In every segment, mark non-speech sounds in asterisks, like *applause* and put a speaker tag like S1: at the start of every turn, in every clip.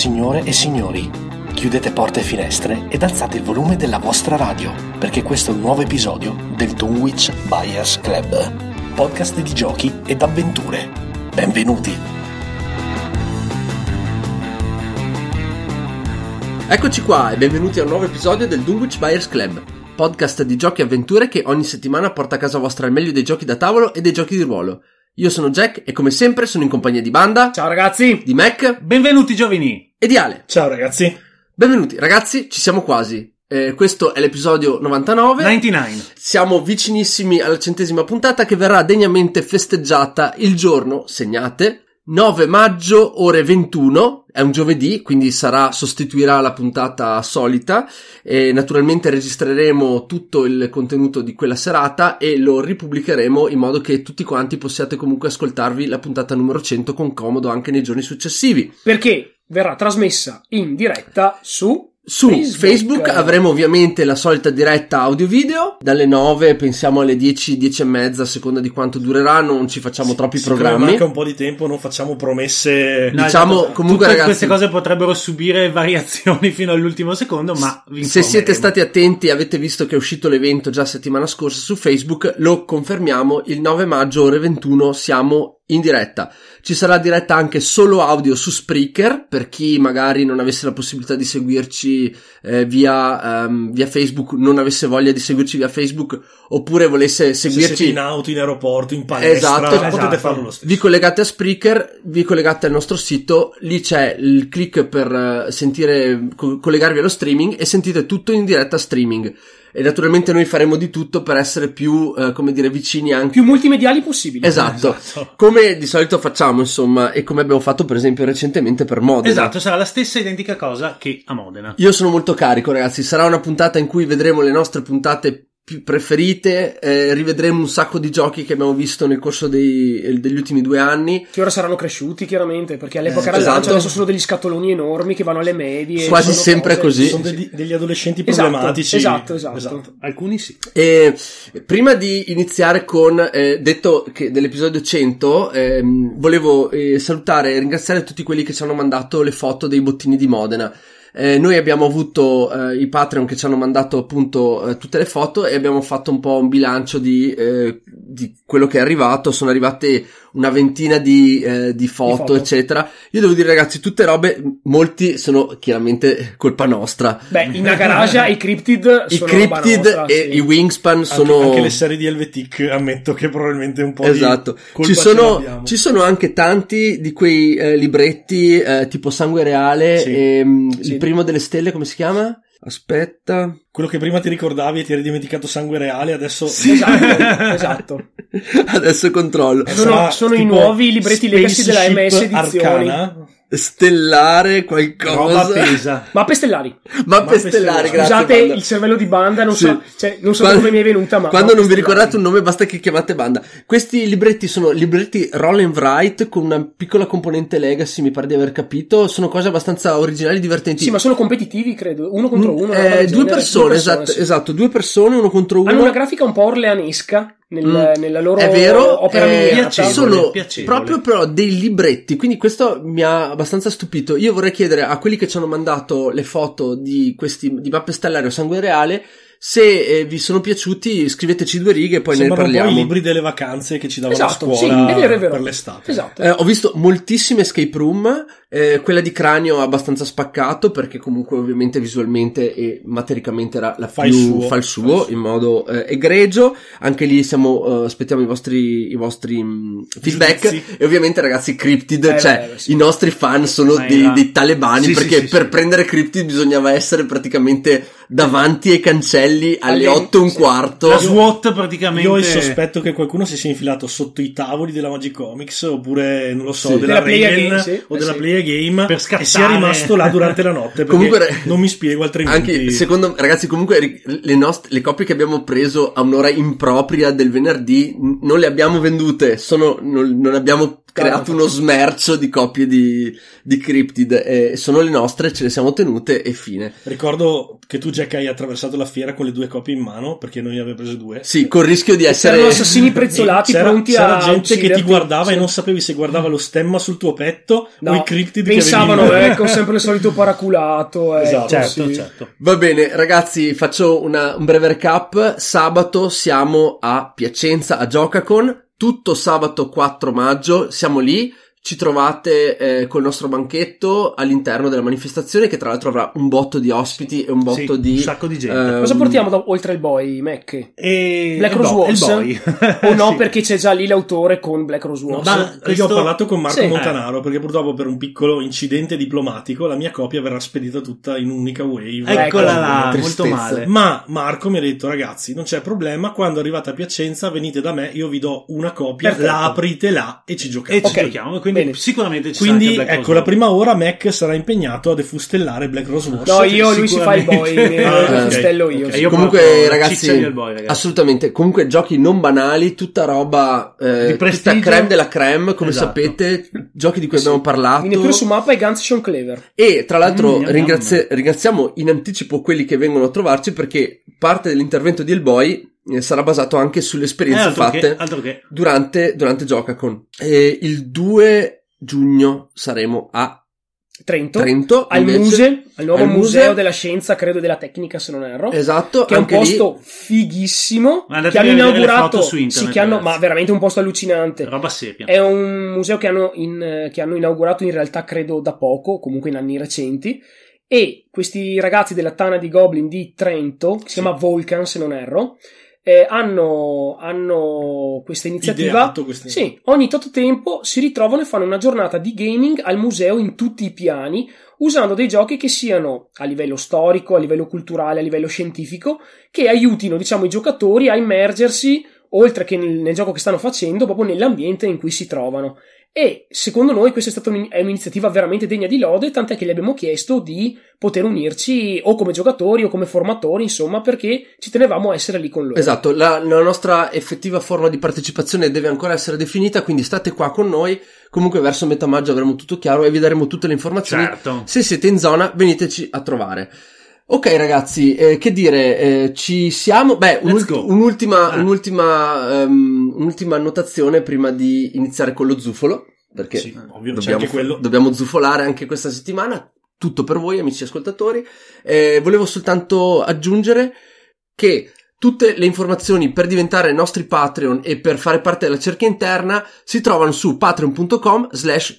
S1: Signore e signori, chiudete porte e finestre ed alzate il volume della vostra radio, perché questo è un nuovo episodio del Dunwich Buyers Club, podcast di giochi ed avventure. Benvenuti!
S2: Eccoci qua e benvenuti a un nuovo episodio del Dunwich Buyers Club, podcast di giochi e avventure che ogni settimana porta a casa vostra il meglio dei giochi da tavolo e dei giochi di ruolo. Io sono Jack e come sempre sono in compagnia di Banda. Ciao ragazzi! Di Mac. Benvenuti giovani! e di Ale. Ciao ragazzi. Benvenuti ragazzi, ci siamo quasi. Eh, questo è l'episodio 99. 99. Siamo vicinissimi alla centesima puntata che verrà degnamente festeggiata il giorno, segnate, 9 maggio ore 21, è un giovedì, quindi sarà, sostituirà la puntata solita e naturalmente registreremo tutto il contenuto di quella serata e lo ripubblicheremo in modo che tutti quanti possiate comunque ascoltarvi la puntata numero 100 con comodo anche nei giorni successivi. Perché verrà trasmessa in diretta su su Facebook. Facebook. avremo ovviamente la solita diretta audio video dalle 9 pensiamo alle 10, 10 e mezza a seconda di quanto durerà non ci facciamo sì, troppi programmi manca
S1: un po' di tempo non facciamo promesse diciamo no, comunque esatto. ragazzi queste cose potrebbero subire *laughs* variazioni fino all'ultimo secondo ma se siete
S2: stati attenti avete visto che è uscito l'evento già settimana scorsa su Facebook lo confermiamo il 9 maggio ore 21 siamo in diretta. Ci sarà diretta anche solo audio su Spreaker per chi magari non avesse la possibilità di seguirci eh, via, um, via, Facebook, non avesse voglia di seguirci via Facebook oppure volesse seguirci in
S1: auto, in aeroporto, in palestra, esatto, esatto. potete
S2: farlo lo stesso. Vi collegate a Spreaker, vi collegate al nostro sito, lì c'è il click per eh, sentire, collegarvi allo streaming e sentite tutto in diretta streaming e naturalmente noi faremo di tutto per essere più, eh, come dire, vicini anche... Più multimediali possibile. Esatto. esatto. Come di solito facciamo, insomma, e come abbiamo fatto per esempio recentemente per Modena. Esatto, sarà la stessa identica cosa che a Modena. Io sono molto carico, ragazzi. Sarà una puntata in cui vedremo le nostre puntate preferite, eh, rivedremo un sacco di giochi che abbiamo visto nel corso dei, eh, degli ultimi due
S3: anni. Che ora saranno cresciuti chiaramente, perché all'epoca eh, era esatto. lancio, adesso sono degli scatoloni enormi che vanno alle medie. Quasi sempre cose, così. Sono degli, degli adolescenti esatto, problematici. Esatto, esatto, esatto. esatto. Alcuni sì.
S2: E, prima di iniziare con, eh, detto che dell'episodio 100, ehm, eh, volevo salutare e ringraziare tutti quelli che ci hanno mandato le foto dei bottini di Modena eh, noi abbiamo avuto eh, i Patreon che ci hanno mandato appunto eh, tutte le foto e abbiamo fatto un po' un bilancio di, eh, di quello che è arrivato. Sono arrivate una ventina di, eh, di, foto, di, foto, eccetera. Io devo dire, ragazzi, tutte robe, molti sono
S1: chiaramente
S2: colpa nostra.
S3: Beh, in Agaraja *laughs* i Cryptid sono I Cryptid nostra,
S2: e
S1: sì. i Wingspan anche, sono. Anche le serie di Helvetic ammetto che probabilmente un po' esatto. colpa ci sono, ci
S2: sono anche tanti di quei eh, libretti eh, tipo Sangue Reale. Sì. E, mm, sì.
S1: Il primo delle stelle, come si chiama? Sì. Aspetta. Quello che prima ti ricordavi e ti eri dimenticato sangue reale, adesso. Sì. Esatto, esatto.
S2: *laughs* Adesso controllo. Sono, sono i nuovi
S1: libretti legacy della MS edizione. Arcana
S3: stellare qualcosa. Mappe stellari. Mappe stellari, stellari. Scusate banda. il cervello di banda, non sì. so, cioè, non so quando, come mi è
S2: venuta, ma. Quando non vi ricordate un nome, basta che chiamate banda. Questi libretti sono libretti roll and write con una piccola componente legacy, mi pare di aver capito. Sono cose abbastanza originali e divertenti. Sì, ma sono
S3: competitivi, credo. Uno contro mm, uno. Eh, due, persone, due persone, esatto, sì.
S2: esatto, due persone, uno contro uno. Hanno una grafica un
S3: po' orleanesca nel, mm, nella loro è vero, opera è piacevole, sono piacevole.
S2: proprio però dei libretti quindi questo mi ha abbastanza stupito io vorrei chiedere a quelli che ci hanno mandato le foto di questi di mappe stellari o sangue reale se eh, vi sono piaciuti, scriveteci due righe e poi Sembrano ne parliamo. Poi i libri delle vacanze che ci davano esatto, a scuola sì, è vero, è vero. per l'estate. Esatto. Eh, ho visto moltissime escape room. Eh, quella di Cranio abbastanza spaccato perché comunque ovviamente visualmente e matericamente era la fa più, il suo, fa il suo, fa in modo eh, egregio anche lì siamo, eh, aspettiamo i vostri, i vostri mh, mm, feedback Giudizi. e ovviamente ragazzi Cryptid eh, cioè beh, sì. i nostri fan sono dei, dei, talebani sì, perché sì, per prendere Cryptid bisognava essere praticamente davanti ai cancelli alle 8 e un quarto. La SWAT praticamente. Io ho il sospetto
S1: che qualcuno si sia infilato sotto i tavoli della Magic Comics oppure, non lo so, sì. della, della game, sì. o della sì. Player Game per scattare. e sia rimasto là durante la notte. comunque,
S2: non mi spiego altrimenti. Anche secondo ragazzi, comunque le, nost- le copie che abbiamo preso a un'ora impropria del venerdì non le abbiamo vendute, sono, non, non abbiamo creato certo. uno smercio di copie di, di Cryptid e sono le nostre, ce le siamo
S1: tenute e fine. Ricordo che tu, Jack, hai attraversato la fiera con le due copie in mano perché noi ne avevamo preso
S3: due. Sì, col rischio di essere. C'erano assassini *laughs* prezzolati c'era, pronti c'era a. C'era gente che ti
S1: guardava c'era. e non sapevi se guardava lo stemma sul tuo petto no, o i Cryptid pensavano, che Pensavano, ecco, sempre
S3: il solito paraculato. Eh, esatto, certo, sì. certo.
S2: Va bene, ragazzi, faccio una, un breve recap. Sabato siamo a Piacenza a Giocacon tutto sabato 4 maggio siamo lì ci trovate eh, col nostro banchetto all'interno della manifestazione che tra l'altro avrà un botto di ospiti e un botto sì, di... un sacco di gente. Ehm... Cosa portiamo
S3: da, oltre il boy, Mac? E... Black Rose Bo- Wars? o no *laughs* sì. perché c'è già lì l'autore con Black Rose Wars? No, questo... Io ho parlato con Marco sì, Montanaro
S1: eh. perché purtroppo per un piccolo incidente diplomatico la mia copia verrà spedita tutta in un'unica wave. Eccola là, molto male. Ma Marco mi ha detto ragazzi non c'è problema, quando arrivate a Piacenza venite da me, io vi do una copia, Perfetto. la aprite là e ci giochiamo. E ci okay. giochiamo. Quindi quindi Bene. sicuramente ci quindi, sarà ecco, la prima ora Mac sarà impegnato a defustellare Black Rose Wars. No, io lui si fa il boy, eh, ah, defustello okay. io. Okay. io. Comunque, ragazzi, boy, ragazzi,
S2: assolutamente, comunque giochi non banali, tutta roba eh, tutta creme della creme, come esatto. sapete, giochi di cui sì. abbiamo parlato. Miniature su
S3: mappa e Guns Sean Clever.
S2: E tra l'altro mm, ringrazi- ringraziamo in anticipo quelli che vengono a trovarci perché parte dell'intervento di El eh, sarà basato anche sulle esperienze eh, fatte che, che. Durante, durante Giocacon. il 2 giugno saremo a Trento, Trento al, invece, muse,
S3: al nuovo al museo, museo della scienza, credo della tecnica se non erro, esatto, che è un posto lì. fighissimo, che hanno inaugurato, su internet, sì, che hanno, ma veramente un posto allucinante, roba seria. È un museo che hanno, in, eh, che hanno inaugurato in realtà credo da poco, comunque in anni recenti, e questi ragazzi della Tana di Goblin di Trento, che si sì. chiama Vulcan se non erro, eh, hanno, hanno, questa iniziativa. Questa... Sì, ogni tot tempo si ritrovano e fanno una giornata di gaming al museo in tutti i piani, usando dei giochi che siano a livello storico, a livello culturale, a livello scientifico, che aiutino diciamo, i giocatori a immergersi oltre che nel, nel, gioco che stanno facendo, proprio nell'ambiente in cui si trovano. E secondo noi questa è stata un'iniziativa veramente degna di lode, tant'è che gli abbiamo chiesto di poter unirci o come giocatori o come formatori, insomma, perché ci tenevamo a essere lì con loro. Esatto,
S2: la, la nostra effettiva forma di partecipazione deve ancora essere definita, quindi state qua con noi. Comunque verso metà maggio avremo tutto chiaro e vi daremo tutte le informazioni. Certo. Se siete in zona, veniteci a trovare. Ok ragazzi, eh, che dire, eh, ci siamo. Beh, un ult- un'ultima, ah. un'ultima, um, un'ultima annotazione prima di iniziare con lo zufolo, perché sì, ovvio, dobbiamo, anche dobbiamo zufolare anche questa settimana. Tutto per voi amici ascoltatori. Eh, volevo soltanto aggiungere che Tutte le informazioni per diventare nostri Patreon e per fare parte della cerchia interna si trovano su patreon.com slash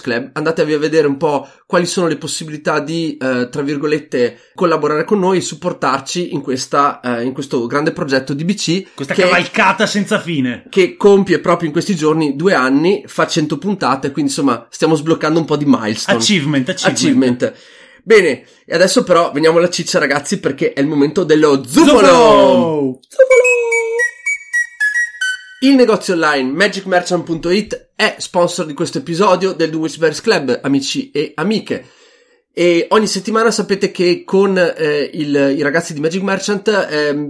S2: Club. Andatevi a vedere un po' quali sono le possibilità di, eh, tra virgolette, collaborare con noi e supportarci in, questa, eh, in questo grande progetto di BC. Questa che, cavalcata senza fine. Che compie proprio in questi giorni due anni, fa 100 puntate, quindi insomma stiamo sbloccando un po' di milestone. Achievement, achievement. achievement. Bene, e adesso però veniamo alla ciccia, ragazzi, perché è il momento dello zufolo! Zufolo! Il negozio online magicmerchant.it è sponsor di questo episodio del The Witchverse Club, amici e amiche. E ogni settimana sapete che con eh, il, i ragazzi di Magic Merchant eh,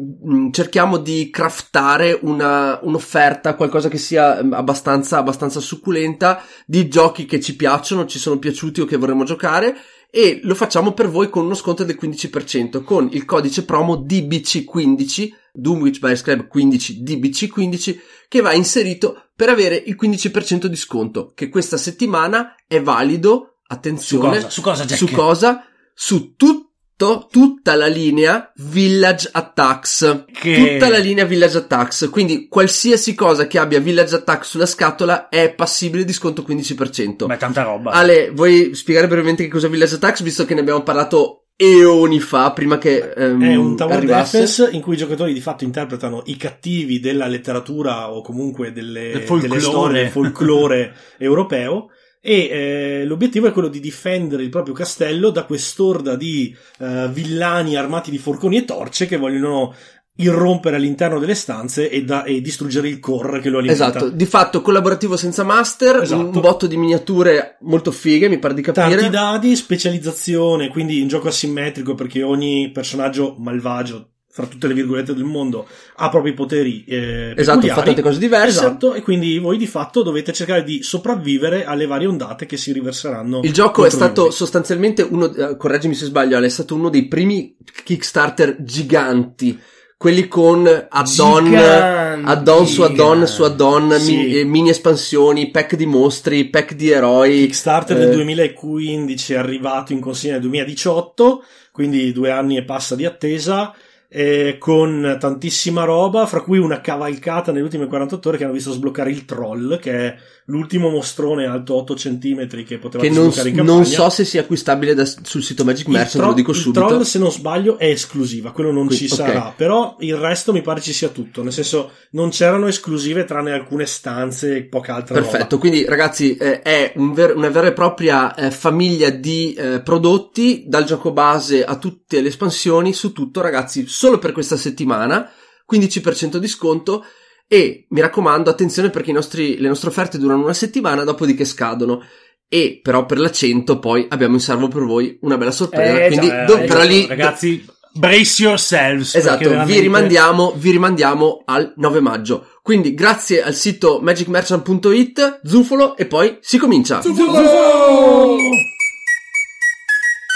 S2: cerchiamo di craftare una, un'offerta, qualcosa che sia mm, abbastanza, abbastanza succulenta, di giochi che ci piacciono, ci sono piaciuti o che vorremmo giocare e lo facciamo per voi con uno sconto del 15% con il codice promo DBC15 Doomwich by Scrab 15 DBC15 che va inserito per avere il 15% di sconto che questa settimana è valido attenzione su cosa su cosa, su, cosa, su tutti tutta la linea Village Attacks. Che... Tutta la linea Village Attacks. Quindi qualsiasi cosa che abbia Village Attacks sulla scatola è passibile di sconto 15%. Beh, tanta roba. Ale, vuoi spiegare brevemente che cosa è Village Attacks, visto che ne abbiamo parlato eoni fa, prima che ehm, è un tower arrivasse.
S1: defense in cui i giocatori di fatto interpretano i cattivi della letteratura o comunque delle, del delle storie del folklore *laughs* europeo e eh, l'obiettivo è quello di difendere il proprio castello da quest'orda di eh, villani armati di forconi e torce che vogliono irrompere all'interno delle stanze e, da, e, distruggere il core che lo alimenta. Esatto, di fatto collaborativo senza master, esatto. un botto di miniature molto fighe, mi pare di capire. Tanti dadi, specializzazione, quindi un gioco asimmetrico perché ogni personaggio malvagio fra tutte le virgolette del mondo, ha propri poteri. Eh, esatto, ha fatto tante cose diverse. Esatto, e quindi voi di fatto dovete cercare di sopravvivere alle varie ondate che si riverseranno. Il gioco è stato
S2: voi. sostanzialmente uno, eh, correggimi se sbaglio, Ale, è stato uno dei primi Kickstarter giganti quelli con add-on, add-on su add-on su add-on, sì. mini, eh, mini, espansioni, pack di mostri,
S1: pack di eroi. Kickstarter eh. del 2015 è arrivato in consegna nel 2018, quindi due anni e passa di attesa eh, con tantissima roba, fra cui una cavalcata nelle ultime 48 ore che hanno visto sbloccare il troll, che è l'ultimo mostrone alto 8 cm che poteva che non, giocare in campagna. Non so
S2: se sia acquistabile da, sul sito Magic Merchant, tro- lo dico subito. Il troll, se
S1: non sbaglio, è esclusiva, quello non Qui, ci okay. sarà, però il resto mi pare ci sia tutto, nel senso non c'erano esclusive tranne alcune stanze e poca altra Perfetto, roba. quindi ragazzi
S2: eh, è un ver- una vera e propria eh, famiglia di eh, prodotti dal gioco base a tutte le espansioni, su tutto ragazzi, solo per questa settimana, 15% di sconto e mi raccomando, attenzione perché nostri, le nostre offerte durano una settimana, dopodiché scadono. E però per l'accento poi abbiamo in serbo per voi una bella sorpresa. Eh, quindi, già, eh, do, eh, però lì, ragazzi, do... brace yourselves. Esatto, veramente... vi, rimandiamo, vi rimandiamo al 9 maggio. Quindi grazie al sito magicmerchant.it, zufolo e poi si comincia. Zufolo!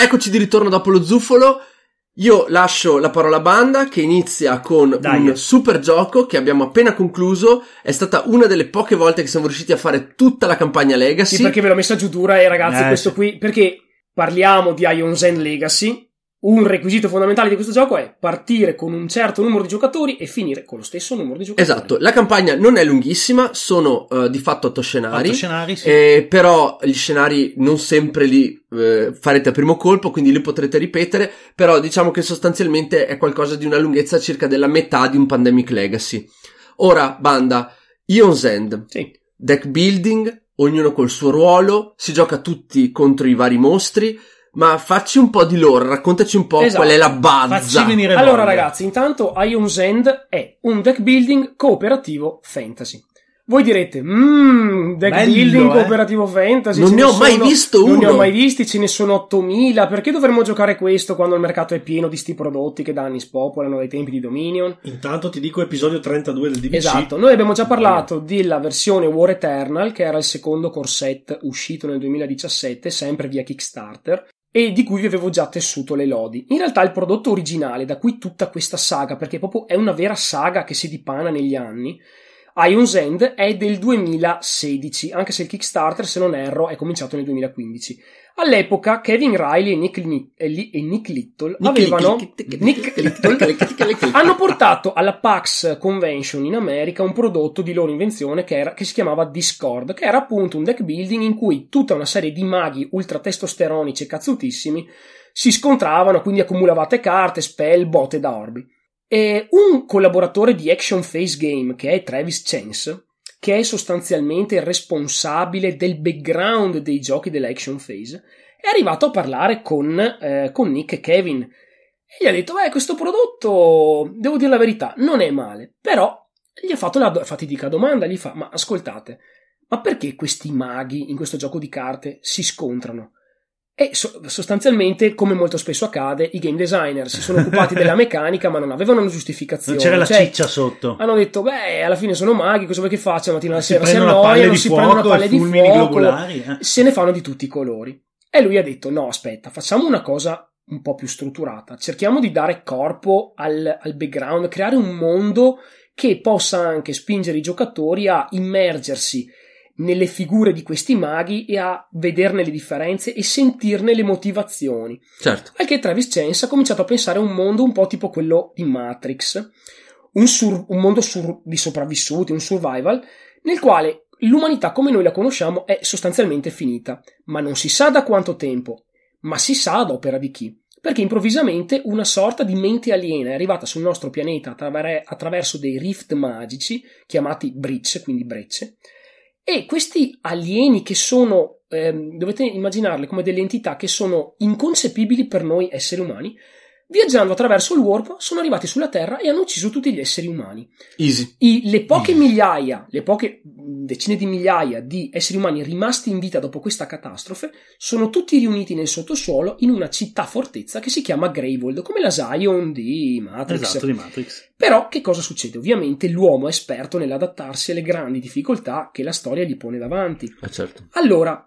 S2: Eccoci di ritorno dopo lo zufolo. Io lascio la parola a banda che inizia con Dai. un super gioco che abbiamo appena concluso. È stata una delle poche volte che siamo riusciti a fare tutta la campagna Legacy. Sì, perché
S3: ve l'ho messa giù dura e eh, ragazzi, eh, questo sì. qui perché parliamo di Ion Zen Legacy un requisito fondamentale di questo gioco è partire con un certo numero di giocatori e finire con lo stesso numero di giocatori.
S2: Esatto, la campagna non è lunghissima, sono uh, di fatto otto scenari. Otto scenari, sì. Eh, però gli scenari non sempre li eh, farete a primo colpo, quindi li potrete ripetere, però diciamo che sostanzialmente è qualcosa di una lunghezza circa della metà di un Pandemic Legacy. Ora, banda, Ion's End, sì. deck building, ognuno col suo ruolo, si gioca tutti contro i vari mostri, ma facci un po' di loro, raccontaci un po' esatto. qual è la bazza. Allora, ragazzi,
S3: intanto Ion's End è un deck building cooperativo fantasy. Voi direte, mmm, deck Bello, building eh? cooperativo fantasy. Non ne, ne ho sono, mai visto uno. Non ne ho mai visti, ce ne sono 8000. Perché dovremmo giocare questo quando il mercato è pieno di sti prodotti che da anni spopolano ai tempi di Dominion? Intanto ti dico
S1: episodio 32 del DVD. Esatto, noi abbiamo
S3: già parlato della versione War Eternal, che era il secondo corset uscito nel 2017, sempre via Kickstarter e di cui vi avevo già tessuto le lodi. In realtà il prodotto originale, da cui tutta questa saga, perché proprio è una vera saga che si dipana negli anni, Ions End è del 2016, anche se il Kickstarter, se non erro, è cominciato nel 2015. All'epoca Kevin Riley e Nick, Ni- e Li- e Nick Little Nick avevano Nick Little hanno portato alla PAX Convention in America un prodotto di loro invenzione che, era, che, si chiamava Discord, che era appunto un deck building in cui tutta una serie di maghi ultratestosteronici e cazzutissimi si scontravano, quindi accumulavate carte, spell, botte da orbi. E un collaboratore di Action Face Game, che è Travis Chance, che è sostanzialmente il responsabile del background dei giochi dell'action phase, è arrivato a parlare con, eh, con Nick e Kevin. E gli ha detto: Beh, questo prodotto, devo dire la verità, non è male. Però gli ha fatto la do- fatidica domanda: gli fa: Ma ascoltate, ma perché questi maghi in questo gioco di carte si scontrano? E so- sostanzialmente, come molto spesso accade, i game designer si sono occupati della *laughs* meccanica, ma non avevano una giustificazione. Non c'era la cioè,
S4: ciccia sotto.
S3: Hanno detto: Beh, alla fine sono maghi, cosa vuoi che facciano? Mattina alla si sera si annoiano, si fuoco, prendono palle di fuoco, eh. se ne fanno di tutti i colori. E lui ha detto: No, aspetta, facciamo una cosa un po' più strutturata. Cerchiamo di dare corpo al, al background, creare un mondo che possa anche spingere i giocatori a immergersi nelle figure di questi maghi e a vederne le differenze e sentirne le motivazioni. Certo. Al Travis Chance ha cominciato a pensare a un mondo un po' tipo quello di Matrix, un, sur- un mondo sur- di sopravvissuti, un survival, nel quale l'umanità come noi la conosciamo è sostanzialmente finita, ma non si sa da quanto tempo, ma si sa ad opera di chi. Perché improvvisamente una sorta di mente aliena è arrivata sul nostro pianeta attraver- attraverso dei rift magici, chiamati brecce, quindi brecce, e questi alieni che sono, ehm, dovete immaginarli come delle entità che sono inconcepibili per noi esseri umani, Viaggiando attraverso il warp sono arrivati sulla Terra e hanno ucciso tutti gli esseri umani. Easy. I, le poche Easy. migliaia, le poche mm, decine di migliaia di esseri umani rimasti in vita dopo questa catastrofe sono tutti riuniti nel sottosuolo in una città fortezza che si chiama Greywold, come la Zion di Matrix. Esatto, di Matrix. Però che cosa succede? Ovviamente l'uomo è esperto nell'adattarsi alle grandi difficoltà che la storia gli pone davanti. Eh certo. Allora,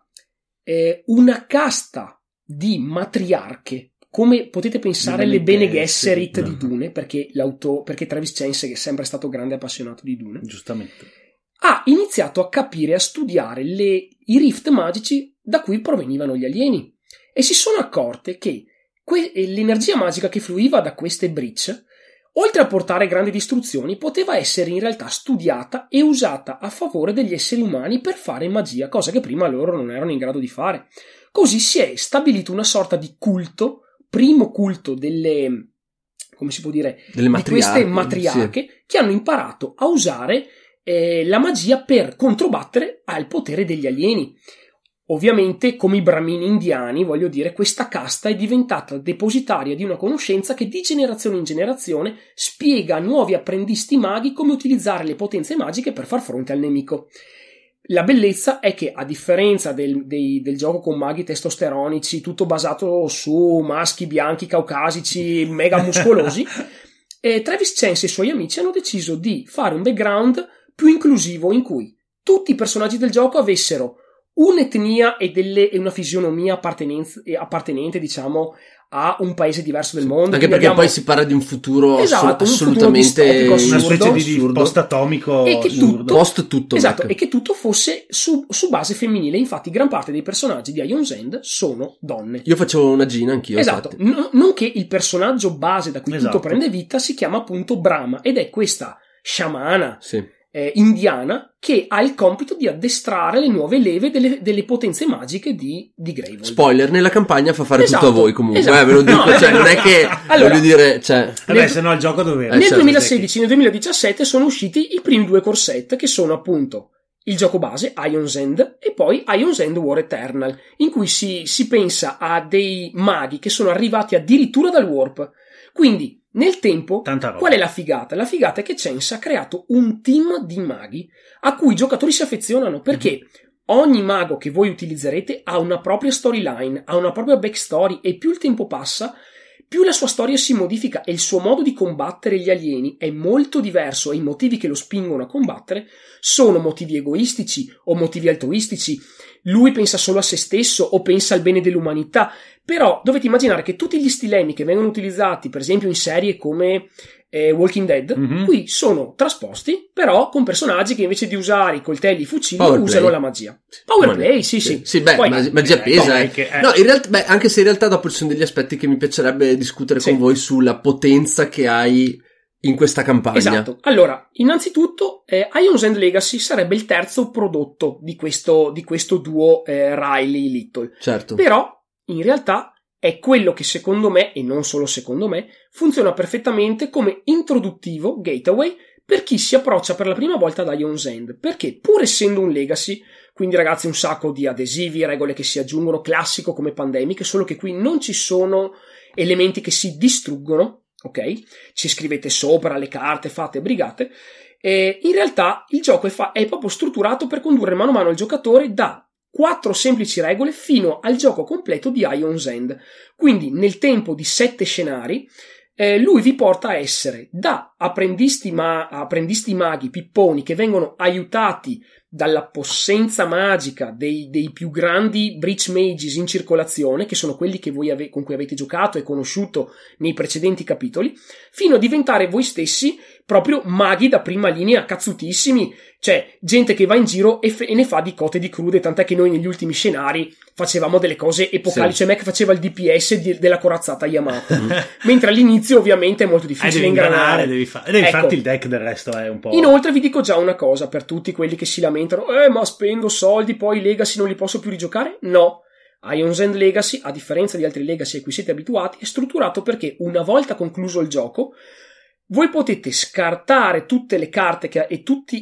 S3: eh, una casta di matriarche come potete pensare le Bene Gesserit di Dune, perché, perché Travis Chance che è sempre stato grande appassionato di Dune, giustamente, ha iniziato a capire, a studiare le, i rift magici da cui provenivano gli alieni e si sono accorte che que- l'energia magica che fluiva da queste breach, oltre a portare grandi distruzioni, poteva essere in realtà studiata e usata a favore degli esseri umani per fare magia, cosa che prima loro non erano in grado di fare. Così si è stabilito una sorta di culto primo culto delle, come si può dire, delle di queste matriarche sì. che hanno imparato a usare eh, la magia per controbattere al potere degli alieni. Ovviamente, come i bramini indiani, voglio dire, questa casta è diventata depositaria di una conoscenza che di generazione in generazione spiega a nuovi apprendisti maghi come utilizzare le potenze magiche per far fronte al nemico. La bellezza è che, a differenza del, dei, del, gioco con maghi testosteronici, tutto basato su maschi bianchi, caucasici, mega muscolosi, *laughs* eh, Travis Chance e i suoi amici hanno deciso di fare un background più inclusivo in cui tutti i personaggi del gioco avessero un'etnia e, delle, e una fisionomia appartenente, diciamo, a un paese diverso del mondo. Anche perché abbiamo... poi si
S2: parla di un futuro
S3: esatto, ass- assolutamente un futuro assurdo, una specie di post
S2: atomico
S4: e che tutto, post tutto esatto, Mac. e
S3: che tutto fosse su, su, base femminile. Infatti, gran parte dei personaggi di Ion's End sono donne.
S2: Io facevo una gina anch'io. Esatto,
S3: N- non che il personaggio base da cui esatto. tutto prende vita si chiama appunto Brahma ed è questa sciamana. Sì eh, indiana che ha il compito di addestrare le nuove leve delle, delle potenze magiche di, di Greyvold.
S2: Spoiler, nella campagna fa fare esatto, tutto a esatto, voi comunque, esatto. eh, ve lo dico, no, cioè, no. non è che *laughs* allora, voglio dire... Cioè... Vabbè, se no il gioco doveva...
S4: nel 2016
S3: eh, e certo. nel 2017 sono usciti i primi due corset che sono appunto il gioco base Ion's End e poi Ion's End War Eternal, in cui si, si pensa a dei maghi che sono arrivati addirittura dal Warp. Quindi nel tempo, qual è la figata? La figata è che Chance ha creato un team di maghi a cui i giocatori si affezionano perché mm-hmm. ogni mago che voi utilizzerete ha una propria storyline, ha una propria backstory e più il tempo passa, più la sua storia si modifica e il suo modo di combattere gli alieni è molto diverso e i motivi che lo spingono a combattere sono motivi egoistici o motivi altruistici lui pensa solo a se stesso o pensa al bene dell'umanità, però dovete immaginare che tutti gli stilemi che vengono utilizzati, per esempio in serie come eh, Walking Dead, mm-hmm. qui sono trasposti, però con personaggi che invece di usare i coltelli e i fucili Power usano play. la magia. Power Money. play, sì, sì. Sì, sì beh, Poi, mag- eh, magia eh, pesa. Eh, eh. No, in
S2: realtà, beh, anche se in realtà dopo ci sono degli aspetti che mi piacerebbe discutere sì. con voi sulla potenza che hai in questa campagna. Esatto.
S3: Allora, innanzitutto, eh, Ions End Legacy sarebbe il terzo prodotto di questo, di questo duo eh, Riley-Little. Certo. Però, in realtà, è quello che secondo me, e non solo secondo me, funziona perfettamente come introduttivo, gateway, per chi si approccia per la prima volta ad Ions End, perché pur essendo un legacy, quindi ragazzi un sacco di adesivi, regole che si aggiungono, classico come Pandemic, solo che qui non ci sono elementi che si distruggono, ok? Ci scrivete sopra le carte, fate brigate. E in realtà il gioco è, fa- è proprio strutturato per condurre mano a mano il giocatore da quattro semplici regole fino al gioco completo di Ion's End. Quindi nel tempo di sette scenari eh, lui vi porta a essere da apprendisti, ma- apprendisti maghi, pipponi, che vengono aiutati dalla possenza magica dei, dei, più grandi Breach Mages in circolazione, che sono quelli che voi ave- con cui avete giocato e conosciuto nei precedenti capitoli, fino a diventare voi stessi proprio maghi da prima linea, cazzutissimi, cioè gente che va in giro e, fe- e ne fa di cote di crude, tant'è che noi negli ultimi scenari facevamo delle cose epocali, sì. cioè Mac faceva il DPS di- della corazzata Yamato, *laughs* mentre all'inizio ovviamente è molto difficile eh, ingranare. Devi, fa- devi ecco. farti il
S4: deck del resto è un po'... Inoltre
S3: vi dico già una cosa per tutti quelli che si lamentano lamentano, eh ma spendo soldi, poi Legacy non li posso più rigiocare? No. Ions End Legacy, a differenza di altri Legacy a cui siete abituati, è strutturato perché una volta concluso il gioco, voi potete scartare tutte le carte che, e tutta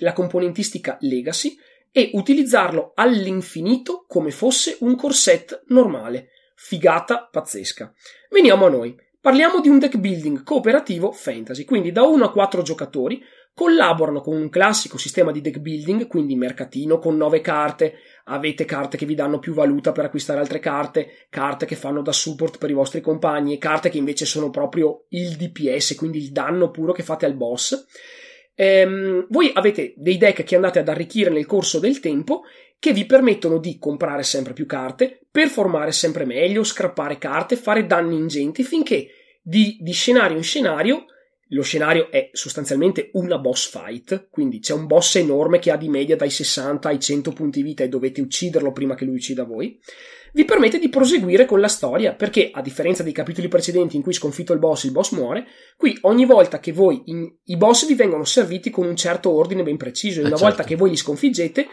S3: la componentistica Legacy e utilizzarlo all'infinito come fosse un corset normale. Figata pazzesca. Veniamo a noi. Parliamo di un deck building cooperativo fantasy, quindi da 1 a 4 giocatori collaborano con un classico sistema di deck building, quindi mercatino con 9 carte, avete carte che vi danno più valuta per acquistare altre carte, carte che fanno da support per i vostri compagni, e carte che invece sono proprio il DPS, quindi il danno puro che fate al boss. Ehm, voi avete dei deck che andate ad arricchire nel corso del tempo che vi permettono di comprare sempre più carte, performare sempre meglio, scrappare carte, fare danni ingenti finché di, di scenario in scenario lo scenario è sostanzialmente una boss fight, quindi c'è un boss enorme che ha di media dai 60 ai 100 punti vita e dovete ucciderlo prima che lui uccida voi, vi permette di proseguire con la storia, perché a differenza dei capitoli precedenti in cui sconfitto il boss il boss muore, qui ogni volta che voi in, i boss vi vengono serviti con un certo ordine ben preciso e eh, una eh certo. volta che voi li sconfiggete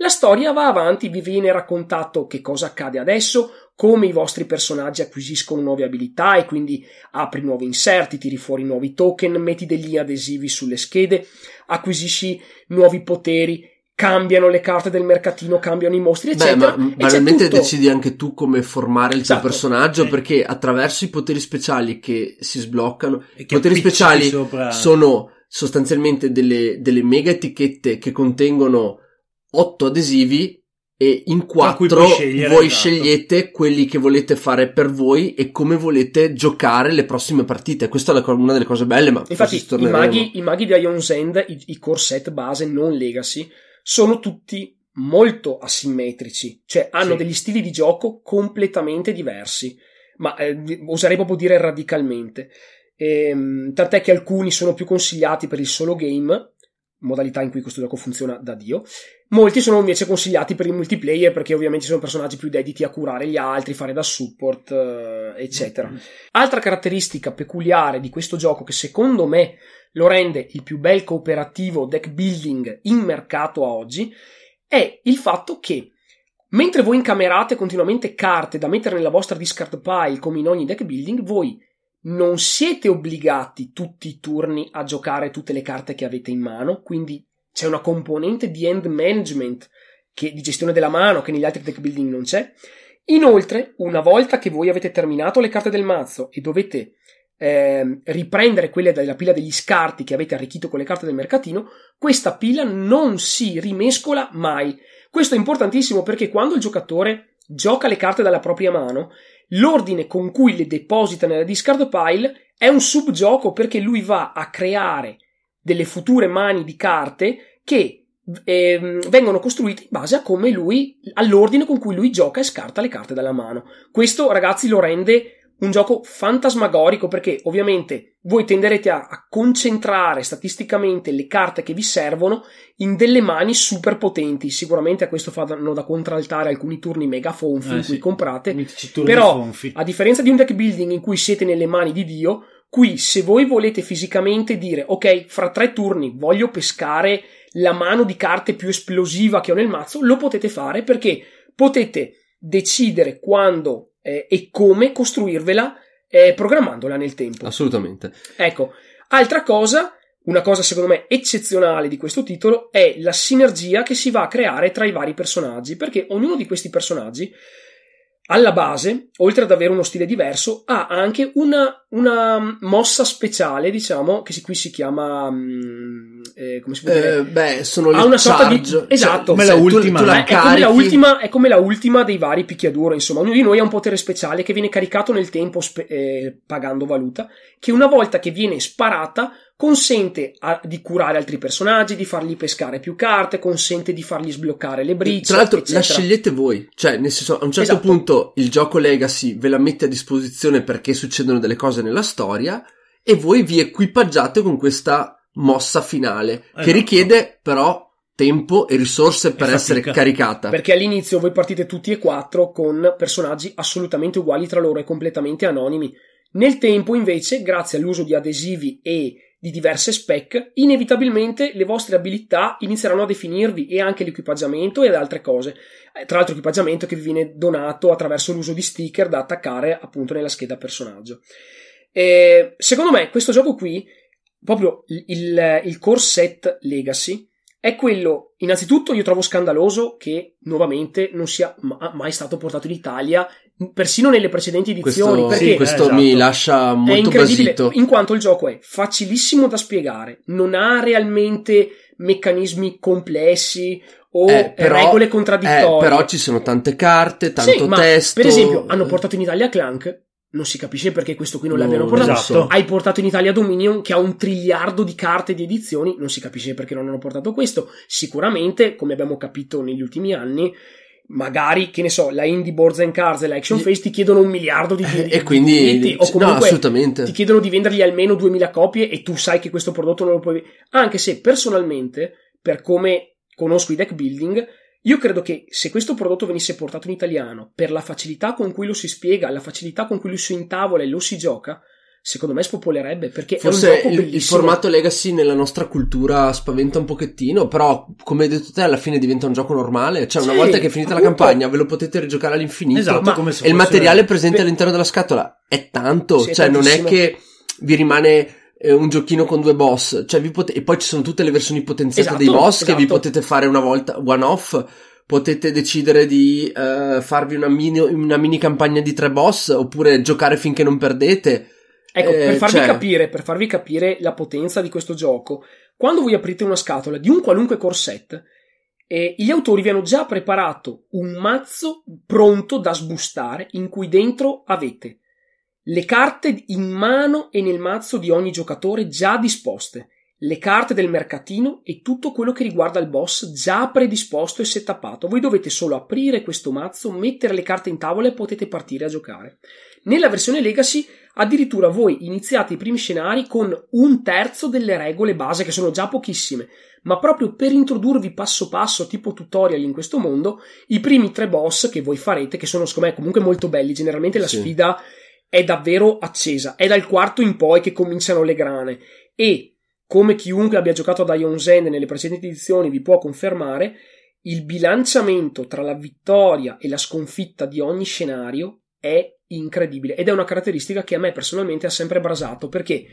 S3: la storia va avanti, vi viene raccontato che cosa accade adesso, come i vostri personaggi acquisiscono nuove abilità e quindi apri nuovi inserti, tiri fuori nuovi token, metti degli adesivi sulle schede, acquisisci nuovi poteri, cambiano le carte del mercatino, cambiano i mostri, eccetera. Beh, ma banalmente decidi
S2: anche tu come formare il esatto. tuo personaggio, eh. perché attraverso i poteri speciali che si sbloccano, i poteri speciali sopra... sono sostanzialmente delle, delle mega etichette che contengono otto adesivi e in quattro voi esatto. scegliete quelli che volete fare per voi e come volete giocare le prossime partite. Questa è una delle cose belle, ma infatti i maghi,
S3: i maghi di Ion's End, i, i core set base non legacy, sono tutti molto asimmetrici, cioè hanno sì. degli stili di gioco completamente diversi, ma eh, oserei proprio dire radicalmente. E, ehm, tant'è che alcuni sono più consigliati per il solo game, modalità in cui questo gioco funziona da Dio. Molti sono invece consigliati per il multiplayer perché ovviamente sono personaggi più dediti a curare gli altri, fare da support, eh, eccetera. Mm-hmm. Altra caratteristica peculiare di questo gioco che secondo me lo rende il più bel cooperativo deck building in mercato a oggi è il fatto che mentre voi incamerate continuamente carte da mettere nella vostra discard pile come in ogni deck building, voi non siete obbligati tutti i turni a giocare tutte le carte che avete in mano, quindi c'è una componente di end management, che, di gestione della mano, che negli altri deck building non c'è. Inoltre, una volta che voi avete terminato le carte del mazzo e dovete eh, riprendere quelle della pila degli scarti che avete arricchito con le carte del mercatino, questa pila non si rimescola mai. Questo è importantissimo perché quando il giocatore gioca le carte dalla propria mano, L'ordine con cui le deposita nella discard pile è un subgioco perché lui va a creare delle future mani di carte che eh, vengono costruite in base a come lui all'ordine con cui lui gioca e scarta le carte dalla mano. Questo, ragazzi, lo rende un gioco fantasmagorico perché ovviamente voi tenderete a, a, concentrare statisticamente le carte che vi servono in delle mani super potenti. Sicuramente a questo fanno da contraltare alcuni turni mega fonfi eh, in cui sì. comprate. Però, a differenza di un deck building in cui siete nelle mani di Dio, qui se voi volete fisicamente dire ok, fra tre turni voglio pescare la mano di carte più esplosiva che ho nel mazzo, lo potete fare perché potete decidere quando eh, e come costruirvela eh, programmandola nel tempo.
S2: Assolutamente.
S3: Ecco, altra cosa, una cosa secondo me eccezionale di questo titolo è la sinergia che si va a creare tra i vari personaggi, perché ognuno di questi personaggi alla base, oltre ad avere uno stile diverso, ha anche una, una mossa speciale, diciamo, che qui si chiama. Mm, eh, come si può eh, dire? Eh, beh, sono ha una sorta charge. di. Cioè, esatto, cioè, come ultima, tu, tu è, eh, è, come ultima, è, come la ultima, dei vari picchiaduro. Insomma, ognuno di noi ha un potere speciale che viene caricato nel tempo spe- eh, pagando valuta. Che una volta che viene sparata, consente a, di curare altri personaggi, di fargli pescare più carte, consente di fargli sbloccare le bricce. Tra l'altro, eccetera. la scegliete
S2: voi, cioè, nel senso, a un certo esatto. punto il gioco Legacy ve la mette a disposizione perché succedono delle cose nella storia e voi vi equipaggiate con questa mossa finale esatto. che richiede però tempo e risorse per essere caricata. Perché
S3: all'inizio voi partite tutti e quattro con personaggi assolutamente uguali tra loro e completamente anonimi. Nel tempo, invece, grazie all'uso di adesivi e di diverse spec, inevitabilmente le vostre abilità inizieranno a definirvi e anche l'equipaggiamento e altre cose. Eh, tra l'altro equipaggiamento che vi viene donato attraverso l'uso di sticker da attaccare appunto nella scheda personaggio. E, secondo me questo gioco qui, proprio il, il, core set Legacy, è quello, innanzitutto io trovo scandaloso che nuovamente non sia mai stato portato in Italia persino nelle precedenti edizioni. Questo, perché sì, questo esatto. mi
S2: lascia molto è basito. In
S3: quanto il gioco è facilissimo da spiegare, non ha realmente meccanismi complessi o eh, però, regole eh, contraddittorie. Eh, però
S2: ci sono tante carte, tanto sì, testo. per esempio,
S3: hanno portato in Italia Clank. Non si capisce perché questo qui non no, l'abbiano portato. Esatto. Hai portato in Italia Dominion, che ha un triliardo di carte di edizioni. Non si capisce perché non hanno portato questo. Sicuramente, come abbiamo capito negli ultimi anni, magari, che ne so, la Indie Boards and Cards e l'Action Face ti chiedono un miliardo di, eh, di, e quindi, biglietti, o comunque
S2: no, ti
S3: chiedono di vendergli almeno 2000 copie e tu sai che questo prodotto non lo puoi anche se personalmente, per come conosco i deck building, io credo che se questo prodotto venisse portato in italiano, per la facilità con cui lo si spiega, la facilità con cui lo si intavola e lo si gioca, secondo me spopolerebbe perché forse il, il, formato
S2: legacy nella nostra cultura spaventa un pochettino però come hai detto te alla fine diventa un gioco normale cioè sì, una volta che è finita appunto. la campagna ve lo potete rigiocare all'infinito esatto, ma, come se e il materiale presente per... all'interno della scatola è tanto sì, è cioè tantissimo. non è che vi rimane eh, un giochino con due boss. Cioè, pot- e poi ci sono tutte le versioni potenziate esatto, dei boss esatto. che vi esatto. potete fare una volta one off. Potete decidere di uh, farvi una mini, una mini campagna di tre boss oppure giocare finché non
S3: perdete
S2: Ecco, eh, per, farvi cioè.
S3: capire, per farvi capire la potenza di questo gioco, quando voi aprite una scatola di un qualunque corset, eh, gli autori vi hanno già preparato un mazzo pronto da sbustare in cui dentro avete le carte in mano e nel mazzo di ogni giocatore già disposte le carte del mercatino e tutto quello che riguarda il boss già predisposto e settapato. Voi dovete solo aprire questo mazzo, mettere le carte in tavola e potete partire a giocare. Nella versione Legacy addirittura voi iniziate i primi scenari con un terzo delle regole base che sono già pochissime, ma proprio per introdurvi passo passo tipo tutorial in questo mondo, i primi tre boss che voi farete, che sono secondo me comunque molto belli, generalmente la sì. sfida è davvero accesa, è dal quarto in poi che cominciano le grane e come chiunque abbia giocato ad Ion Zen nelle precedenti edizioni vi può confermare, il bilanciamento tra la vittoria e la sconfitta di ogni scenario è incredibile ed è una caratteristica che a me personalmente ha sempre brasato perché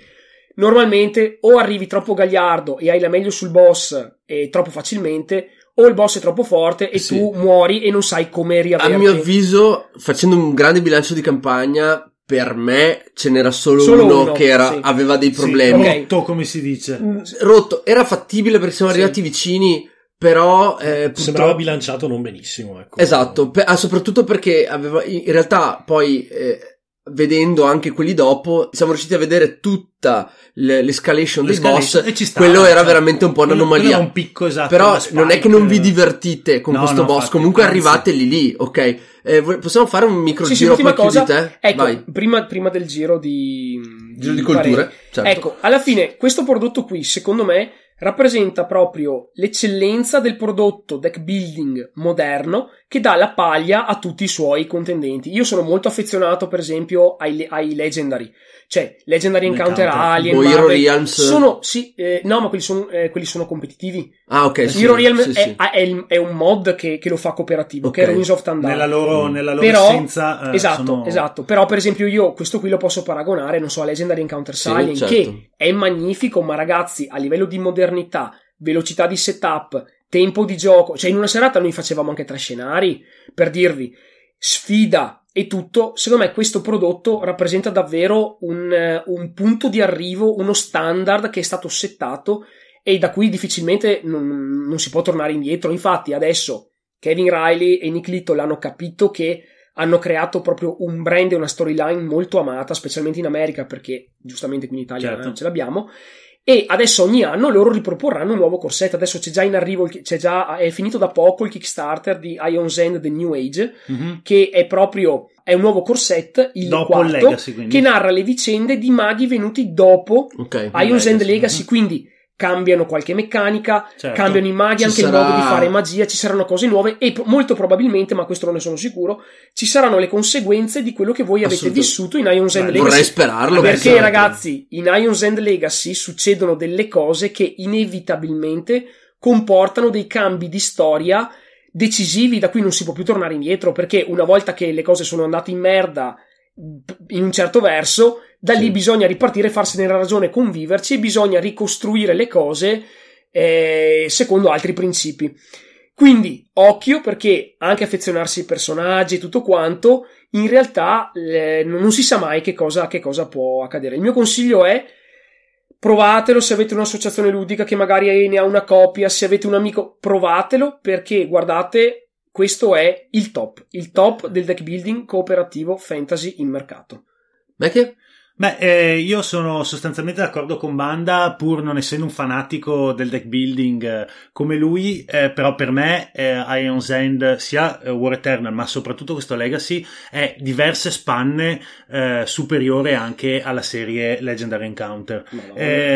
S3: normalmente o arrivi troppo gagliardo e hai la meglio sul boss e eh, troppo facilmente o il boss è troppo forte e sì. tu muori e non sai come riaverti. A mio
S2: avviso, facendo un grande bilancio di campagna, per me ce n'era solo, solo uno, uno, che era, sì. aveva dei problemi. Sì, rotto, come si dice. Mm, rotto. Era fattibile perché siamo arrivati vicini, però... Eh, purtro... Sembrava bilanciato non benissimo. Ecco. Esatto, per, ah, soprattutto perché aveva, in realtà poi... Eh, vedendo anche quelli dopo, siamo riusciti a vedere tutta l'escalation, l'escalation dei boss. Stava, quello era esatto. veramente un po' un'anomalia. Un
S3: picco esatto. Però non è che
S2: non vi divertite con no, questo no, boss, infatti, comunque arrivate
S3: lì lì, ok? Eh, possiamo
S2: fare un micro sì, giro sì, cosa, di te? Ecco,
S3: prima, prima, del giro di... Giro di, di culture, certo. Ecco, alla fine questo prodotto qui, secondo me, rappresenta proprio l'eccellenza del prodotto deck building moderno che dà la paglia a tutti i suoi contendenti. Io sono molto affezionato, per esempio, ai, ai Legendary, cioè Legendary Encounter, Encounter. Alien, Hero Realms. Sono, sì, eh, no, ma quelli sono, eh, quelli sono, competitivi. Ah, ok. Sì, Hero sì, Realms sì, è, sì. È, è, un mod che, che, lo fa cooperativo, okay. che è Ruins of Tandar. Nella loro, mm. nella loro Però, essenza, eh, esatto, sono... esatto. Però, per esempio, io questo qui lo posso paragonare, non so, a Legendary Encounter Silent, certo. che è magnifico, ma ragazzi, a livello di modernità velocità di setup tempo di gioco, cioè in una serata noi facevamo anche tre scenari, per dirvi, sfida e tutto, secondo me questo prodotto rappresenta davvero un, eh, un punto di arrivo, uno standard che è stato settato e da cui difficilmente non, non si può tornare indietro. Infatti adesso Kevin Riley e Nick Little hanno capito che hanno creato proprio un brand e una storyline molto amata, specialmente in America, perché giustamente qui in Italia certo. non ce l'abbiamo. E adesso ogni anno loro riproporranno un nuovo corsetto. Adesso c'è già in arrivo, già, è finito da poco il Kickstarter di Ion's End The New Age, mm-hmm. che è proprio è un nuovo corset, il dopo quarto, il Legacy, che narra le vicende di maghi venuti dopo okay, Ion's End Legacy. Legacy. Mm-hmm. Quindi cambiano qualche meccanica, certo. cambiano i maghi, ci anche sarà... il modo di fare magia, ci saranno cose nuove e molto probabilmente, ma questo non ne sono sicuro, ci saranno le conseguenze di quello che voi avete vissuto in Ions End Legacy. Vorrei sperarlo. Perché esatto. ragazzi, in Ions End Legacy succedono delle cose che inevitabilmente comportano dei cambi di storia decisivi da cui non si può più tornare indietro perché una volta che le cose sono andate in merda in un certo verso da sì. lì bisogna ripartire, farsene la ragione, conviverci, e bisogna ricostruire le cose eh, secondo altri principi. Quindi occhio perché anche affezionarsi ai personaggi e tutto quanto, in realtà eh, non si sa mai che cosa, che cosa può accadere. Il mio consiglio è provatelo se avete un'associazione ludica che magari ne ha una copia, se avete un amico, provatelo perché guardate, questo è il top, il top del deck building cooperativo fantasy in mercato. Ma che
S4: Beh, eh, io sono sostanzialmente d'accordo con Banda, pur non essendo un fanatico del deck building eh, come lui, eh, però per me eh, Iron's End, sia eh, War Eternal, ma soprattutto questo Legacy, è diverse spanne superiore anche alla serie Legendary Encounter. No,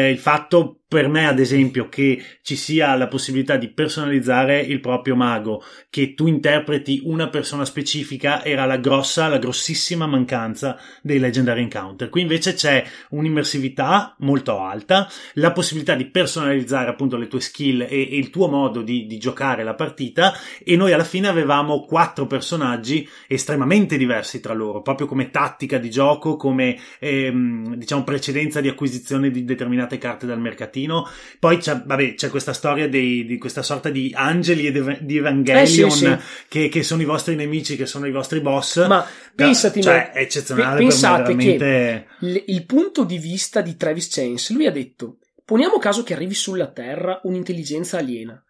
S4: il fatto per me, ad esempio, che ci sia la possibilità di personalizzare il proprio mago, che tu interpreti una persona specifica, era la grossa, la grossissima mancanza dei Legendary Encounter. Qui invece c'è un'immersività molto alta, la possibilità di personalizzare appunto le tue skill e, e il tuo modo di, di giocare la partita. E noi alla fine avevamo quattro personaggi estremamente diversi tra loro, proprio come tattica di gioco, come ehm, diciamo precedenza di acquisizione di determinate carte dal mercatino pochettino. Poi c'è, vabbè, c'è questa storia dei, di questa sorta di angeli e di Evangelion eh sì, sì. Che, che, sono i vostri nemici, che sono i vostri boss. Ma pensati, cioè, è eccezionale. Pe- pensate veramente...
S3: che il punto di vista di Travis Chance, lui ha detto: poniamo caso che arrivi sulla Terra un'intelligenza aliena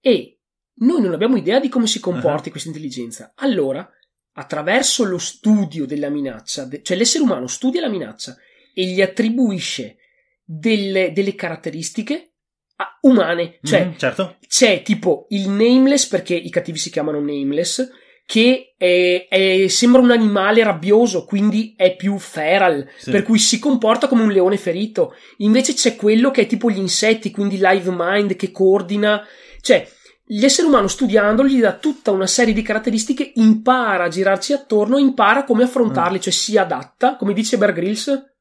S3: e noi non abbiamo idea di come si comporti uh-huh. questa intelligenza. Allora, attraverso lo studio della minaccia, cioè l'essere umano studia la minaccia e gli attribuisce delle, delle caratteristiche ah, umane. Cioè, mm, certo. c'è tipo il nameless, perché i cattivi si chiamano nameless, che è, è, sembra un animale rabbioso, quindi è più feral, sì. per cui si comporta come un leone ferito. Invece c'è quello che è tipo gli insetti, quindi live mind, che coordina. Cioè, l'essere umano studiandogli dà tutta una serie di caratteristiche impara a girarci attorno, impara come affrontarli, mm. cioè si adatta, come dice Bear Grylls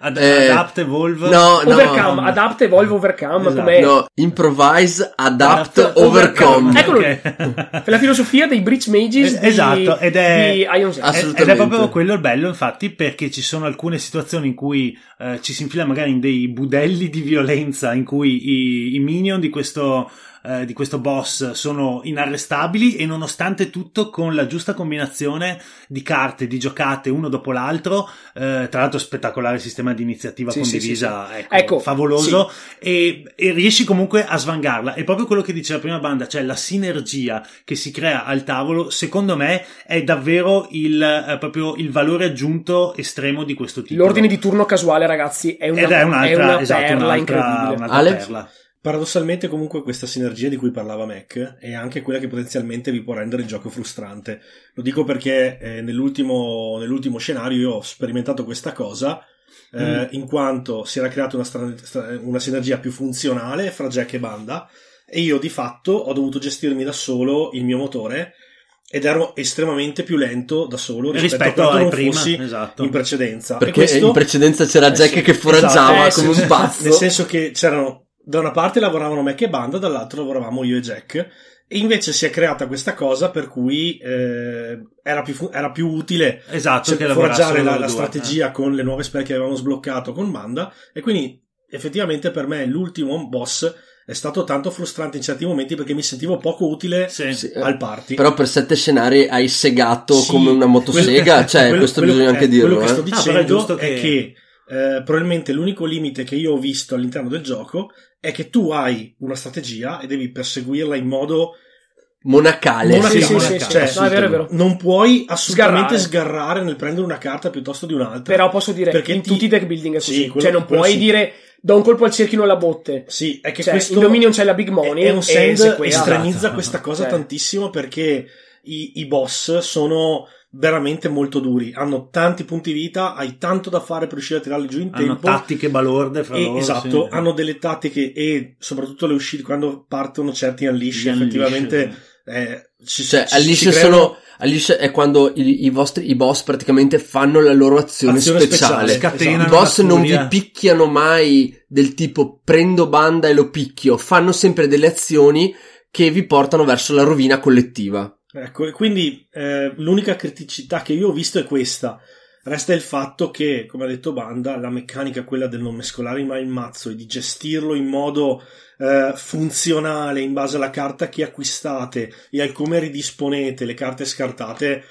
S2: ad-
S4: eh, adapt, evolve, no, overcome, no,
S3: adapt, evolve, overcome. Esatto. Come... No,
S2: improvise, adapt,
S3: adapt overcome.
S4: Eccolo
S2: okay. *laughs* la filosofia dei Bridge
S4: Mages es- esatto, di, esatto, ed è, ed è proprio quello il bello, infatti, perché ci sono alcune situazioni in cui eh, ci si infila magari in dei budelli di violenza in cui i, i minion di questo eh, di questo boss sono inarrestabili e nonostante tutto con la giusta combinazione di carte, di giocate uno dopo l'altro, eh, tra l'altro spettacolare sistema di iniziativa sì, condivisa, sì, sì, ecco, ecco, favoloso e, e, riesci comunque a svangarla. E proprio quello che dice la prima Banda, cioè la sinergia che si crea al tavolo, secondo me è davvero il, eh, proprio il valore aggiunto estremo di questo
S3: tipo. L'ordine di turno casuale, ragazzi, è una, è un'altra, è una esatto, perla un'altra, incredibile. Un'altra Alex? perla.
S1: Paradossalmente, comunque, questa sinergia di cui parlava Mac è anche quella che potenzialmente vi può rendere il gioco frustrante. Lo dico perché eh, nell'ultimo, nell'ultimo, scenario io ho sperimentato questa cosa. Eh, mm. In quanto si era creata una, stra- una sinergia più funzionale fra Jack e Banda, e io di fatto ho dovuto gestirmi da solo il mio motore ed ero estremamente più lento da solo rispetto, rispetto a quanto prima, esatto. in precedenza. Perché questo... in precedenza c'era eh Jack eh sì, che foraggiava esatto, eh, come un pazzo. Nel senso che c'erano da una parte lavoravano Mac e Banda, dall'altra lavoravamo io e Jack. E invece si è creata questa cosa per cui eh, era, più fu- era, più, utile esatto, cioè, foraggiare la, la strategia eh. con le nuove spec che avevamo sbloccato con Banda. E quindi effettivamente per me l'ultimo boss è stato tanto frustrante in certi momenti perché mi sentivo poco utile sì. Eh, al party. Però per
S2: sette scenari hai segato sì, come una motosega, *laughs* quello, cioè quello, questo quello, bisogna anche eh, dirlo. Quello che eh. sto dicendo no, è, è, che,
S1: che eh, probabilmente l'unico limite che io ho visto all'interno del gioco è che tu hai una strategia e devi perseguirla in modo monacale, monacale. Sì, monacale. Sì, sì, cioè, no, è vero, è vero. non puoi assolutamente sgarrare. sgarrare. nel prendere una carta piuttosto di un'altra però posso dire perché in ti... tutti
S3: i deck building è così quello, cioè non puoi dire do un colpo al cerchio alla botte sì è che cioè, questo in Dominion c'è la big money è, è un sand estremizza esatto. questa cosa cioè. tantissimo
S1: perché i, i boss sono veramente molto duri. Hanno tanti punti vita, hai tanto da fare per riuscire a tirarli giù in hanno tempo. Hanno tattiche balorde fra e, loro. Esatto, sì. hanno delle tattiche e soprattutto le uscite quando partono certi unleash, Gli effettivamente... sì. Eh, ci, cioè, ci, Alice, ci
S2: sono, Alice è quando i, i, vostri, i boss praticamente fanno la loro azione, azione speciale. speciale. I boss non vi picchiano mai del tipo prendo banda e lo picchio, fanno sempre delle azioni che vi portano verso la rovina collettiva.
S1: Ecco, quindi eh, l'unica criticità che io ho visto è questa. Resta il fatto che, come ha detto Banda, la meccanica, quella del non mescolare mai il mazzo e di gestirlo in modo eh, funzionale in base alla carta che acquistate e al come ridisponete le carte scartate,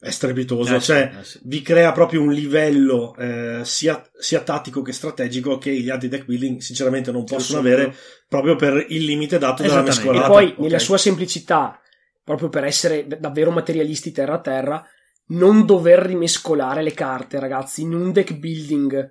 S1: è strepitoso. Eh, cioè, eh, sì. vi crea proprio un livello eh, sia, sia, tattico che strategico che gli altri deck building sinceramente non possono avere proprio per il limite dato dalla mescolata. E poi, okay. nella sua
S3: semplicità proprio per essere davvero materialisti terra a terra, non dover rimescolare le carte, ragazzi, in un deck building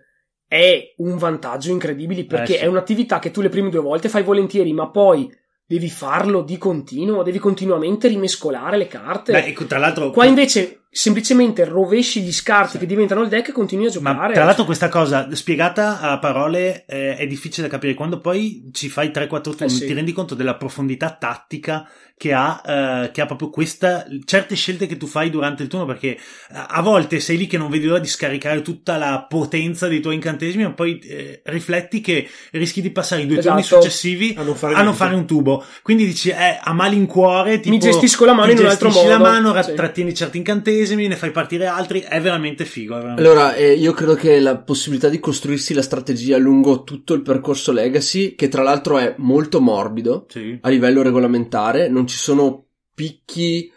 S3: è un vantaggio incredibile eh, perché eh sì. è un'attività che tu le prime due volte fai volentieri, ma poi devi farlo di continuo, devi continuamente rimescolare le carte. Beh, ecco, tra l'altro, qua invece semplicemente rovesci gli scarti sì. che diventano il deck e continui a giocare. Ma, tra l'altro,
S4: questa cosa spiegata a parole eh, è difficile da capire. Quando poi ci fai 3-4 eh, turni, eh sì. ti rendi conto della profondità tattica che ha, eh, che ha proprio questa, certe scelte che tu fai durante il turno, perché eh, a volte sei lì che non vedi l'ora di scaricare tutta la potenza dei tuoi incantesimi, ma poi eh, rifletti che rischi di passare i due esatto. turni successivi a non, fare, a non fare, un tubo. Quindi dici, eh, a malincuore, tipo, mi gestisco la mano in un altro modo. Mi gestisci la mano, sì. trattieni certi incantesimi incantesimi, ne fai partire altri, è veramente figo. È veramente allora,
S2: figo. Eh, io credo che la possibilità di costruirsi la strategia lungo tutto il percorso Legacy, che tra l'altro è molto morbido sì. a livello regolamentare, non ci sono picchi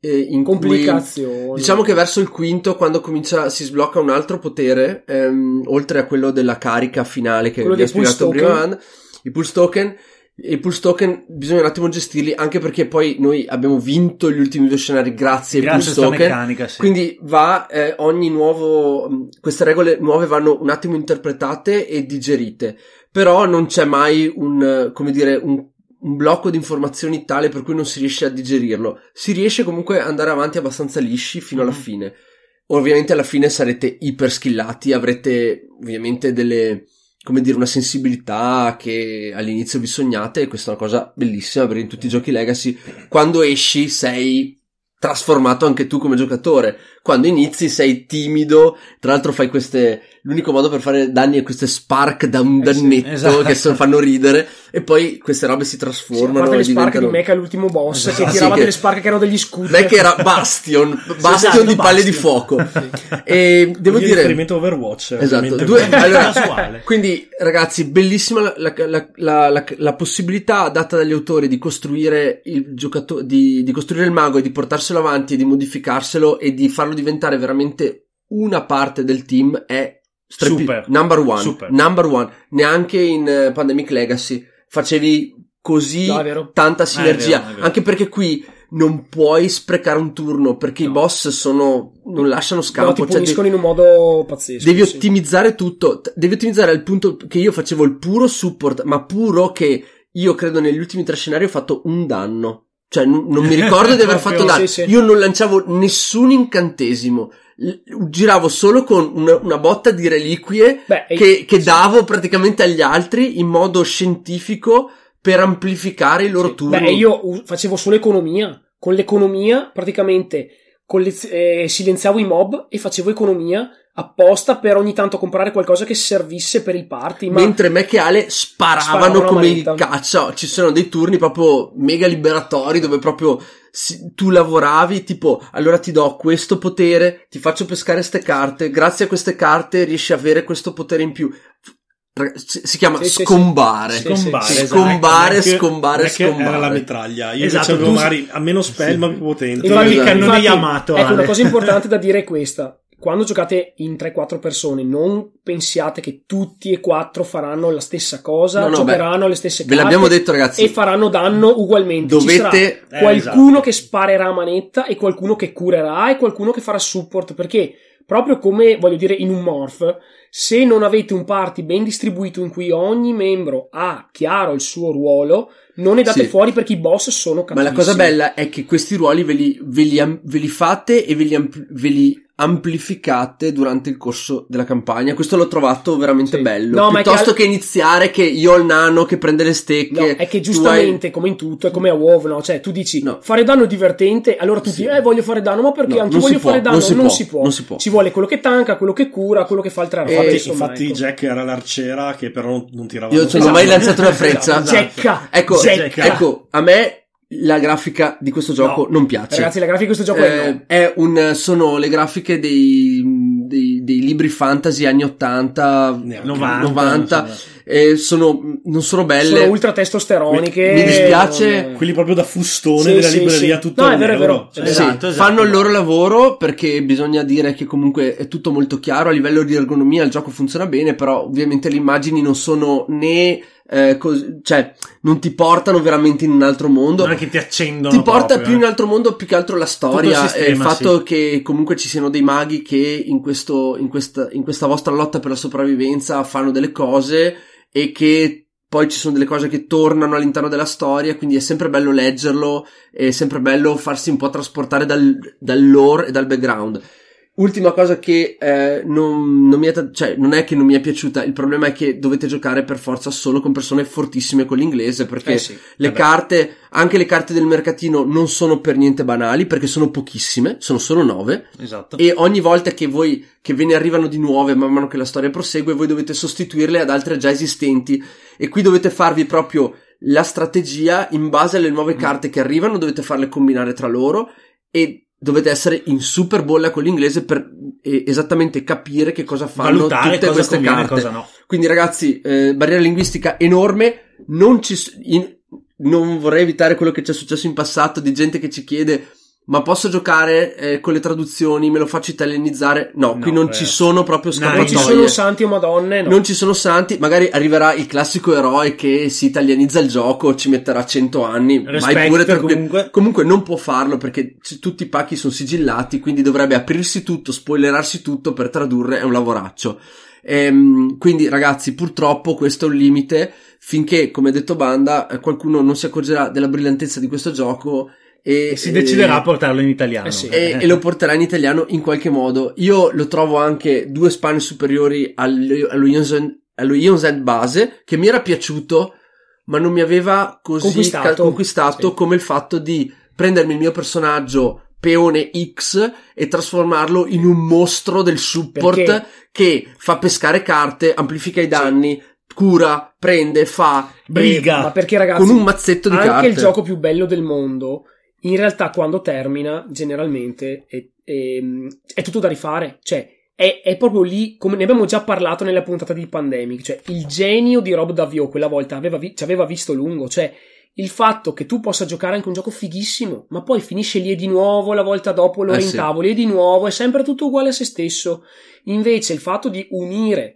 S2: eh, in complicazioni. Cui, diciamo che verso il quinto, quando comincia, si sblocca un altro potere, ehm, oltre a quello della carica finale che quello vi ho spiegato prima, il pulse token i pulse token bisogna un attimo gestirli anche perché poi noi abbiamo vinto gli ultimi due scenari grazie, grazie ai pulse token meccanica, sì. quindi va eh, ogni nuovo mm, queste regole nuove vanno un attimo interpretate e digerite però non c'è mai un come dire un, un blocco di informazioni tale per cui non si riesce a digerirlo si riesce comunque ad andare avanti abbastanza lisci fino alla mm. fine ovviamente alla fine sarete iper skillati avrete ovviamente delle come dire, una sensibilità che all'inizio vi sognate, e questa è una cosa bellissima perché in tutti i giochi legacy, quando esci sei trasformato anche tu come giocatore. Quando inizi sei timido, tra l'altro fai queste l'unico modo per fare danni è queste spark da un dannetto eh sì, esatto. che so, fanno ridere e poi queste robe si trasformano. Sì, a parte diventano... di Mecha
S3: l'ultimo boss esatto. che tirava sì, delle che... spark che erano degli scudi. Mecha era
S1: Bastion,
S3: Bastion esatto, di palle
S2: di fuoco. E devo quindi dire... Riferimento
S3: Overwatch.
S1: Esatto. Due...
S2: Allora, quindi ragazzi, bellissima la, la, la, la, possibilità data dagli autori di costruire il giocatore, di, di costruire il mago e di portarselo avanti e di modificarselo e di farlo diventare veramente una parte del team è Strepi- Super. Number one. Super. Number one. Neanche in eh, Pandemic Legacy facevi così no, tanta sinergia. È vero, è vero. Anche perché qui non puoi sprecare un turno perché no. i boss sono non lasciano scampo no, ti cioè puniscono
S3: cioè, devi, in un modo pazzesco devi sì.
S2: ottimizzare tutto devi ottimizzare al punto che io facevo il puro support ma puro che io credo negli ultimi tre scenari ho fatto un danno cioè n- non mi ricordo di aver *laughs* fatto danno sì, sì. io non lanciavo nessun incantesimo giravo solo con una, una botta di reliquie Beh, che, che, davo praticamente agli altri in modo scientifico
S3: per amplificare i
S2: loro sì. turno. Beh, io
S3: facevo solo economia. Con l'economia praticamente collez- eh, silenziavo i mob e facevo economia apposta per ogni tanto comprare qualcosa che servisse per il party. Ma... Mentre me e Ale sparavano, sparavano come il caccia.
S2: Ci sono dei turni proprio mega liberatori dove proprio si, tu lavoravi tipo allora ti do questo potere, ti faccio pescare queste carte, grazie a queste carte riesci a avere questo potere in più. Si chiama sì, scombare. Sì, sì. Scombare, sì, esatto. scombare, esatto. scombare, che, scombare. Era la metraglia. Io esatto, avevo tu... magari a
S1: meno spell, ma più potente. Infatti, esatto. il cannone Ecco, una cosa
S3: importante da dire è questa quando giocate in 3-4 persone, non pensiate che tutti e quattro faranno la stessa cosa, no, no, giocheranno beh, le stesse cose. Ve l'abbiamo detto, ragazzi. E faranno danno ugualmente. Dovete... Eh, esatto. qualcuno esatto. che sparerà a manetta e qualcuno che curerà e qualcuno che farà support. Perché, proprio come voglio dire, in un morph, se non avete un party ben distribuito in cui ogni membro ha chiaro il suo ruolo, non ne date sì. fuori perché i boss sono cattivi. Ma la cosa bella
S2: è che questi ruoli ve li, ve li, am- ve li fate e ve li, am- ve li, amplificate durante il corso della campagna. Questo l'ho trovato veramente sì. bello. No, Piuttosto che... che... iniziare che io ho il nano che prende le stecche. No,
S3: è che giustamente, hai... come in tutto, è come a WoW, no? Cioè, tu dici no. fare danno è divertente, allora tu sì. dici, eh, voglio fare danno, ma perché no, anche voglio può, fare danno? Non, si, non, può, si, può. non si, può. Ci vuole quello che tanca, quello che cura, quello che fa il trano. Eh, infatti,
S1: ecco. Jack era l'arciera che però non tirava. Io non ho mai lanciato una freccia. Esatto. Ecco, secca. Cioè, ecco,
S2: a me la grafica di questo gioco no. non piace. Ragazzi, la grafica di questo gioco eh, no. è un sono le grafiche dei, dei, dei libri fantasy anni 80, 90, 90 non, sono, non sono belle. Sono ultra
S3: testosteroniche. Mi, dispiace.
S2: Non...
S1: Quelli proprio da fustone
S3: sì, della sì, libreria sì. tutto. No, è vero, vero. Cioè, esatto,
S2: esatto, fanno il loro lavoro perché bisogna dire che comunque è tutto molto chiaro. A livello di ergonomia il gioco funziona bene, però ovviamente le immagini non sono né eh, cos- cioè, non ti portano veramente in un altro mondo. Non è che ti accendono. Ti porta proprio, più in un eh. altro mondo, più che altro la storia sistema, e il fatto sì. che comunque ci siano dei maghi che in, questo, in, questa, in questa vostra lotta per la sopravvivenza fanno delle cose e che poi ci sono delle cose che tornano all'interno della storia, quindi è sempre bello leggerlo, è sempre bello farsi un po' trasportare dal, dal lore e dal background. Ultima cosa che eh, non, non, mi è, cioè, non è che non mi è piaciuta, il problema è che dovete giocare per forza solo con persone fortissime con l'inglese, perché eh sì, le vabbè. carte, anche le carte del mercatino non sono per niente banali, perché sono pochissime, sono solo nove. Esatto. E ogni volta che voi, che ve ne arrivano di nuove man mano che la storia prosegue, voi dovete sostituirle ad altre già esistenti. E qui dovete farvi proprio la strategia in base alle nuove mm. carte che arrivano, dovete farle combinare tra loro e dovete essere in super bolla con l'inglese per eh, esattamente capire che cosa fanno Valutare tutte queste conviene, carte. No. Quindi ragazzi, eh, barriera linguistica enorme, non ci in, non vorrei evitare quello che ci è successo in passato di gente che ci chiede ma posso giocare eh, con le traduzioni, me lo faccio italianizzare? No, no qui non ragazzi. ci eh. sono proprio scappatoie. No, non ci sono eh. santi o madonne, no. Non ci sono santi, magari arriverà il classico eroe che si italianizza il gioco, ci metterà 100 anni, ma mai pure tranquillo. Comunque. comunque non può farlo perché c- tutti i pacchi sono sigillati, quindi dovrebbe aprirsi tutto, spoilerarsi tutto per tradurre, è un lavoraccio. Ehm, quindi ragazzi, purtroppo questo è un limite finché, come ha detto Banda, eh, qualcuno non si accorgerà della brillantezza di questo gioco e, e si deciderà a eh, portarlo in italiano. Eh sì. e, eh. e, lo porterà in italiano in qualche modo. Io lo trovo anche due spanne superiori allo, allo Yonzen, base, che mi era piaciuto, ma non mi aveva così conquistato, ca- conquistato sì. come il fatto di prendermi il mio personaggio peone X e trasformarlo in un mostro del support Perché? che fa pescare carte, amplifica i danni, sì cura, prende, fa, briga. Eh, ma perché, ragazzi, con un mazzetto di anche carte. Anche il gioco
S3: più bello del mondo in realtà, quando termina, generalmente è, è, è tutto da rifare. Cioè, è, è, proprio lì, come ne abbiamo già parlato nella puntata di Pandemic. Cioè, il genio di Rob Davio quella volta aveva vi- ci aveva visto lungo. Cioè, il fatto che tu possa giocare anche un gioco fighissimo, ma poi finisce lì e di nuovo la volta dopo lo eh rintavoli sì. e di nuovo è sempre tutto uguale a se stesso. Invece il fatto di unire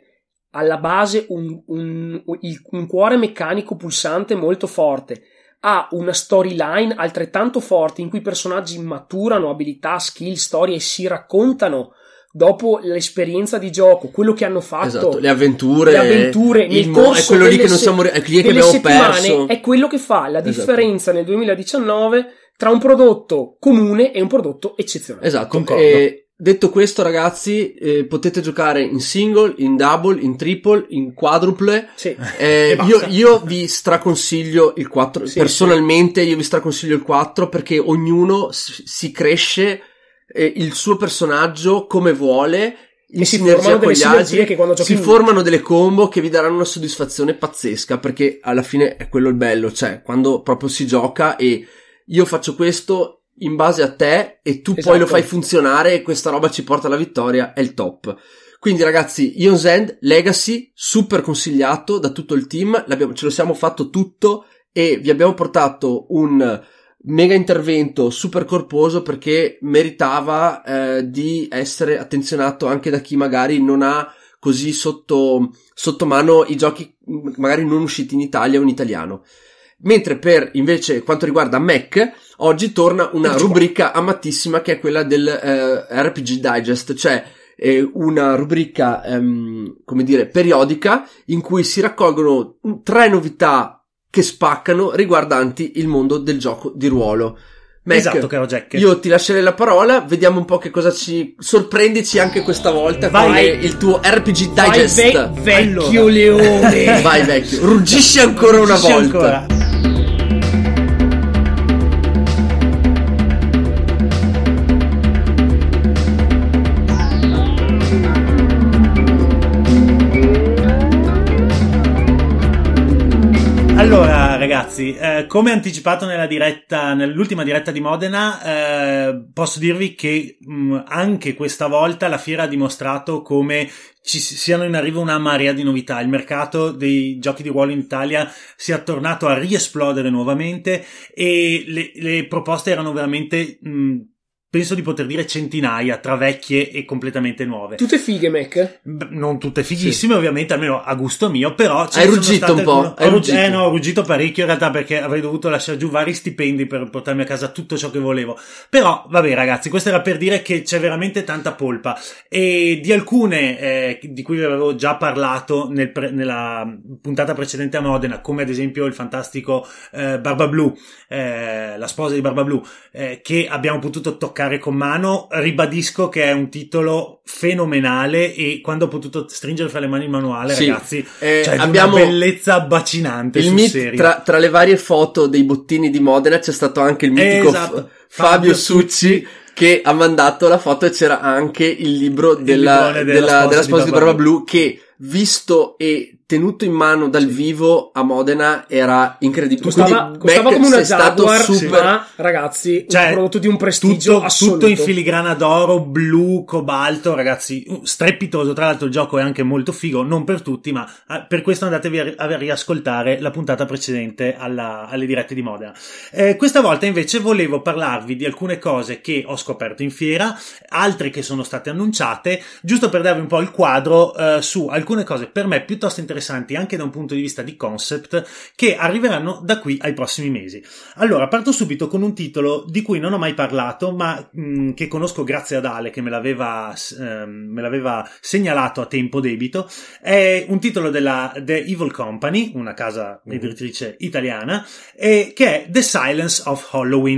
S3: alla base un, un, un, un cuore meccanico pulsante molto forte ha una storyline altrettanto forte in cui i personaggi maturano abilità, skill, storie e si raccontano dopo l'esperienza di gioco, quello che hanno fatto, esatto, le
S2: avventure, le avventure nel mo- corso è quello lì che non siamo è lì che abbiamo perso. È
S3: quello che fa la esatto. differenza esatto. nel 2019 tra un prodotto comune e un prodotto eccezionale.
S2: Esatto, Concordo. E, Detto questo, ragazzi, eh, potete giocare in single, in double, in triple, in quadruple. Sì. Eh, io, io, vi straconsiglio il 4. Sì, Personalmente, sì. io vi straconsiglio il 4 perché ognuno si, cresce eh, il suo personaggio come vuole. In e si formano delle sinergie che
S3: quando si in... formano
S2: delle combo che vi daranno una soddisfazione pazzesca perché alla fine è quello il bello, cioè quando proprio si gioca e io faccio questo in base a te e tu esatto. poi lo esatto. fai funzionare e questa roba ci porta alla vittoria, è il top. Quindi ragazzi, Ion's End Legacy, super consigliato da tutto il team, L'abbiamo, ce lo siamo fatto tutto e vi abbiamo portato un mega intervento super corposo perché meritava eh, di essere attenzionato anche da chi magari non ha così sotto, sotto mano i giochi magari non usciti in Italia o in italiano. Mentre per invece quanto riguarda Mac, oggi torna una ecco rubrica amatissima che è quella del eh, RPG Digest, cioè eh, una rubrica, ehm, come dire, periodica in cui si raccolgono tre novità che spaccano riguardanti il mondo del gioco di ruolo. Mac, esatto, caro Jack. Io ti lascerei la parola, vediamo un po' che cosa ci sorprendici anche questa volta vai, il tuo RPG Digest. Vai ve- vecchio leone. vai vecchio, ruggisci ancora ruggisci una volta. Ancora.
S4: ragazzi, eh, come anticipato nella diretta, nell'ultima diretta di Modena, eh, posso dirvi che mh, mm, anche questa volta la fiera ha dimostrato come ci siano in arrivo una marea di novità. Il mercato dei giochi di ruolo in Italia si è tornato a riesplodere nuovamente e le, le proposte erano veramente mh, mm, penso di poter dire centinaia tra vecchie e completamente nuove. Tutte fighe, Mac? non tutte fighissime, sì. ovviamente, almeno a gusto mio, però... Hai ruggito un po'? Alcune... Ruggito. Eh no, ho ruggito parecchio in realtà perché avrei dovuto lasciare giù vari stipendi per portarmi a casa tutto ciò che volevo. Però, vabbè ragazzi, questo era per dire che c'è veramente tanta polpa e di alcune eh, di cui vi avevo già parlato nel pre- nella puntata precedente a Modena, come ad esempio il fantastico eh, Barba Blu, eh, la sposa di Barba Blu, eh, che abbiamo potuto toccare toccare con mano. Ribadisco che è un titolo fenomenale e quando ho potuto stringere fra
S2: le mani il manuale, sì. ragazzi, eh, cioè abbiamo una bellezza abbacinante. Il mit- tra, tra, le varie foto dei bottini di Modena c'è stato anche il mitico esatto. F- Fabio, Fabio Succi che ha mandato la foto e c'era anche il libro della, della, della, della Sposa di Barba Blu che visto e tenuto in mano dal vivo a Modena era incredibile.
S3: Costava, Quindi costava Beck come una Jaguar, super... ma ragazzi, cioè, un prodotto di un prestigio tutto, assoluto. Tutto in
S4: filigrana d'oro, blu, cobalto, ragazzi, strepitoso. Tra l'altro il gioco è anche molto figo, non per tutti, ma eh, per questo andatevi a, a riascoltare la puntata precedente alla, alle dirette di Modena. Eh, questa volta invece volevo parlarvi di alcune cose che ho scoperto in fiera, altre che sono state annunciate, giusto per darvi un po' il quadro eh, su alcune cose per me piuttosto interessanti interessanti anche da un punto di vista di concept che arriveranno da qui ai prossimi mesi. Allora, parto subito con un titolo di cui non ho mai parlato, ma mh, mm, che conosco grazie ad Ale che me l'aveva, ehm, me l'aveva segnalato a tempo debito. È un titolo della The Evil Company, una casa mhm. editrice italiana, e che è The Silence of Halloween.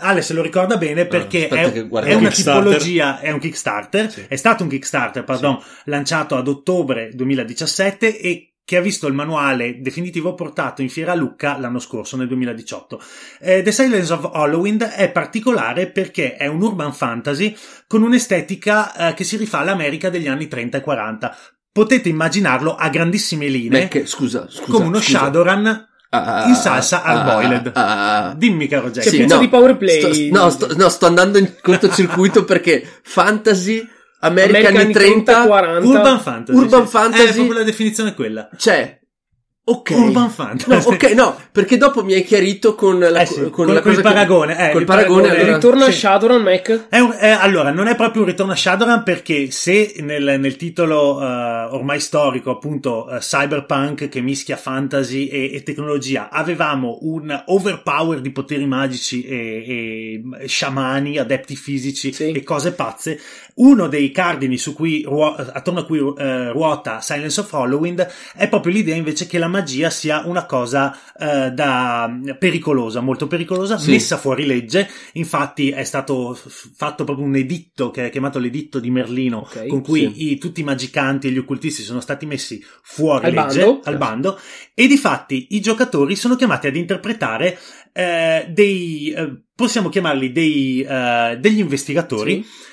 S4: Ale se lo ricorda bene perché è, è, una tipologia, è un Kickstarter, sì. è stato un Kickstarter, pardon, sì. lanciato ad ottobre 2017 e che ha visto il manuale definitivo portato in fiera Lucca l'anno scorso, nel 2018. Eh, The Silence of Halloween è particolare perché è un urban fantasy con un'estetica eh, che si rifà all'America degli anni 30 e 40. Potete immaginarlo a grandissime linee, Beh, che, scusa, scusa, come uno scusa. Shadowrun Ah, in ah, salsa
S2: ah, al boiled. Dimmi, caro Jack. C'è sì, pizza no, di powerplay. Sto, no, sto, no, sto andando in cortocircuito perché fantasy. American, American 30, 30 40, Urban Fantasy. Urban sì. Fantasy. è eh, proprio la definizione quella. C'è Ok. Urban
S3: Fantasy. No, ok,
S2: no, perché dopo mi hai chiarito con la, eh sì, con, con la cosa paragone. Che, eh, col il paragone. paragone allora, ritorno sì. a Shadowrun, Mac?
S4: È un, è, eh, allora, non è proprio un ritorno a Shadowrun perché se nel, nel titolo uh, ormai storico, appunto, uh, cyberpunk che mischia fantasy e, e, tecnologia, avevamo un overpower di poteri magici e, e sciamani, adepti fisici sì. e cose pazze, uno dei cardini cui, attorno a cui uh, ruota Silence of Halloween è proprio l'idea invece che la magia sia una cosa eh, da, pericolosa, molto pericolosa, sì. messa fuori legge. Infatti è stato fatto proprio un editto che è chiamato l'editto di Merlino, okay, con cui sì. i, tutti i magicanti e gli occultisti sono stati messi fuori al legge, bando. al bando, e difatti i giocatori sono chiamati ad interpretare eh, dei, eh, possiamo chiamarli dei, eh, degli investigatori. Sì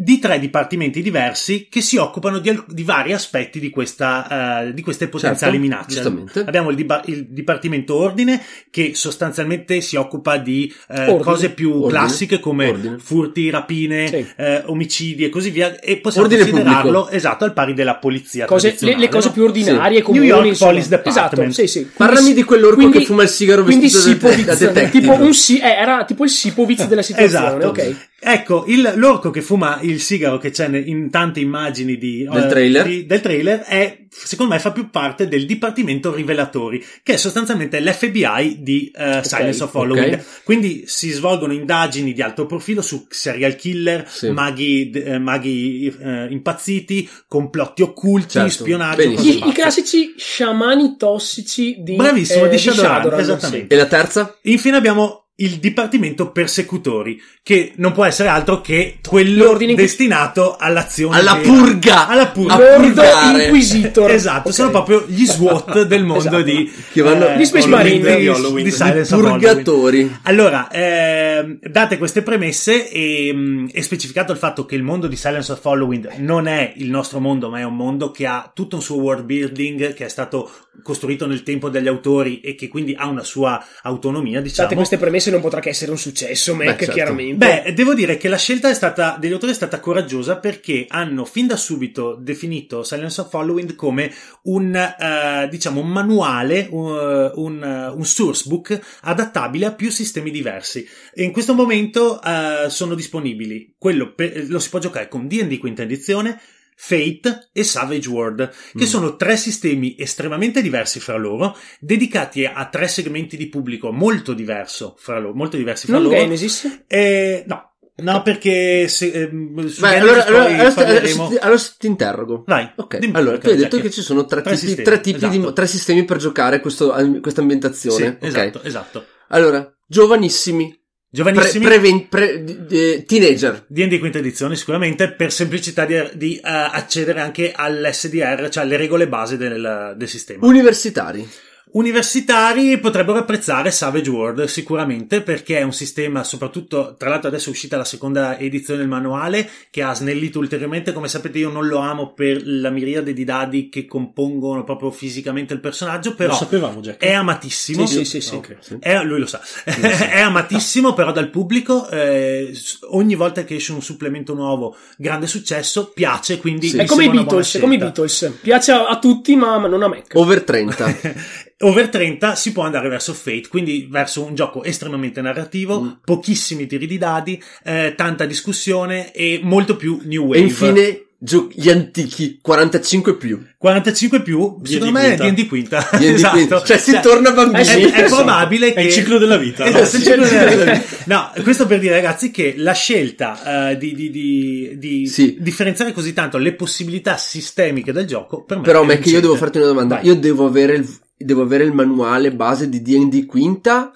S4: di tre dipartimenti diversi che si occupano di, di vari aspetti di, questa, uh, di queste potenziali certo, minacce. Abbiamo il, diba- il, Dipartimento Ordine che sostanzialmente si occupa di uh, ordine, cose più ordine, classiche come ordine. furti, rapine, sì. uh, omicidi e così via e possiamo ordine considerarlo pubblico. esatto al pari della polizia. Cose, le, le, cose più ordinarie sì. come New York insomma. Police esatto, Department. Esatto,
S3: sì, sì. Quindi, Parlami di quell'orco quindi, che fuma il sigaro vestito da, da detective. Tipo, un, eh, era tipo il Sipoviz della *laughs* esatto. situazione. esatto. Okay. Ecco,
S4: il, l'orco che fuma il sigaro che c'è in tante immagini di, del, uh, trailer. Di, del, trailer. è, secondo me, fa più parte del Dipartimento Rivelatori, che è sostanzialmente l'FBI di uh, okay, Silence of Halloween. Okay. Quindi si svolgono indagini di alto profilo su serial killer, sì. maghi, eh, maghi eh, impazziti, complotti occulti, certo. spionaggio. I, I,
S3: classici sciamani tossici di Bravissimo, eh, di Shadowrun, Shadowrun, esattamente.
S4: Sì. E la terza? Infine abbiamo il Dipartimento Persecutori, che non può essere altro che quello destinato all'azione alla vera. purga, alla purga, a purgare. Inquisitor. Esatto, okay. sono proprio gli SWAT del *laughs* esatto. mondo esatto. di che vanno, eh, gli Space Marine di, di, di Silence purgatori. Allora, eh, date queste premesse e, e mm, specificato il fatto che il mondo di Silence of Halloween non è il nostro mondo, ma è un mondo che ha tutto un suo world building che è stato costruito nel tempo dagli autori e che quindi ha una sua autonomia, diciamo. Date queste
S3: premesse non potrà che essere un successo, Mac, Beh, certo. chiaramente.
S4: Beh, devo dire che la scelta è stata, degli autori è stata coraggiosa perché hanno fin da subito definito Silence of Following come un, uh, diciamo, un manuale, un, un, un, sourcebook adattabile a più sistemi diversi. E in questo momento uh, sono disponibili. Quello per, lo si può giocare con D&D quinta edizione, Fate e Savage World, che mm. sono tre sistemi estremamente diversi fra loro, dedicati a tre segmenti di pubblico molto, diverso fra loro, molto diversi fra non loro. Genesis? Eh, no. No, perché se, eh, Vai, allora, allora, allora,
S2: allora, ti interrogo. Vai. Okay. Dimmi, allora, tu hai detto che ci sono tre, tre tipi, sistemi, tre, tipi esatto. di, tre sistemi per giocare questa ambientazione. Sì, okay. Esatto, esatto. Allora, giovanissimi,
S1: Giovanissimi. Pre,
S2: preven, pre, eh, teenager.
S4: D&D quinta edizione sicuramente per semplicità di, di uh, accedere anche all'SDR, cioè alle regole base del, del sistema.
S2: Universitari.
S4: Universitari potrebbero apprezzare Savage World sicuramente perché è un sistema, soprattutto tra l'altro adesso è uscita la seconda edizione del manuale che ha snellito ulteriormente, come sapete io non lo amo per la miriade di dadi che compongono proprio fisicamente il personaggio, però no, sapevamo, è amatissimo. Sì, sì, sì, okay. è, eh, lui lo sa. *laughs* è amatissimo però dal pubblico, eh, ogni volta che esce un supplemento nuovo, grande successo, piace, quindi è come i Beatles, come
S3: Beatles,
S4: piace a, tutti ma non a me. Over 30. *laughs* over 30 si può andare verso Fate, quindi verso un gioco estremamente narrativo, mm. pochissimi tiri di dadi, eh, tanta discussione e molto più new wave. E infine
S2: gio- gli antichi 45 più
S4: 45 più secondo me è D&D quinta, D&D *laughs* esatto. quinta. Cioè, si cioè, torna bambini è, è esatto. probabile che è il ciclo della vita, esatto, no? Sì, ciclo ciclo della vita. no questo per dire ragazzi che la scelta uh, di, di, di, di sì. differenziare così tanto le possibilità sistemiche del gioco per me però ma è che io devo
S2: farti una domanda Vai. io devo avere il devo avere il manuale base di D&D quinta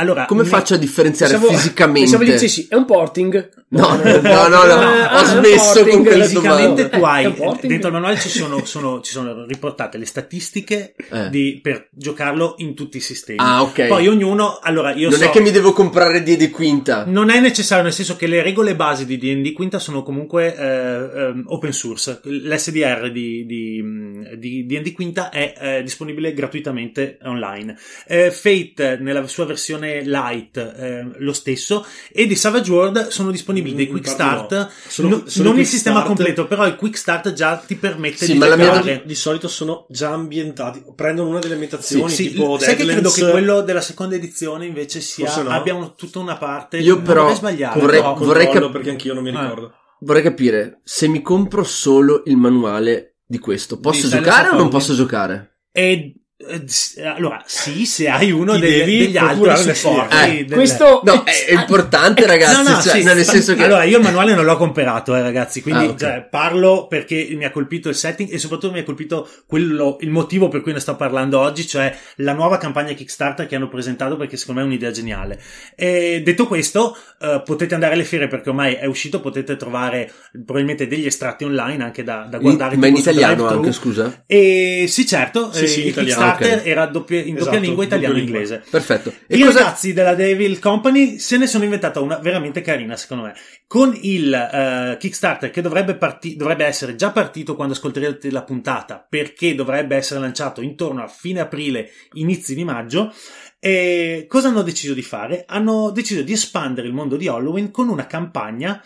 S2: allora,
S4: Come mi... faccio a differenziare pensavo, fisicamente? Pensavo sì,
S3: è un porting? No, eh, no, no, no, no, no. Eh, ho ah, smesso porting, con quella domanda. tu hai, dentro il manuale ci sono, sono,
S4: ci sono riportate le statistiche eh. di, per giocarlo in tutti i sistemi. Ah, ok. Poi
S2: ognuno, allora io Non so, è che mi devo comprare D&D Quinta.
S4: Non è necessario, nel senso che le regole base di D&D Quinta sono comunque eh, ehm, open source. L'SDR di, di, mm, di D&D Quinta è eh, disponibile gratuitamente online. Eh, Fate, nella sua versione versione light eh, lo stesso e di Savage World sono disponibili dei mm, quick start no. sono, no, sono non quick il sistema start. completo però il quick start già ti permette sì, di ma giocare. la di,
S1: solito sono già ambientati prendono una delle ambientazioni sì, tipo sì, sai che credo che quello
S4: della seconda edizione invece sia no. abbia tutta una parte io però vorrei, però vorrei cap- perché anch'io
S2: non mi eh. ricordo ah. vorrei capire se mi compro solo il manuale di questo posso di giocare o non posso giocare?
S4: È eh, eh, allora, sì, se hai uno dei, devi degli altri supporti, eh, delle... questo no, è importante, eh, ragazzi. No, no, cioè, sì, nel senso che... Allora, io il manuale non l'ho comperato, eh, ragazzi. Quindi ah, okay. cioè, parlo perché mi ha colpito il setting e soprattutto mi ha colpito quello, il motivo per cui ne sto parlando oggi, cioè la nuova campagna Kickstarter che hanno presentato perché secondo me è un'idea geniale. E, detto questo, eh, potete andare alle fiere perché ormai è uscito, potete trovare probabilmente degli estratti online anche da, da guardare. In, ma in italiano anche, scusa? E, sì, certo. Sì, sì, in italiano. Carter okay. era doppia, in esatto, doppia lingua italiano-inglese.
S2: Perfetto. E I cosa...
S4: ragazzi della Devil Company se ne sono inventata una veramente carina, secondo me. Con il uh, Kickstarter che dovrebbe, parti- dovrebbe essere già partito quando ascolterete la puntata, perché dovrebbe essere lanciato intorno a fine aprile, inizi di maggio. E cosa hanno deciso di fare? Hanno deciso di espandere il mondo di Halloween con una campagna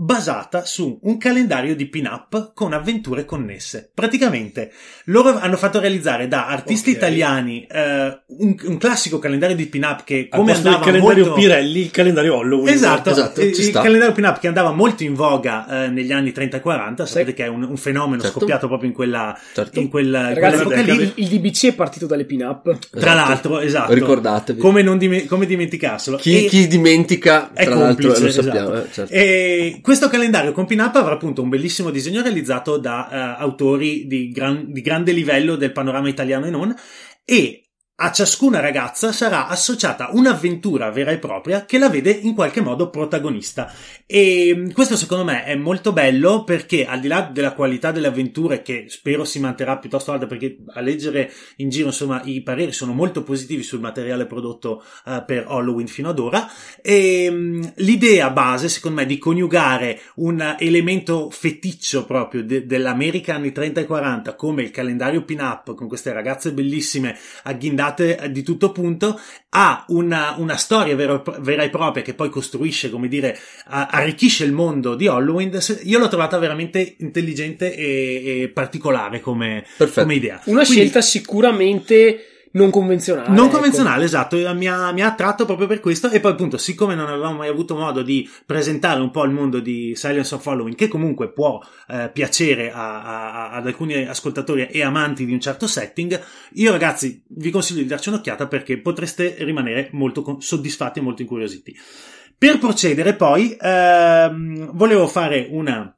S4: basata su un calendario di pin-up con avventure connesse. Praticamente loro hanno fatto realizzare da artisti okay. italiani eh, un, un, classico calendario di pin-up che come andava il calendario molto... Pirelli,
S1: il calendario Halloween. Esatto, esatto il, il calendario
S4: pin-up che andava molto in voga eh, negli anni 30 40, sapete sì. che è un, un fenomeno certo. scoppiato proprio in quella
S3: certo. in quella Ragazzi, in quella il, il DBC è partito dalle pin-up. Esatto. Tra l'altro, esatto. Ricordatevi.
S4: Come, dime- come dimenticarselo. Chi, e... chi dimentica, tra complice, l'altro, lo sappiamo. Esatto. Eh, certo.
S3: E
S4: questo calendario Compin Up avrà appunto un bellissimo disegno realizzato da uh, autori di, gran, di grande livello del panorama italiano e non, e a ciascuna ragazza sarà associata un'avventura vera e propria che la vede in qualche modo protagonista. E mm, questo secondo me è molto bello perché al di là della qualità delle avventure che spero si manterrà piuttosto alta perché a leggere in giro insomma i pareri sono molto positivi sul materiale prodotto uh, per Halloween fino ad ora e um, l'idea base secondo me di coniugare un elemento feticcio proprio de- dell'America anni 30 e 40 come il calendario pin-up con queste ragazze bellissime agghindate sfondate eh, di tutto punto, ha una, una storia vera, vera, e propria che poi costruisce, come dire, arricchisce il mondo di Halloween. Io l'ho trovata veramente intelligente e, e particolare come, come idea. Una Quindi, scelta
S3: sicuramente non convenzionale. Non ecco. convenzionale, ecco.
S4: esatto, mi ha, mi ha, attratto proprio per questo e poi appunto siccome non avevamo mai avuto modo di presentare un po' il mondo di Silence of Following, che comunque può eh, piacere a, a, ad alcuni ascoltatori e amanti di un certo setting, io ragazzi vi consiglio di darci un'occhiata perché potreste rimanere molto soddisfatti e molto incuriositi. Per procedere poi ehm, volevo fare una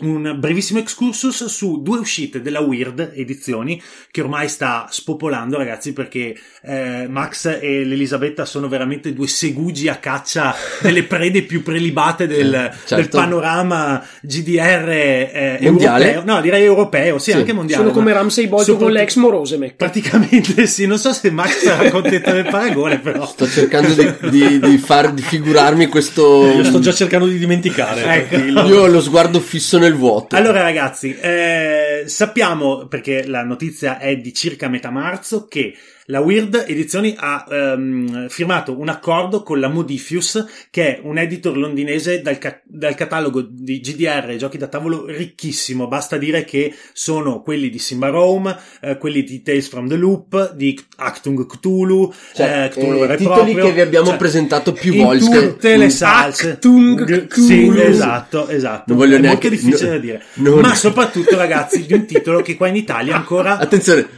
S4: un brevissimo excursus su due uscite della Weird Edizioni che ormai sta spopolando ragazzi perché eh, Max e l'Elisabetta sono veramente due segugi a caccia *laughs* delle prede più prelibate del, eh, certo. del panorama GDR eh, mondiale europeo. no direi europeo sì, sì. anche mondiale sono come
S3: Ramsey Bolton soprat- con l'ex Morosemek
S1: praticamente sì non so se Max sarà contento del paragone però sto cercando di, di, di, far, di figurarmi questo io sto già cercando di dimenticare
S4: ecco. io ho lo
S2: sguardo fisso nel nel vuoto. Allora ragazzi, eh, sappiamo,
S4: perché la notizia è di circa metà marzo, che la Weird Edizioni ha ehm, firmato un accordo con la Modifius, che è un editor londinese dal, ca- dal catalogo di GDR giochi da tavolo ricchissimo. Basta dire che sono quelli di Simba Rome, eh, quelli di Tales from the Loop, di Actung Cthulhu, eh, cioè, eh, Cthulhu eh, titoli proprio. che vi abbiamo cioè, presentato più volte. Tutte le mm. salse. Actung Cthulhu. Sì, esatto, esatto. Non voglio è neanche, molto difficile no, da dire. Ma soprattutto, ragazzi, di un titolo che qua in Italia *laughs* ancora. Attenzione,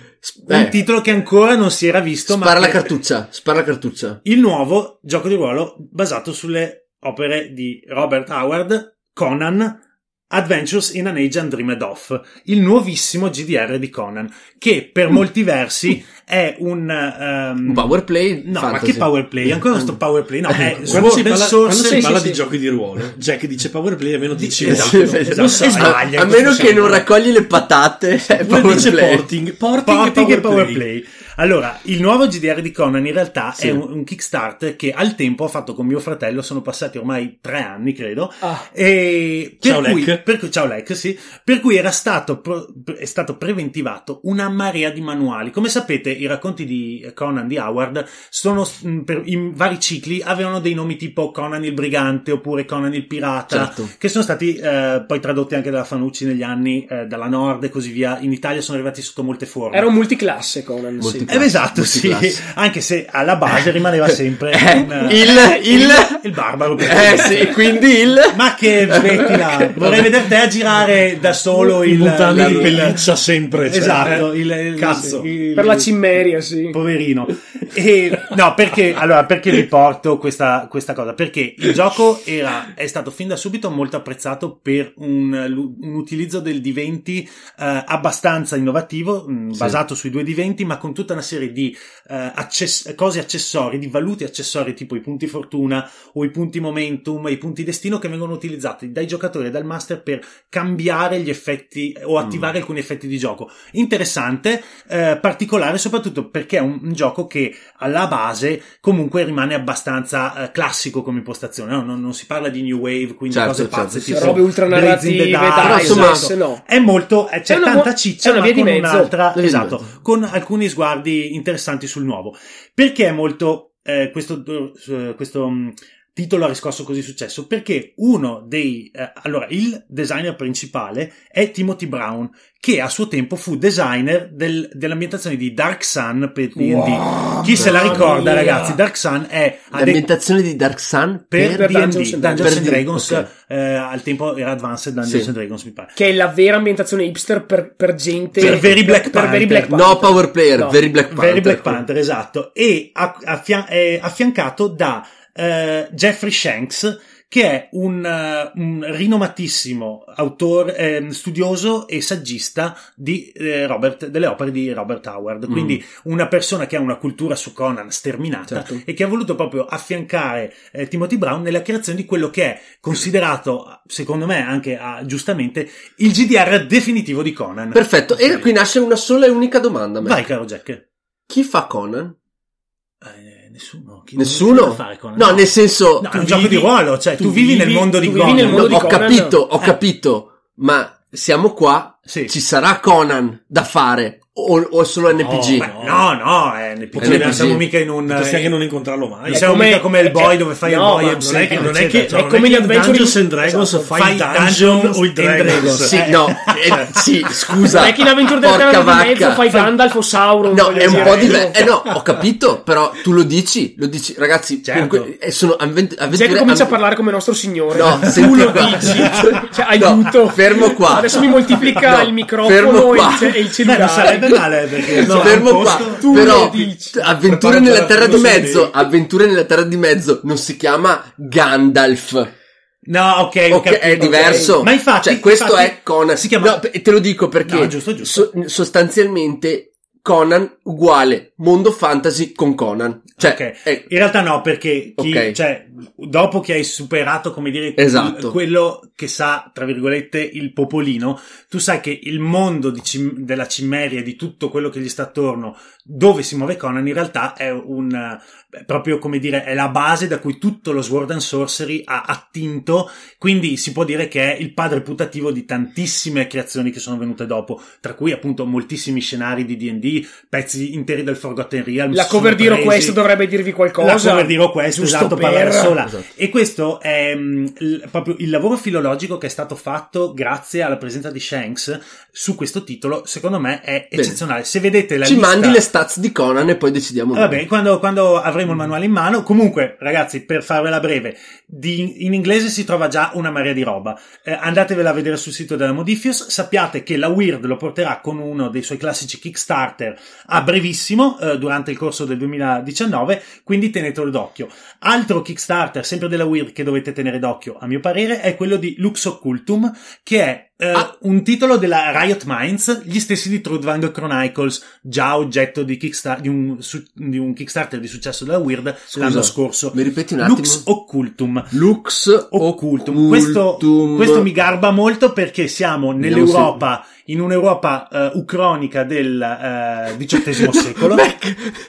S4: un eh. titolo che ancora non si era visto. Spara ma la che... cartuccia, spara la cartuccia. Il nuovo gioco di ruolo basato sulle opere di Robert Howard, Conan, Adventures in an Age Dreamed of, il nuovissimo GDR di Conan, che per molti versi *laughs* è un, um... un power play. No, fantasy. ma che power play? Ancora questo eh. power play. No, eh, è quando si parla, quando si parla sì, di sì.
S1: giochi di ruolo, Jack dice power play almeno 10 esatto, esatto. esatto. esatto. sbaglia. A meno che non
S4: raccogli le patate, è power play. Porting, porting, porting e power play. play. Allora, il nuovo GDR di Conan in realtà sì. è un, un Kickstarter che al tempo ho fatto con mio fratello, sono passati ormai tre anni, credo. Ah. E per ciao, cui, Lec. Per ciao Lec, sì. Per cui era stato, è stato preventivato una marea di manuali. Come sapete, i racconti di Conan di Howard sono mm, per, in vari cicli, avevano dei nomi tipo Conan il Brigante oppure Conan il Pirata, certo. che sono stati eh, poi tradotti anche dalla Fanucci negli anni, eh, dalla Nord e così via. In Italia sono arrivati sotto molte forme. Era un multiclasse Conan, Sì. Eh, classe, esatto, sì. Anche se alla base rimaneva eh, sempre eh, un, il, il, il, il, barbaro. Eh sì, quindi il... Ma che smettila, *laughs* vorrei vedere te a girare da solo il... Puttana di pelliccia sempre. Cioè, esatto. Il, Cazzo. per la cimmeria, sì. Poverino. E, no, perché, allora, perché riporto questa, questa cosa? Perché il gioco era, è stato fin da subito molto apprezzato per un, un utilizzo del D20 eh, abbastanza innovativo, mm, sì. basato sui due D20, ma con tutta tutta una serie di eh, access- cose accessorie, di valute accessorie tipo i punti fortuna o i punti momentum, i punti destino che vengono utilizzati dai giocatori e dal master per cambiare gli effetti o attivare mm. alcuni effetti di gioco. Interessante, eh, particolare soprattutto perché è un, un, gioco che alla base comunque rimane abbastanza eh, classico come impostazione, no? non, non, si parla di new wave, quindi certo, cose certo, pazze, certo. tipo robe ultra narrative, dai, esatto. no. è molto, eh, c'è, c'è tanta mo- ciccia, ma con mezzo. un'altra, esatto, con alcuni sguardi sguardi interessanti sul nuovo. Perché è molto eh, questo, eh, questo mm, titolo ha riscosso così successo? Perché uno dei... Eh, allora, il designer principale è Timothy Brown, che a suo tempo fu designer del, dell'ambientazione di Dark Sun per D&D. Wow, Chi se la ricorda, mia. ragazzi, Dark Sun è... L'ambientazione
S2: de- di Dark Sun
S4: per, per D&D. Dungeons, and Dungeons and Dragons, eh, okay. eh, al tempo era Advanced
S3: Dungeons sì. and Dragons, mi pare. Che è la vera ambientazione hipster per, per gente... Per veri Black, per, Panther. Per Black Panther. No power
S4: player, no. Very Black Panther. Very Black Panther, esatto.
S3: E a, a, a,
S4: affiancato da eh, Jeffrey Shanks, che è un, eh, un rinomatissimo autore, eh, studioso e saggista di, eh, Robert, delle opere di Robert Howard. Mm. Quindi mm. una persona che ha una cultura su Conan sterminata certo. e che ha voluto proprio affiancare eh, Timothy Brown nella creazione di quello che è considerato, secondo me anche ah, giustamente, il GDR definitivo di Conan. Perfetto, e qui nasce una
S2: sola e unica domanda. Mac. Vai caro Jack. Chi fa Conan?
S4: Eh, nessuno. Chi nessuno? Fare Conan?
S2: No, nel senso... No, è un vivi,
S4: gioco di ruolo, cioè tu, tu vivi, vivi, nel mondo di Conan. Mondo no, di ho Conan,
S2: capito, ho eh. capito, ma siamo qua, sì. ci sarà Conan da fare. O, o solo NPG? No, beh, no, no, è NPG. NPG. Non siamo mica in un. Potresti anche non incontrarlo
S4: mai. Non siamo come, mica come il boy cioè, dove fai no, il boy. Non è che. Non è, che, cioè, è come gli Adventures Dungeons
S1: and Dragons. Esatto, fai, fai Dungeon, o il Dragons. Sì, eh, no, *laughs* eh, eh, sì, eh, scusa. è che in Avventure del Terra
S3: di mezzo fai Gandalf o Sauron. No, è un po' diverso. Eh no,
S2: ho capito, però tu lo dici, lo dici, ragazzi. Certo. Comunque, sono avventure. Jack comincia a
S3: parlare come nostro signore. No, tu lo dici.
S2: Cioè, aiuto. Fermo qua. Adesso mi moltiplica il microfono e il cellulare male eh, perché no, fermo qua. Tu Però Avventure nella Terra di Mezzo, Avventure nella Terra di Mezzo non si chiama Gandalf. No, ok, okay capito, è diverso. Okay. Ma infatti, cioè, questo infatti, è Conan. Si chiama... No, te lo dico perché no, giusto, giusto. So- sostanzialmente Conan uguale mondo fantasy con Conan. Cioè, okay. eh, in realtà no, perché chi, okay. cioè, dopo che hai superato, come dire, esatto. quello
S4: che sa, tra virgolette, il popolino, tu sai che il mondo cim- della cimmeria e di tutto quello che gli sta attorno, dove si muove Conan, in realtà è un, eh, proprio come dire, è la base da cui tutto lo Sword and Sorcery ha attinto, quindi si può dire che è il padre putativo di tantissime creazioni che sono venute dopo, tra cui appunto moltissimi scenari di D&D, pezzi interi del Forgotten Realms. La cover di Request dovrebbe dirvi qualcosa. per dirò questo, esatto, per... parlare sola. Esatto. E questo è mm, l- proprio il lavoro filologico che è stato fatto grazie alla presenza di Shanks su questo titolo, secondo me è eccezionale. Bene. Se vedete la Ci lista... mandi le
S2: stats di Conan e poi decidiamo. Va bene,
S4: quando, quando, avremo il manuale in mano. Comunque, ragazzi, per farvela breve, di, in inglese si trova già una marea di roba. Eh, andatevela a vedere sul sito della Modifius. Sappiate che la Weird lo porterà con uno dei suoi classici Kickstarter a brevissimo, eh, durante il corso del 2019 quindi tenetelo d'occhio. Altro Kickstarter, sempre della Weird, che dovete tenere d'occhio, a mio parere, è quello di Lux Occultum, che è Uh, ah. un titolo della Riot Minds, gli stessi di Trudvang Chronicles, già oggetto di, kickstar- di, un, su- di un, Kickstarter di successo della Weird Scusa, l'anno scorso. Mi ripeti un attimo? Lux Occultum. Lux Occultum. Occultum. Questo, questo, mi garba molto perché siamo nell'Europa, in un'Europa uh, ucronica del uh, eh, XVIII *laughs* secolo.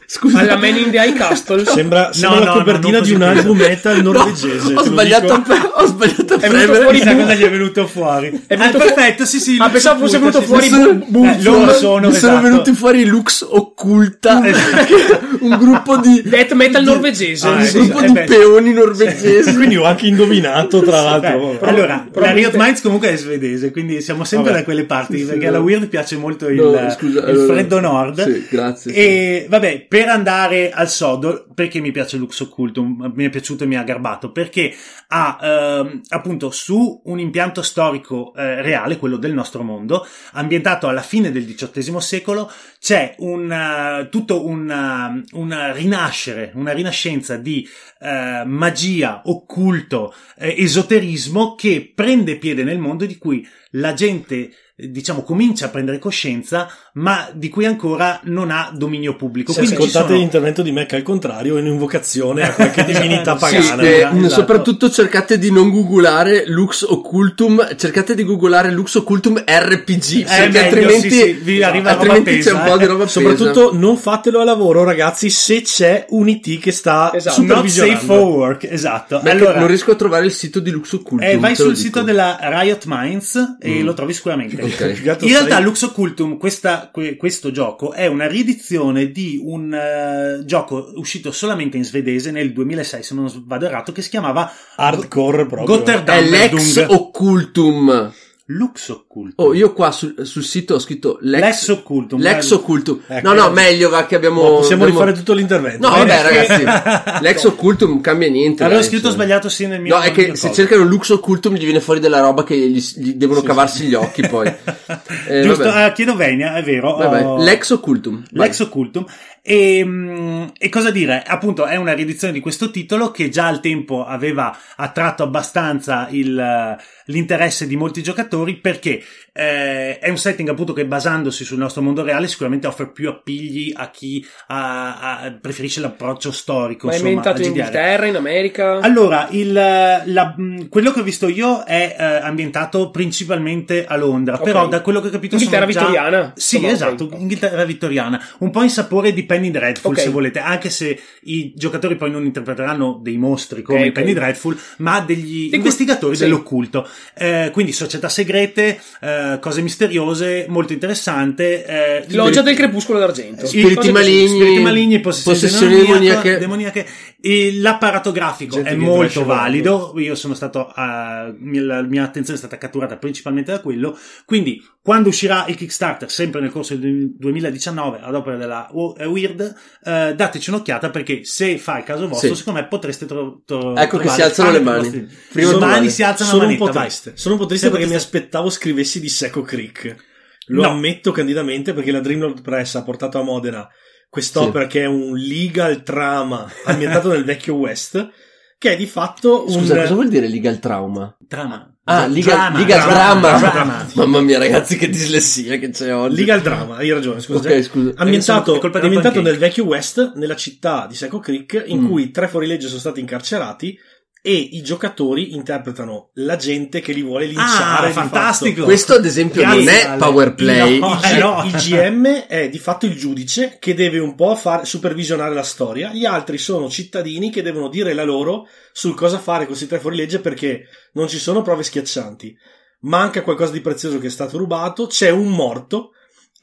S4: Scusa. Alla
S3: Man in the High Castle. *laughs* Sembra, sembra no, la no, copertina di un
S1: album metal norvegese. No, ho, sbagliato
S2: a, ho sbagliato a È venuto
S4: fuori da cosa gli è venuto fuori? È ah, venuto ah, fu- perfetto, sì, sì. Ma ah, pensavo fosse venuto sì, fuori. Eh, sono, bu- eh, sono, sono, esatto.
S3: sono venuti fuori Lux Occulta, mm. esatto. *laughs* un gruppo di *laughs* death metal norvegese. Ah, un esatto. gruppo di peoni
S1: norvegesi. Quindi ho anche indovinato, tra l'altro. Beh, allora,
S3: la Riot Minds comunque
S4: è svedese, quindi siamo sempre da quelle parti perché alla Weird piace molto il, freddo nord. Sì,
S2: grazie. E
S4: vabbè, per andare al sodo, perché mi piace Lux Occultum? mi è piaciuto e mi ha garbato perché ha ehm, appunto su un impianto storico eh, reale, quello del nostro mondo, ambientato alla fine del XVIII secolo, c'è un, eh, tutto un uh, rinascere, una rinascenza di uh, magia, occulto, eh, esoterismo che prende piede nel mondo di cui la gente diciamo comincia a prendere coscienza ma
S1: di cui ancora non ha dominio pubblico. Se Quindi ascoltate sono... l'intervento di Mac al contrario, è un'invocazione a qualche *laughs* divinità pagana. Sì, eh, esatto. Soprattutto cercate di non googolare Lux Occultum, cercate di googolare Lux Occultum RPG, eh, meglio, altrimenti, sì, sì, vi arriva altrimenti pesa, c'è un po' eh. di roba eh. Soprattutto non fatelo a lavoro, ragazzi, se c'è un IT che sta esatto, supervisionando. Not safe for
S4: work, esatto. Mac, allora, non riesco
S1: a trovare il sito di Lux Occultum. Eh, vai sul dico. sito
S4: della Riot Minds e mm. lo trovi sicuramente. Okay. In realtà Lux Occultum, questa que- questo gioco è una riedizione di un uh, gioco uscito solamente in svedese nel 2006, se non vado errato, che si chiamava Hardcore proprio. Gotterdam è l'ex
S2: Occultum. Lux occulto. Oh, io qua sul, sul sito ho scritto l'ex, l'ex occulto. L'ex occulto. Ecco, eh, no, no, meglio va che abbiamo. No, possiamo abbiamo... rifare tutto l'intervento. No, vabbè, ragazzi, *laughs* l'ex occulto non cambia niente. Avevo scritto insomma.
S4: Cioè. sbagliato sì nel mio. No, è che se cosa.
S2: cercano Lux occultum gli viene fuori della roba che gli, gli devono sì, cavarsi sì. gli occhi poi. *laughs* eh, Giusto,
S4: uh, chiedo venia, è vero. Vabbè, oh. L'ex
S2: occultum. Vai.
S4: occultum. E, ehm, e, cosa dire? Appunto, è una riedizione di questo titolo che già al tempo aveva attratto abbastanza il, l'interesse di molti giocatori visori perché eh, è un setting appunto che basandosi sul nostro mondo reale sicuramente offre più appigli a chi ha, a, preferisce l'approccio storico. Ma è ambientato in Inghilterra, in America? Allora, il, la, quello che ho visto io è eh, ambientato principalmente a Londra, okay. però da quello che ho capito Inghilterra sono Inghilterra vittoriana? Sì, insomma, esatto, okay. Inghilterra vittoriana. Un po' in sapore di Penny Dreadful okay. se volete, anche se i giocatori poi non interpreteranno dei mostri come Penny Dreadful, ma degli di investigatori sì. dell'occulto. Eh, quindi società segreta segrete, eh, cose misteriose, molto interessante. Eh, Loggia del
S3: crepuscolo d'argento. Spiriti maligni, spiriti maligni, possessioni, demoniache.
S4: demoniache. l'apparato grafico Gente è molto valido. Io sono stato, uh, mia, la mia attenzione è stata catturata principalmente da quello. Quindi, quando uscirà il Kickstarter, sempre nel corso del 2019, ad opera della eh, Weird, uh, dateci un'occhiata perché se fa il caso vostro, sì. secondo me potreste trovare. Tro- ecco che si alzano le mani. Prima domani si alzano le mani. Sono un po' triste. Sono un po' triste perché mi
S1: aspettavo aspettavo scrivessi di Seco Creek. Lo no. ammetto candidamente perché la Dreamlord Press ha portato a Modena quest'opera sì. che è un legal trauma ambientato nel vecchio West, che è di fatto un... Scusa, cosa vuol dire legal trauma? Trama. Ah, legal, legal drama. drama. Mamma mia, ragazzi, che dislessia che c'è oggi. Legal drama, hai ragione,
S2: scusa. Ok, scusa. Ambientato, eh, ambientato nel
S1: vecchio West, nella città di Seco Creek, in mm. cui tre fuorilegge sono stati incarcerati e i giocatori interpretano la gente che li vuole linciare. Ah, fantastico! Questo ad esempio Grazie, non è Ale. power play. No, il, no. Eh, il, GM è di fatto il giudice che deve un po' far, supervisionare la storia. Gli altri sono cittadini che devono dire la loro sul cosa fare con questi tre fuorilegge perché non ci sono prove schiaccianti. Manca qualcosa di prezioso che è stato rubato, c'è un morto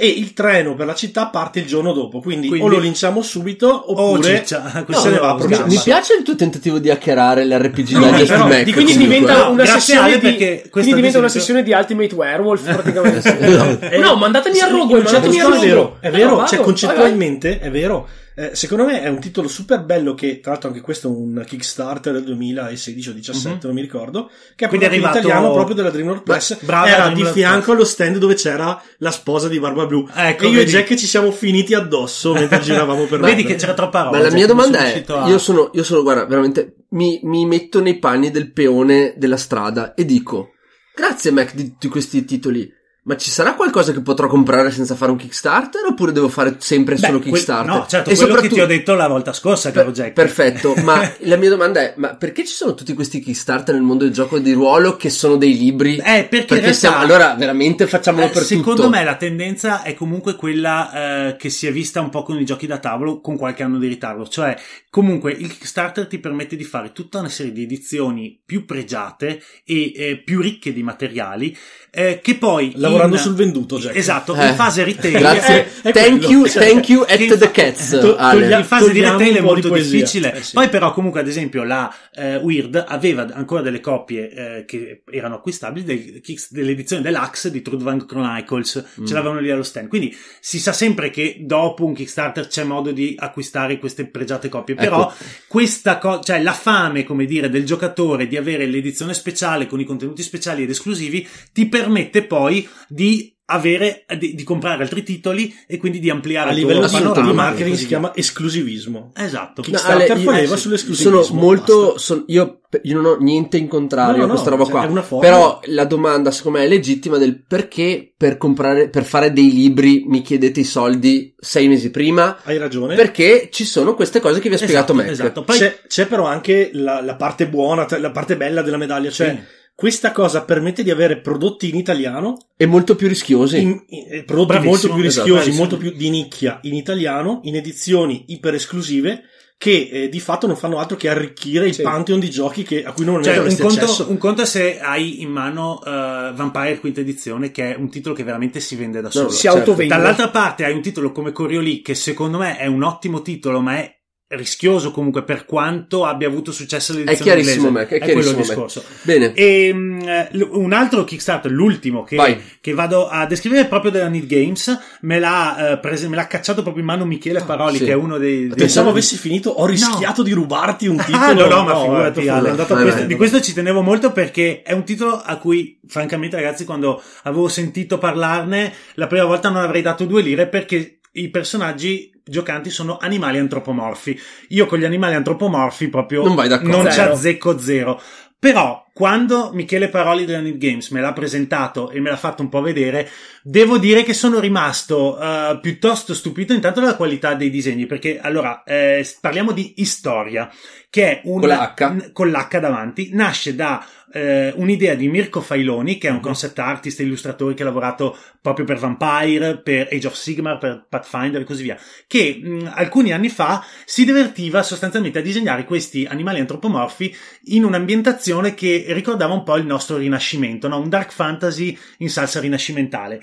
S1: e il treno per la città parte il giorno dopo, quindi, quindi o lo linciamo subito oppure ciccia, no, se ne va mi, mi piace
S2: il tuo tentativo di hackerare l'RPG no, di però, Mac, di, quindi diventa, una sessione di,
S3: quindi diventa esempio... una sessione di, Ultimate Werewolf praticamente. no, no, mandatemi a rogo, mandatemi a rogo. È vero, è vero, vado, cioè concettualmente
S1: vai, vai. è vero eh, secondo me è un titolo super bello che, tra l'altro, anche questo è un Kickstarter del 2016 o 2017, mm-hmm. non mi ricordo. Che è Quindi è arrivato... in italiano proprio della Dreamlord Press. Bra- era Dream di Lord fianco Press. allo stand dove c'era la sposa di Barba Blu. Ecco, e io vedi... e Jack ci siamo finiti addosso mentre *laughs* giravamo per Vedi che c'era troppa roba. Ma la mia domanda è: io, sono,
S2: io sono, guarda, veramente mi, mi metto nei panni del peone della strada e dico. Grazie Mac di tutti questi titoli. Ma ci sarà qualcosa che potrò comprare senza fare un Kickstarter? Oppure devo fare sempre Beh, solo Kickstarter? Que- no, certo, e quello soprattutto... che ti ho detto la volta scorsa, caro Jack. Perfetto, ma *laughs* la mia domanda è: ma perché ci sono tutti questi Kickstarter nel mondo del gioco di ruolo che sono dei libri? Eh, perché, perché siamo... realtà... allora veramente facciamolo eh, per secondo Secondo me
S4: la tendenza è comunque quella eh, che si è vista un po' con i giochi da tavolo con qualche anno di ritardo. Cioè, comunque il Kickstarter ti permette di fare tutta una serie di edizioni più pregiate e eh, più ricche di materiali eh, che poi... La lavorando in... sul venduto, Jack. Esatto, eh. in fase retail. Grazie. È, eh, è thank, quello. you, cioè, thank you at the cats. To, toglia, in fase di retail è molto di difficile. Eh, sì. Poi però comunque ad esempio la eh, Weird aveva ancora delle copie eh, che erano acquistabili del, dell'edizione dell'Axe di Trudvang Chronicles. Mm. Ce l'avevano lì allo stand. Quindi si sa sempre che dopo un Kickstarter c'è modo di acquistare queste pregiate copie. Ecco. Però ecco. questa cosa, cioè la fame, come dire, del giocatore di avere l'edizione speciale con i contenuti speciali ed esclusivi ti permette poi di avere di, di, comprare altri titoli e
S1: quindi di ampliare a livello di marketing si chiama esclusivismo esatto Kickstarter no, Ale, eh, sull'esclusivismo sono
S2: molto son, io, io, non ho niente in contrario no, no, a questa roba cioè, qua però la domanda secondo me è legittima del perché per comprare per fare dei libri mi chiedete i
S1: soldi sei
S2: mesi prima hai ragione perché ci sono queste cose che vi ha esatto, spiegato Mac esatto. Poi... C'è,
S1: c'è, però anche la, la, parte buona la parte bella della medaglia cioè sì questa cosa permette di avere prodotti in italiano.
S2: E molto più rischiosi. In, in, eh, prodotti bravissimo, molto più esatto. rischiosi, esatto, molto
S1: più di nicchia in italiano, in edizioni iper esclusive che eh, di fatto non fanno altro che arricchire sì. il pantheon di giochi che, a cui non cioè, avresti un conto, accesso.
S4: Un conto è se hai in mano uh, Vampire quinta edizione, che è un titolo che veramente si vende da solo. si certo. autovende. Dall'altra parte hai un titolo come Coriolì, che secondo me è un ottimo titolo, ma è rischioso comunque per quanto abbia avuto successo l'edizione è chiarissimo inglese. Me, è, è quello il discorso. Bene. E, um, un altro Kickstarter, l'ultimo che, che, vado a descrivere proprio della Need Games, me l'ha, uh, eh, pres- me l'ha cacciato proprio in mano Michele ah, Paroli oh, sì. che è uno dei... dei Pensavo avessi finito, ho rischiato no. di rubarti un ah, titolo. Ah, no, no, no ma eh, figurati, no, Ale, questo, vai, di questo ci tenevo molto perché è un titolo a cui francamente ragazzi quando avevo sentito parlarne la prima volta non avrei dato due lire perché i personaggi giocanti sono animali antropomorfi. Io con gli animali antropomorfi proprio non, vai non ci azzecco zero. Però quando Michele Paroli di Unit Games me l'ha presentato e me l'ha fatto un po' vedere, devo dire che sono rimasto uh, piuttosto stupito intanto dalla qualità dei disegni, perché allora eh, parliamo di Historia, che è un con, l'H. N- con l'H davanti, nasce da eh, un'idea di Mirko Failoni, che è un mhm. concept artist e illustratore che ha lavorato proprio per Vampire, per Age of Sigmar, per Pathfinder e così via, che mh, alcuni anni fa si divertiva sostanzialmente a disegnare questi animali antropomorfi in un'ambientazione che ricordava un po' il nostro Rinascimento, no? un dark fantasy in salsa rinascimentale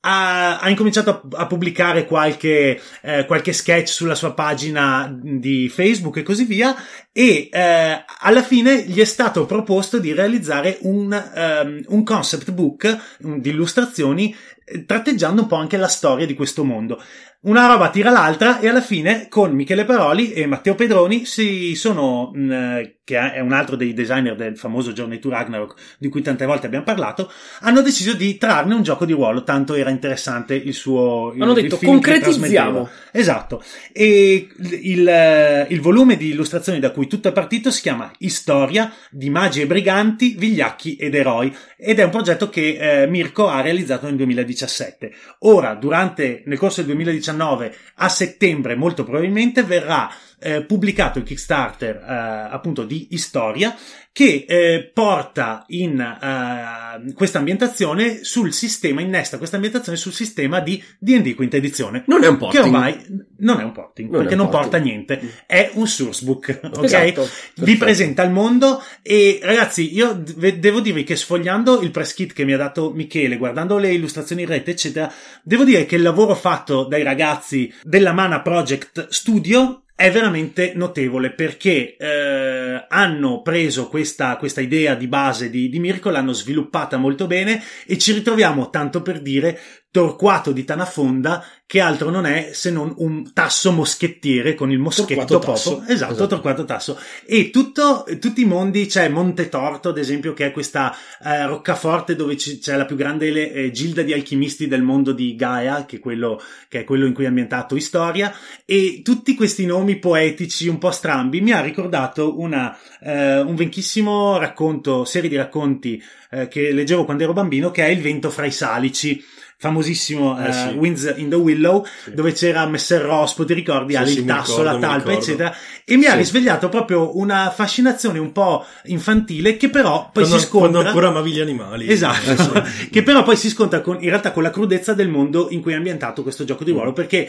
S4: ha, ha incominciato a, a pubblicare qualche, eh, qualche, sketch sulla sua pagina di Facebook e così via e eh, alla fine gli è stato proposto di realizzare un, um, un concept book um, di illustrazioni eh, tratteggiando un po' anche la storia di questo mondo una roba tira l'altra e alla fine con Michele Paroli e Matteo Pedroni si sono, mh, mm, che è un altro dei designer del famoso Journey to Ragnarok di cui tante volte abbiamo parlato, hanno deciso di trarne un gioco di ruolo, tanto era interessante il suo... Il, hanno detto concretizziamo. Esatto. E il, eh, il volume di illustrazioni da cui tutto è partito si chiama Historia di magi e briganti, vigliacchi ed eroi ed è un progetto che eh, Mirko ha realizzato nel 2017. Ora, durante, nel corso del 2017, 2019 a settembre molto probabilmente verrà eh, pubblicato il Kickstarter eh, appunto di Istoria che eh, porta in eh, questa ambientazione sul sistema, innesta questa ambientazione sul sistema di D&D quinta edizione. Non è un porting. Che ormai non è un porting, non perché un non porting. porta niente. Mm. È un sourcebook, ok? Esatto, Vi presenta il mondo e ragazzi, io de- devo dirvi che sfogliando il press kit che mi ha dato Michele, guardando le illustrazioni in rete, eccetera, devo dire che il lavoro fatto dai ragazzi della Mana Project Studio è veramente notevole perché eh, hanno preso questa, questa, idea di base di, di Mirko, l'hanno sviluppata molto bene e ci ritroviamo, tanto per dire, Torquato di Tanafonda che altro non è se non un tasso moschettiere con il moschetto popo. Esatto, esatto, Torquato Tasso. E tutto, tutti i mondi, c'è cioè Monte Torto, ad esempio, che è questa eh, roccaforte dove c'è la più grande le, eh, gilda di alchimisti del mondo di Gaia, che è, quello, che è quello in cui è ambientato Historia, e tutti questi nomi poetici un po' strambi mi ha ricordato una, eh, un vecchissimo racconto, serie di racconti eh, che leggevo quando ero bambino, che è Il vento fra i salici famosissimo eh, eh, sì. Winds in the Willow, sì. dove c'era Messer Rospo, ti ricordi? Sì, ah, il tasso, ricordo, la talpa, eccetera. E mi ha risvegliato proprio una fascinazione un po' infantile che però poi quando, si scontra... Quando ancora amavi
S1: gli animali. Esatto.
S4: Eh, *laughs* che però poi si scontra con, in realtà con la crudezza del mondo in cui è ambientato questo gioco di mm. ruolo, mm. perché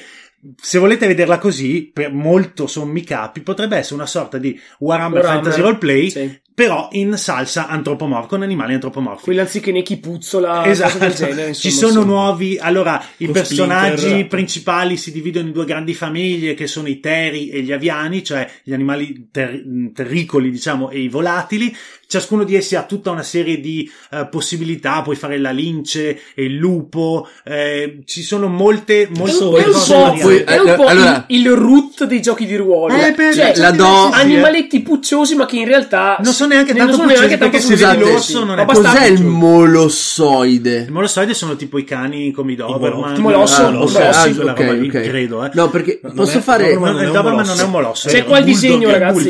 S4: se volete vederla così, per molto sommi capi, potrebbe essere una sorta di Warhammer, Warhammer Fantasy Roleplay sì però in salsa antropomorfa, con animali antropomorfi. Quelli anziché chi puzzola, esatto. del genere. *laughs* Insomma, Ci sono insomma. nuovi, allora i Lo personaggi splinter. principali si dividono in due grandi famiglie che sono i teri e gli aviani, cioè gli animali ter- terricoli, diciamo, e i volatili. Ciascuno di essi ha tutta una serie di eh, possibilità, puoi fare la lince e il lupo, eh, ci sono molte, molte è è un cose. Poi, è un po', allora,
S2: il, il,
S3: root dei giochi di ruolo. Eh, cioè, per, cioè, la do,
S2: animaletti
S3: eh. pucciosi, ma che in realtà non sono neanche tanto sono pucciosi neanche perché tanto, se vedi l'orso sì. non è Cos'è il
S4: molossoide? Il molossoide sono tipo i cani come i Doberman. Il molosso, ah, molossi, okay, molossi, ah, okay, okay. credo. Eh. No, perché non posso è, fare. No, il Doberman non è un molosso. C'è qua il disegno, ragazzi.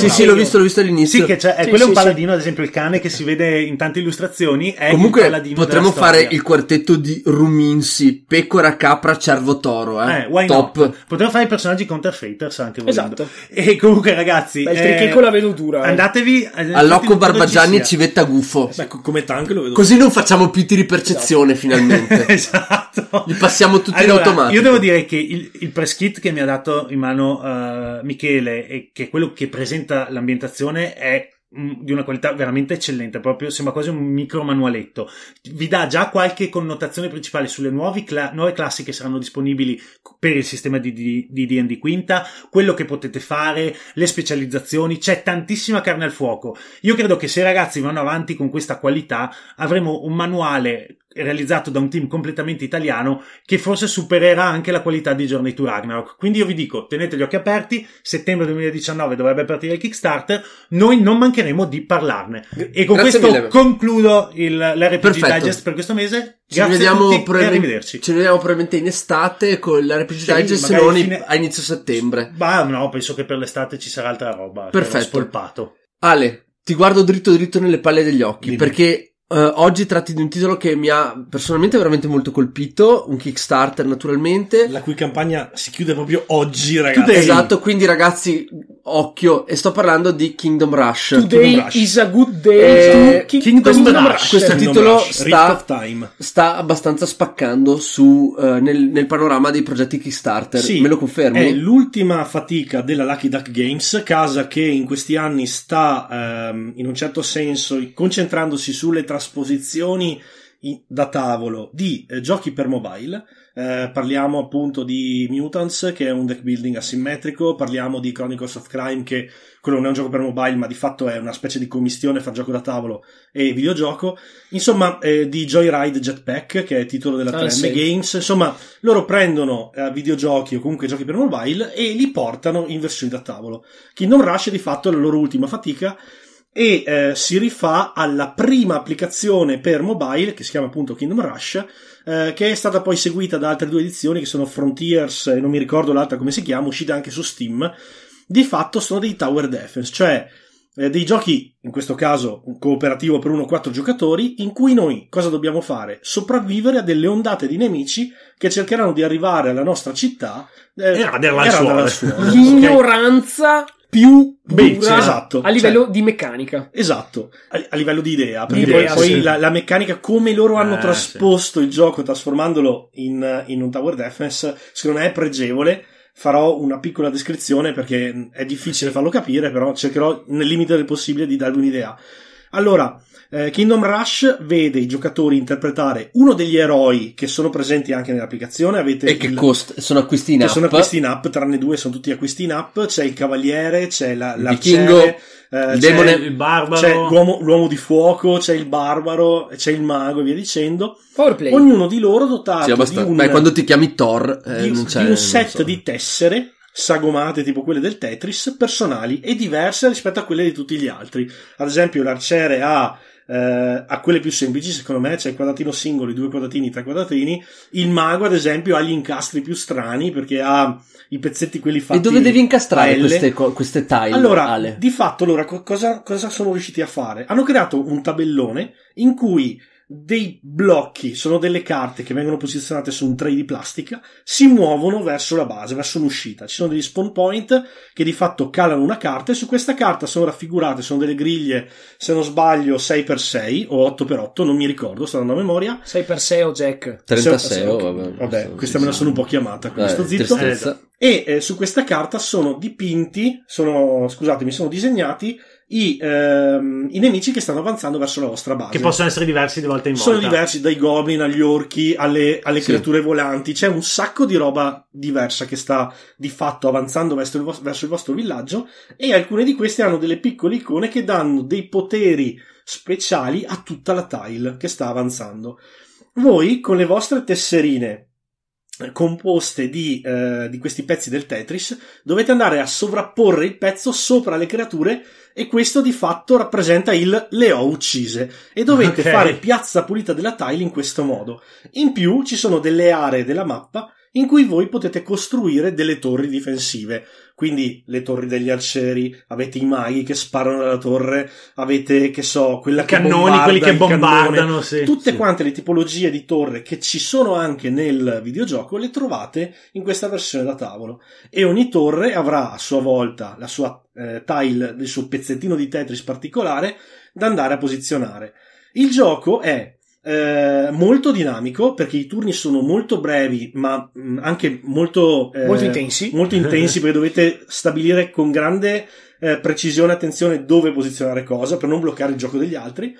S4: Sì, Sì, l'ho visto,
S2: all'inizio. Sì, che c'è. Quello è un paladino
S4: paladino, ad esempio il cane che si vede in tante illustrazioni è Comunque, il paladino potremmo fare il
S2: quartetto di Ruminsi, Pecora, Capra, Cervo, Toro,
S4: eh? eh Top. Not? Potremmo fare i personaggi counterfeiters anche volendo. Esatto. E comunque ragazzi... Beh, il eh, la vedo dura. Eh. Andatevi... Eh, All'occo Barbagianni e
S2: Civetta Gufo. Eh, beh, come tank lo vedo. Così non facciamo più tiri percezione esatto. finalmente. *laughs* esatto. Li passiamo tutti allora, in automatico. Io devo
S4: dire che il, il press kit che mi ha dato in mano uh, Michele e che è quello che presenta l'ambientazione è Mm, di una qualità veramente eccellente, proprio sembra quasi un micro manualetto. Vi dà già qualche connotazione principale sulle nuove, cla- nuove classi che saranno disponibili per il sistema di, di, di D&D Quinta, quello che potete fare, le specializzazioni, c'è tantissima carne al fuoco. Io credo che se i ragazzi vanno avanti con questa qualità avremo un manuale realizzato da un team completamente italiano che forse supererà anche la qualità di Journey to Ragnarok. Quindi io vi dico, tenete gli occhi aperti, settembre 2019 dovrebbe partire il Kickstarter, noi non mancheremo di parlarne. E con Grazie questo mille. concludo il, l'RPG Perfetto. Digest per questo mese. Ci vediamo, probabil-
S2: ci vediamo probabilmente in estate con l'RPG sì, Digest se non fine... a inizio settembre. Ma no, penso che per l'estate ci sarà altra roba. Perfetto. Spolpato. Ale, ti guardo dritto dritto nelle palle degli occhi Dimmi. perché Uh, oggi tratti di un titolo che mi ha personalmente veramente molto colpito, un Kickstarter naturalmente. La cui campagna si chiude proprio oggi, ragazzi. Esatto, quindi ragazzi, Occhio, e sto parlando di Kingdom Rush. Today Kingdom Rush. is a
S3: good day. Eh, King- Kingdom, Kingdom, Rush. Questo Kingdom titolo Rush. Sta,
S1: sta, abbastanza spaccando su, uh, nel, nel, panorama dei progetti Kickstarter. Sì, Me lo confermo. È l'ultima fatica della Lucky Duck Games, casa che in questi anni sta um, in un certo senso concentrandosi sulle trasposizioni da tavolo di eh, giochi per mobile eh, parliamo appunto di Mutants, che è un deck building asimmetrico, parliamo di Chronicles of Crime, che quello non è un gioco per mobile, ma di fatto è una specie di commistione fra gioco da tavolo e videogioco. Insomma, eh, di Joyride Jetpack, che è il titolo della 3M ah, sì. Games. Insomma, loro prendono eh, videogiochi o comunque giochi per mobile e li portano in versione da tavolo. Kingdom Rush è di fatto la loro ultima fatica e eh, si rifà alla prima applicazione per mobile che si chiama appunto Kingdom Rush eh, che è stata poi seguita da altre due edizioni che sono Frontiers e non mi ricordo l'altra come si chiama uscita anche su Steam di fatto sono dei tower defense cioè eh, dei giochi in questo caso un cooperativo per 1-4 giocatori in cui noi cosa dobbiamo fare? sopravvivere a delle ondate di nemici che cercheranno di arrivare alla nostra città eh, e raderla sua, suolo l'ignoranza più beccia, esatto, a livello cioè, di meccanica. Esatto, a, a, livello di idea, perché di idea, poi sì. la, la, meccanica come loro hanno ah, trasposto sì. il gioco trasformandolo in, in un tower defense, secondo me è pregevole farò una piccola descrizione perché è difficile farlo capire, però cercherò nel limite del possibile di darvi un'idea. Allora, eh, Kingdom Rush vede i giocatori interpretare uno degli eroi che sono presenti anche nell'applicazione. Avete e che il... cost...
S2: sono acquisti in app. Sono acquisti
S1: in app, tranne due sono tutti acquisti in app. C'è il cavaliere, c'è la, l'arciere, eh, il demone, il barbaro, c'è l'uomo, l'uomo, di fuoco, c'è il barbaro, c'è il mago e via dicendo. Powerplay. Ognuno di loro dotato sì, di un... Beh, quando ti
S2: chiami Thor, eh, di, di
S1: un set so. di tessere sagomate tipo quelle del Tetris, personali e diverse rispetto a quelle di tutti gli altri. Ad esempio, l'arciere ha eh, a quelle più semplici, secondo me c'è il quadratino singolo, i due quadratini, i tre quadratini. Il mago, ad esempio, ha gli incastri più strani perché ha i pezzetti quelli fatti. E dove devi incastrare queste, queste, tile? Allora, Ale. di fatto, allora, cosa, cosa sono riusciti a fare? Hanno creato un tabellone in cui dei blocchi, sono delle carte che vengono posizionate su un tray di plastica, si muovono verso la base, verso l'uscita. Ci sono degli spawn point che di fatto calano una carta e su questa carta sono raffigurate, sono delle griglie, se non sbaglio 6x6 o 8x8, non mi ricordo, sto andando a memoria. 6x6 o Jack? 36, o, vabbè. vabbè questa me la sono un po' chiamata, quindi eh, sto zitto. E eh, su questa carta sono dipinti, sono, scusatemi, sono disegnati i, ehm, i, nemici che stanno avanzando verso la vostra base. Che possono essere diversi di volta
S4: in volta. Sono diversi
S1: dai goblin agli orchi, alle, alle sì. creature volanti. C'è un sacco di roba diversa che sta di fatto avanzando verso il, vostro, verso il vostro villaggio. E alcune di queste hanno delle piccole icone che danno dei poteri speciali a tutta la tile che sta avanzando. Voi con le vostre tesserine eh, composte di, eh, di questi pezzi del Tetris dovete andare a sovrapporre il pezzo sopra le creature e questo di fatto rappresenta il le ho uccise e dovete okay. fare piazza pulita della tile in questo modo. In più ci sono delle aree della mappa in cui voi potete costruire delle torri difensive. Quindi le torri degli arcieri, avete i maghi che sparano dalla torre, avete, che so, quella I cannoni, quelli che bombardano, sì, tutte sì. quante le tipologie di torre che ci sono anche nel videogioco le trovate in questa versione da tavolo. E ogni torre avrà a sua volta la sua eh, tile, il suo pezzettino di Tetris particolare da andare a posizionare. Il gioco è eh, molto dinamico perché i turni sono molto brevi ma mh, mm, anche molto, eh, molto intensi, molto intensi perché dovete stabilire con grande eh, precisione e attenzione dove posizionare cosa per non bloccare il gioco degli altri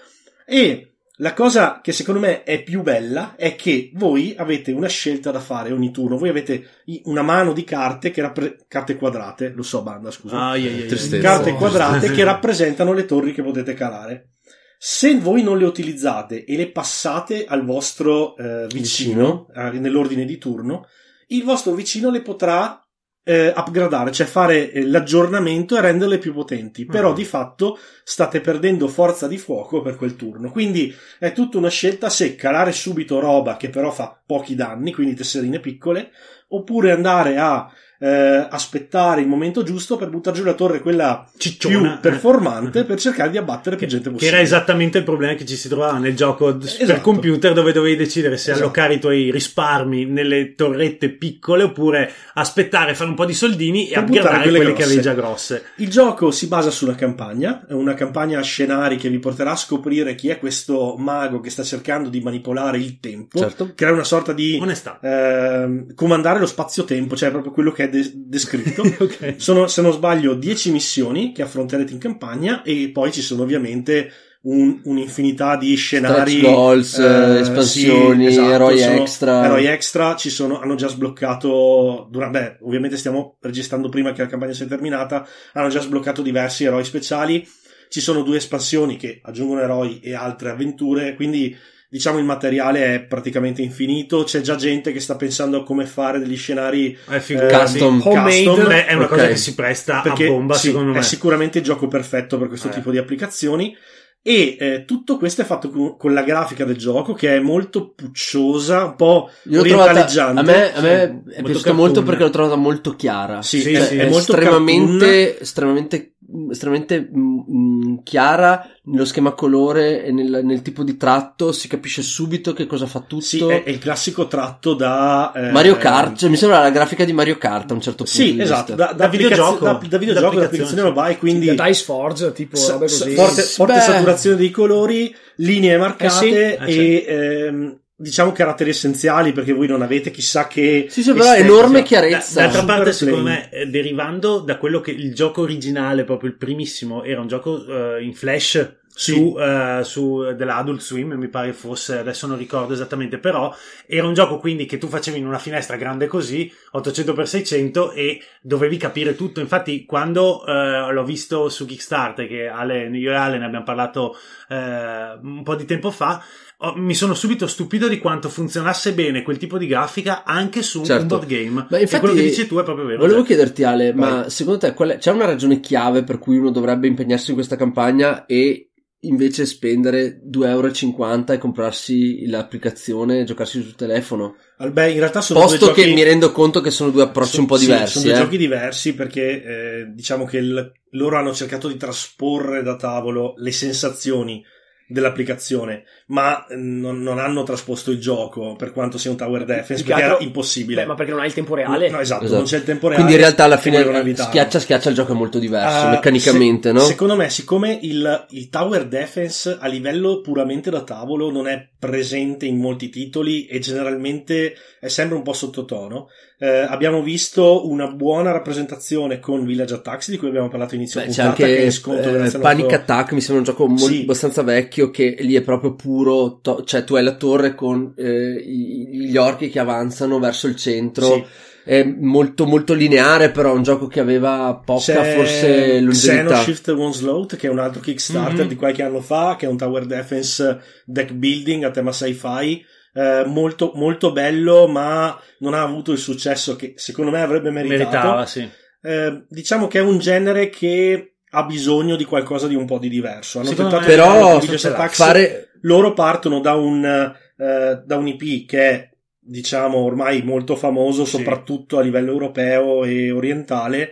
S1: e la cosa che secondo me è più bella è che voi avete una scelta da fare ogni turno. Voi avete una mano di carte che rappre- carte quadrate, lo so, banda, scusa.
S4: Ah, yeah, yeah, yeah. Carte quadrate che *laughs*
S1: rappresentano le torri che potete calare. Se voi non le utilizzate e le passate al vostro eh, vicino, eh, nell'ordine di turno, il vostro vicino le potrà eh, upgradare, cioè fare eh, l'aggiornamento e renderle più potenti. Mm. Però di fatto state perdendo forza di fuoco per quel turno. Quindi è tutta una scelta se calare subito roba che però fa pochi danni, quindi tesserine piccole, oppure andare a eh, aspettare il momento giusto per buttare giù la torre, quella Cicciona. più performante, *laughs* per cercare di abbattere più gente possibile. Che era
S4: esattamente il problema che ci si trovava nel gioco esatto. per computer, dove dovevi decidere se esatto. allocare i tuoi risparmi nelle torrette piccole oppure aspettare, fare un po' di soldini e upgradare quelle, quelle che avevi già
S1: grosse. Il gioco si basa sulla campagna, è una campagna a scenari che vi porterà a scoprire chi è questo mago che sta cercando di manipolare il
S4: tempo, certo.
S1: creare una sorta di... Onestà. Eh, comandare lo spazio-tempo, cioè proprio quello che è è de- descritto. *laughs* okay. Sono, se non sbaglio, 10 missioni che affronterete in campagna e poi ci sono ovviamente un, un'infinità di scenari. Goals, eh, eh espansioni, sì, esatto, eroi sono, extra. Eroi extra ci sono, hanno già sbloccato. Durante, beh, ovviamente stiamo registrando prima che la campagna sia terminata. Hanno già sbloccato diversi eroi speciali. Ci sono due espansioni che aggiungono eroi e altre avventure. Quindi diciamo il materiale è praticamente infinito, c'è già gente che sta pensando a come fare degli scenari eh, eh, custom. custom. Beh, è una okay. cosa che si presta Perché, a bomba sì, secondo me. È sicuramente il gioco perfetto per questo eh. tipo di applicazioni e eh, tutto questo è fatto con, con, la grafica del gioco che è molto pucciosa, un po' Io orientaleggiante. Trovata, a me, a me sì, è molto piaciuta cartoon. molto perché l'ho trovata molto chiara. Sì, cioè, sì, è, sì. è, è estremamente,
S2: estremamente Mm, estremamente mh, mm, mm, chiara nello schema colore e nel, nel, tipo di tratto si capisce subito che cosa fa tutto sì, è, è il classico tratto da eh, Mario eh, Kart cioè, mi sembra la grafica di Mario Kart a un certo punto sì esatto da, da, da videogioco da, da videogioco da applicazione
S1: mobile quindi da Dice
S3: Forge tipo s- forte, forte saturazione
S1: dei colori linee eh, marcate eh sì, eh, e sì. ehm, diciamo caratteri essenziali perché voi non avete chissà che sì sì però enorme
S2: chiarezza
S4: d'altra da parte secondo me eh, derivando da quello che il gioco originale proprio il primissimo era un gioco uh, in flash sì. Eh, su, uh, su dell'Adult Swim mi pare fosse adesso non ricordo esattamente però era un gioco quindi che tu facevi in una finestra grande così 800x600 e dovevi capire tutto infatti quando uh, l'ho visto su Kickstarter che Ale, io e Ale ne abbiamo parlato un po' di tempo fa oh, mi sono subito stupito di quanto funzionasse bene quel tipo di grafica anche su certo. un board game. Beh, infatti, e quello che dici tu è proprio vero. Volevo certo. chiederti,
S2: Ale, Vai. ma secondo te è... c'è una ragione chiave per cui uno dovrebbe impegnarsi in questa campagna e invece spendere 2,50 euro e comprarsi l'applicazione e giocarsi sul telefono.
S1: Beh, in realtà sono Posto due giochi... che mi
S2: rendo conto che sono due approcci sono, un po' diversi. Sì, sono eh. giochi
S1: diversi perché eh, diciamo che il... loro hanno cercato di trasporre da tavolo le sensazioni dell'applicazione ma eh, non, non, hanno trasposto il gioco per quanto sia un tower defense perché altro, era impossibile beh,
S3: ma perché non hai il tempo reale
S1: no, no esatto, esatto, non c'è il tempo reale quindi in realtà alla fine schiaccia
S2: schiaccia il gioco è molto diverso uh, meccanicamente se, no? secondo
S1: me siccome il, il, tower defense a livello puramente da tavolo non è presente in molti titoli e generalmente è sempre un po' sottotono eh, abbiamo visto una buona rappresentazione con Village Attacks di cui abbiamo parlato inizio beh, puntata c'è anche, che è eh, Panic
S2: Attack mi sembra un gioco molto, sì. abbastanza vecchio che lì è proprio puro puro, to- cioè tu hai la torre con eh, gli orchi che avanzano verso il centro. Sì. È molto, molto lineare, però è un gioco che aveva poca C'è forse longevità. Xenoshift
S1: One Slot, che è un altro Kickstarter mm-hmm. di qualche anno fa, che è un tower defense deck building a tema sci-fi. Eh, molto, molto bello, ma non ha avuto il successo che secondo me avrebbe meritato. Meritava, sì. Eh, diciamo che è un genere che ha bisogno di qualcosa di un po' di diverso. Hanno tentato però di fare loro partono da un, eh, da un IP che è diciamo ormai molto famoso soprattutto sì. a livello europeo e orientale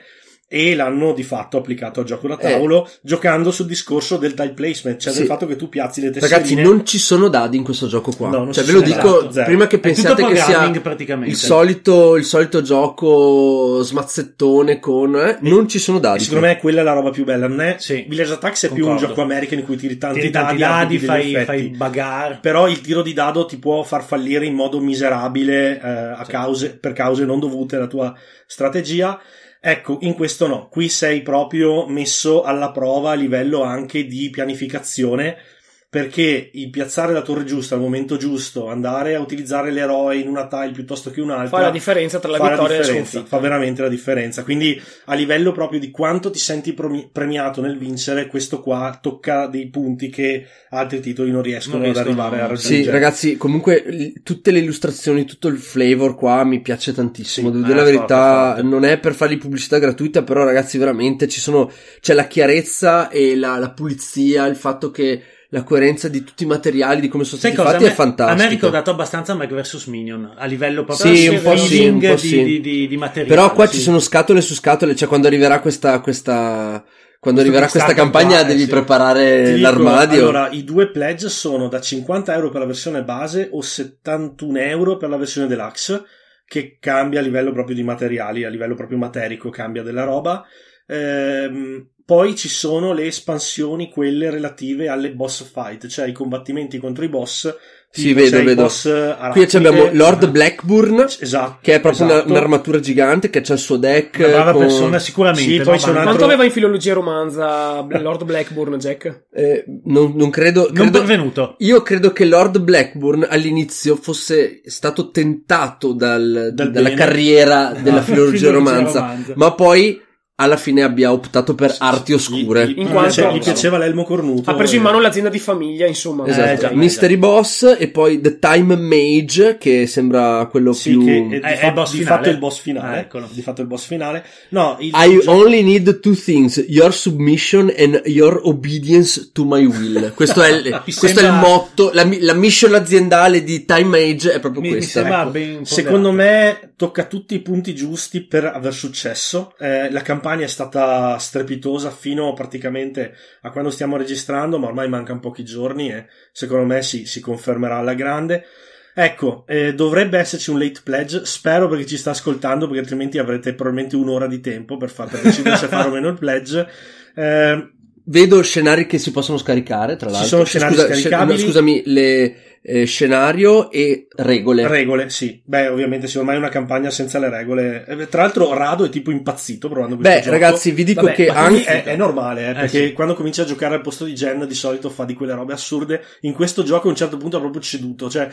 S1: e l'hanno di fatto applicato al gioco da eh. tavolo eh. giocando sul discorso del tile placement, cioè sì. del fatto che tu piazzi le tesserine. Ragazzi, non
S2: ci sono dadi in questo gioco qua. No, cioè, ve lo dico zero. prima che pensiate che sia il solito, il solito,
S1: gioco smazzettone con eh, non ci sono dadi. Secondo me quella è la roba più bella, non è sì. Village Attacks è Concordo. più un gioco americano in cui tiri tanti, tiri tanti dadi, dadi fai, fai bagar. Però il tiro di dado ti può far fallire in modo miserabile eh, cause, per cause non dovute alla tua strategia. Ecco, in questo no, qui sei proprio messo alla prova a livello anche di pianificazione perché il piazzare la torre giusta al momento giusto, andare a utilizzare l'eroe in una tile piuttosto che un'altra, fa la differenza tra la vittoria la e la sconfitta. Fa veramente la differenza. Quindi a livello proprio di quanto ti senti premiato nel vincere, questo qua tocca dei punti che altri titoli non riescono non ad arrivare a raggiungere. Sì, ragazzi,
S2: comunque tutte le illustrazioni, tutto il flavor qua mi piace tantissimo. Sì, Devo ah, dire la verità, fatto. non è per fargli pubblicità gratuita, però ragazzi, veramente ci sono, c'è la chiarezza e la, la pulizia, il fatto che la coerenza di tutti i materiali, di come sono stati cosa, fatti me, è fantastica. A me ha ricordato
S4: abbastanza Mac vs. Minion a livello proprio sì, un po sì, un po di, sì. di, di, di materiale.
S1: Però qua sì. ci sono
S2: scatole su scatole, cioè quando arriverà questa, questa quando Questo arriverà questa campagna qua, eh, devi sì. preparare dico, l'armadio. allora,
S1: i due pledge sono da 50 euro per la versione base o 71 euro per la versione deluxe, che cambia a livello proprio di materiali, a livello proprio materico, cambia della roba. Ehm, poi ci sono le espansioni, quelle relative alle boss fight, cioè i combattimenti contro i boss.
S2: Sì, vedo, vedo.
S3: Qui abbiamo Lord eh,
S1: Blackburn, esatto,
S2: che è proprio esatto. un'armatura gigante, che c'è il suo deck. Una brava con... persona, sicuramente. Sì, poi c'è un altro... Quanto aveva
S3: in filologia romanza Lord Blackburn, Jack? Eh,
S2: non, non credo, credo... Non benvenuto. Io credo che Lord Blackburn all'inizio fosse stato tentato dal, dal dalla bene. carriera della ah. filologia romanza, romanza, ma poi alla fine abbia optato per arti oscure. Mm. Cioè, gli, gli, in quanto gli piaceva
S3: l'elmo cornuto. Ha preso in cioè. mano l'azienda di famiglia, insomma. Esatto. Eh, già, eh, Mystery eh,
S2: Boss e poi The Time Mage, che sembra quello sì, più... Che è, eh, è, fa-
S1: di,
S3: fatto il boss finale.
S1: Ah, eccolo. Di fatto il boss finale. No, il... I
S2: cioè- only need two things, your submission and your obedience to my will. *laughs* Questo è, il, questo sembra... è il motto, la, la, mission aziendale di Time Mage è proprio mi, questa. Mi ecco. Secondo
S1: me tocca tutti i punti giusti per aver successo. Eh, la campagna Campania è stata strepitosa fino praticamente a quando stiamo registrando, ma ormai mancano pochi giorni e secondo me si, si confermerà alla grande. Ecco, eh, dovrebbe esserci un late pledge, spero perché ci sta ascoltando, perché altrimenti avrete probabilmente un'ora di tempo per, far, per decidere se fare o meno il pledge. Eh, Vedo scenari che si possono scaricare, tra l'altro. Ci sono scenari Scusa, scaricabili. Sc- no, scusami, le, eh,
S2: scenario
S1: e regole. Regole, sì. Beh, ovviamente sì, ormai è una campagna senza le regole. Eh, tra l'altro Rado è tipo impazzito provando questo Beh, gioco. ragazzi, vi dico Vabbè, che anche... È, è, normale, eh, eh, perché sì. quando comincia a giocare al posto di Jen di solito fa di quelle robe assurde. In questo gioco a un certo punto ha proprio ceduto, cioè *laughs*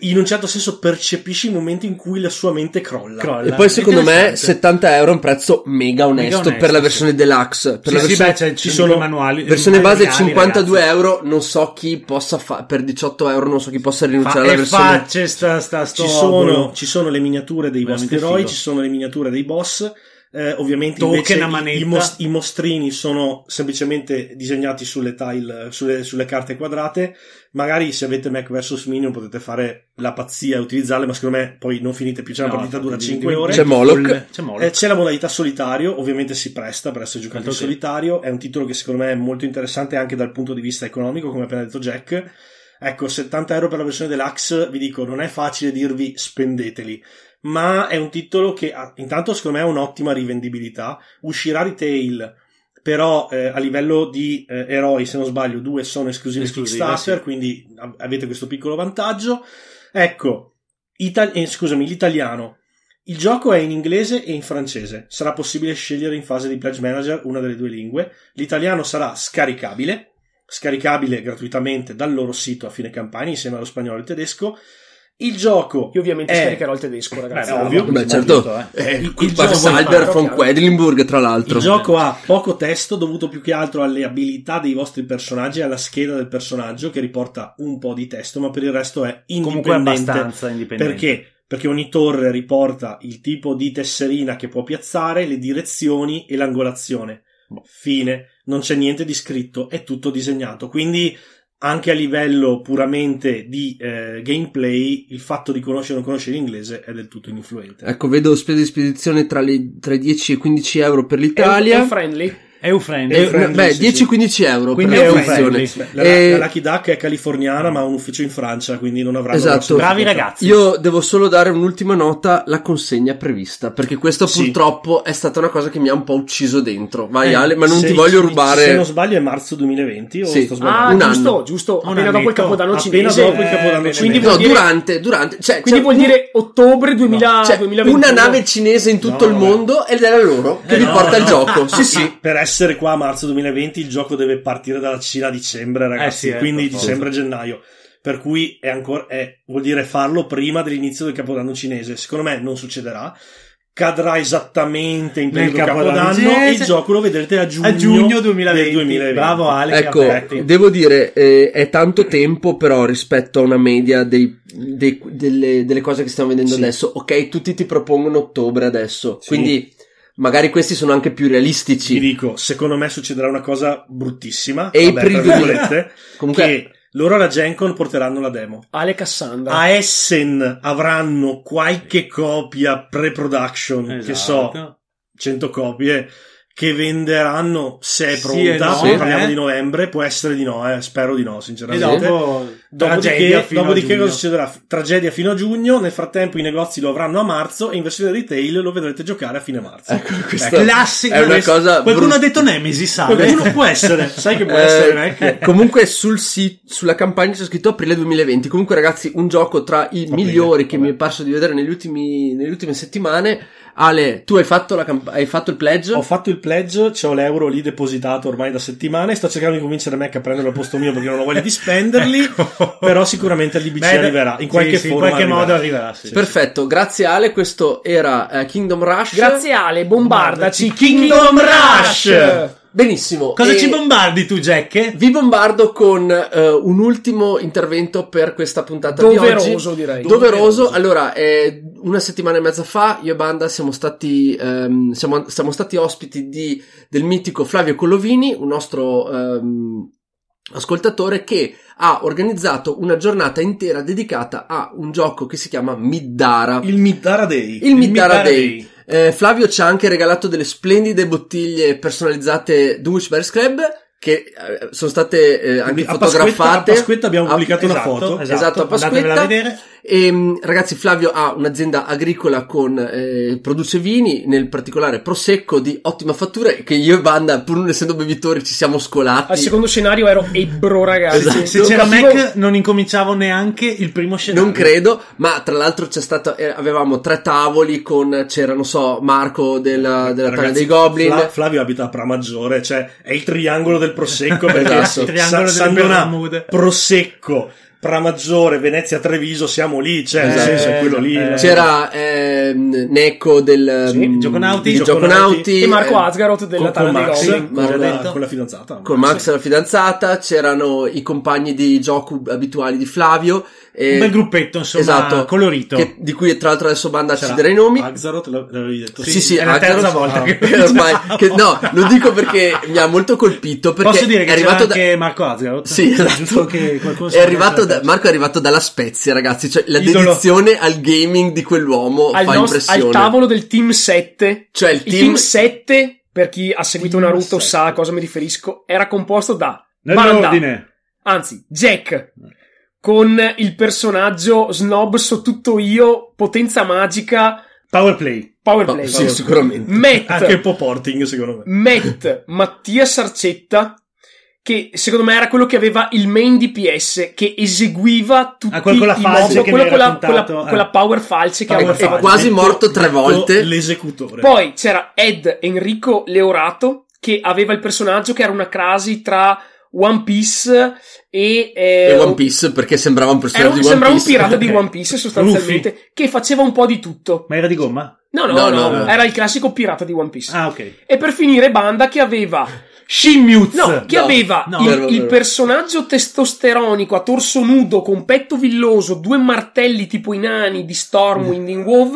S1: in un certo senso percepisci i momenti in cui la sua mente crolla. crolla. E poi secondo me
S2: 70 euro è un prezzo mega onesto, mega onesto per la versione sì. deluxe. Per sì, la versione... Beh, cioè, ci sono manuali. Versione base 52 ragazzi. euro, non so chi possa fare per 18 euro non so chi possa rinunciare Fa- alla versione.
S1: Facce sta, sta, sto ci, sono, ci sono le miniature dei vostri eroi, ci sono le miniature dei boss. Eh, ovviamente invece i, i, most, i, mostrini sono semplicemente disegnati sulle tile, sulle, sulle, carte quadrate. Magari se avete Mac vs Minion potete fare la pazzia e utilizzarle, ma secondo me poi non finite più. C'è una no, partita dura 5 ore. C'è Moloch. C'è, Moloch. Eh, c'è, la modalità solitario, ovviamente si presta per essere giocato in certo, solitario. È un titolo che secondo me è molto interessante anche dal punto di vista economico, come ha appena detto Jack Ecco, 70 euro per la versione deluxe, vi dico, non è facile dirvi spendeteli, ma è un titolo che intanto secondo me ha un'ottima rivendibilità, uscirà retail, però eh, a livello di eh, eroi, se non sbaglio, due sono esclusive, esclusive Kickstarter, eh, sì. quindi avete questo piccolo vantaggio. Ecco, Ital- eh, scusami, l'italiano. Il gioco è in inglese e in francese. Sarà possibile scegliere in fase di Pledge Manager una delle due lingue. L'italiano sarà scaricabile scaricabile gratuitamente dal loro sito a fine campagna insieme allo spagnolo e al tedesco. Il gioco. Io ovviamente è... scaricherò il tedesco, ragazzi. Beh, ovvio. Beh, certo. Detto, eh. Eh, il, il Salber von Quedlinburg,
S2: tra l'altro. Il gioco
S1: ha poco testo, dovuto più che altro alle abilità dei vostri personaggi e alla scheda del personaggio, che riporta un po' di testo, ma per il resto è indipendente. Comunque abbastanza indipendente. Perché? Perché ogni torre riporta il tipo di tesserina che può piazzare, le direzioni e l'angolazione Boh, fine, non c'è niente di scritto, è tutto disegnato. Quindi anche a livello puramente di eh, gameplay, il fatto di conoscere o non conoscere l'inglese è del tutto ininfluente.
S2: Ecco, vedo spese di spedizione tra, le, tra i 10 e i 15 euro per l'Italia. È, è
S1: friendly. EU friendly. EU friendly beh, sì,
S2: 10-15 euro quindi per EU friendly. La, e... Eh, la,
S1: Lucky Duck è californiana, ma ha un ufficio in Francia, quindi non avrà Esatto. Bravi ragazzi.
S2: Io devo solo dare un'ultima nota, la consegna prevista, perché questa sì. purtroppo è stata una cosa che mi ha un po' ucciso dentro. Vai eh, Ale, ma non ti voglio rubare. Se non
S1: sbaglio è marzo 2020 o sì. sto sbagliando? Ah, giusto, giusto, un ah, appena dopo il Capodanno cinese. Appena dopo il Capodanno eh, cinese. No, dire... durante, durante, cioè, quindi cioè, vuol dire
S3: ottobre 2020. Cioè, una nave cinese in tutto il
S1: mondo ed era loro eh, che vi porta il gioco. *laughs* Sì, sì. Per essere essere qua a marzo 2020 il gioco deve partire dalla Cina a dicembre, eh ragazzi. Eh sì, quindi dicembre-gennaio. Per cui è ancora, è, vuol dire farlo prima dell'inizio del capodanno cinese. Secondo me non succederà. Cadrà esattamente in periodo capodanno, capodanno e il gioco lo vedrete a giugno, a giugno 2020. 2020. Bravo Alex. Ecco, aperti.
S2: devo dire, eh, è tanto tempo però rispetto a una media dei, dei, delle, delle, cose che stiamo vedendo sì. adesso. Ok, tutti ti propongono ottobre adesso.
S1: Sì. Quindi magari questi sono anche più realistici. Ti dico, secondo me succederà una cosa bruttissima. April vabbè, 2000. *laughs* Comunque... Che loro alla Gencon porteranno la demo. Ale Cassandra. A Essen avranno qualche copia pre-production, esatto. che so, 100 esatto. copie, che venderanno se è pronta. Sì no, Parliamo eh? di novembre, può essere di no, eh? spero di no, sinceramente. E dopo Dopodiché, dopodiché cosa succederà? Tragedia fino a giugno. Nel frattempo i negozi lo avranno a marzo e in versione retail lo vedrete giocare a fine marzo. Ecco, ecco. questa classica. È una res- cosa qualcuno brus- ha detto Nemesis, sa. Qualcuno può essere.
S2: Sai che può eh, essere, Mac? *laughs* Comunque sul sito, sulla campagna c'è scritto aprile 2020. Comunque ragazzi, un gioco tra i aprile, migliori che mi è parso di vedere negli ultimi, nelle ultime settimane
S1: Ale, tu hai fatto, camp- hai fatto il pledge? Ho fatto il pledge, ho l'euro lì depositato ormai da settimane. Sto cercando di convincere Mac a prendere al posto mio perché non ho voglia di spenderli. ecco. *laughs* Però sicuramente l'IBC Beh, arriverà. In qualche, sì, sì, in qualche arriverà. modo arriverà.
S2: Sì, Perfetto, grazie Ale. Questo era eh, Kingdom
S3: Rush. Grazie Ale, bombardaci.
S2: Kingdom Rush!
S3: Benissimo. Cosa e ci
S2: bombardi tu, Jack? Vi bombardo con uh, un ultimo intervento per questa puntata Doveroso, di oggi. Direi. Doveroso, Doveroso. Allora, eh, una settimana e mezza fa io e Banda siamo stati, um, siamo, siamo stati ospiti di, del mitico Flavio Collovini, un nostro um, ascoltatore che ha organizzato una giornata intera dedicata a un gioco che si chiama Middara. Il Middara Day. Il Middara, Middara Day. Day eh, Flavio ci ha anche regalato delle splendide bottiglie personalizzate Douche Bears Club che eh, sono state eh, anche a fotografate. Pasquetta, ah, esatto, esatto, a Pasquetta
S1: abbiamo pubblicato a, una foto. Esatto, esatto a Pasquetta. Andatevela a
S2: vedere. E, ehm, ragazzi, Flavio ha un'azienda agricola con eh, produce vini, nel particolare prosecco di ottima fattura che io e Banda, pur non essendo bevitori, ci siamo scolati. Al secondo scenario ero ebro, ragazzi. Esatto. Se c'era Mac
S4: non, incominciavo neanche il
S1: primo scenario. Non credo,
S2: ma tra l'altro c'è stato eh, avevamo tre tavoli con c'era non so,
S1: Marco della, della ragazzi, dei Goblin. Fla- Flavio abita a Pramaggiore, cioè è il triangolo del prosecco perché esatto. Sa- del Donà, prosecco, Pramaggiore, Venezia, Treviso, siamo lì, cioè, esatto. senso è quello lì. Esatto. C'era eh, Necco del
S2: sì, mm, Gioconauti, di Gioconauti, e Marco eh, Asgaroth della con, con Max, sì, con, la, con
S1: la fidanzata. Con
S2: Max, sì. la fidanzata, c'erano i compagni di gioco abituali di Flavio eh, un bel gruppetto, insomma, esatto, colorito. Che, di cui tra l'altro adesso banda a cedere i nomi. Axaroth l'avevi detto. Sì, sì, sì è la terza volta no, ah, che *laughs* ormai, che, No, lo dico perché mi ha molto colpito. Posso dire che è arrivato anche da... Marco Axaroth? Sì, esatto.
S3: è arrivato
S2: da... Esatto. Marco è arrivato dalla Spezia, ragazzi. Cioè, la Idolo. dedizione al gaming di quell'uomo al fa nos... impressione. Al tavolo
S3: del Team 7. Cioè, il, il team... 7, per chi ha seguito team Naruto 7. sa a cosa mi riferisco, era composto da... Nell'ordine. Anzi, Jack, eh con il personaggio snob so tutto io, potenza magica. Powerplay. Powerplay. Pa- sì, sicuramente. Matt, Anche un po' porting, secondo me. Matt, Mattia Sarcetta, che secondo me era quello che aveva il main DPS che eseguiva tutti ah, quello con la falce che quello con eh. quella, power falce che aveva. è, è quasi morto tre volte l'esecutore poi c'era Ed Enrico Leorato che aveva il personaggio che era una crasi tra One Piece e, eh, e One
S2: Piece perché sembrava un personaggio di One sembrava Piece. Sembrava un pirata di *laughs* One
S3: Piece sostanzialmente Luffy. che faceva un po' di tutto. Ma era di gomma? No no no, no, no, no, era il classico pirata di One Piece. Ah, ok. E per finire Banda che aveva Shimmiuz. No, che aveva il, vero, vero. personaggio testosteronico a torso nudo con petto villoso, due martelli tipo i nani di Stormwind mm. in WoW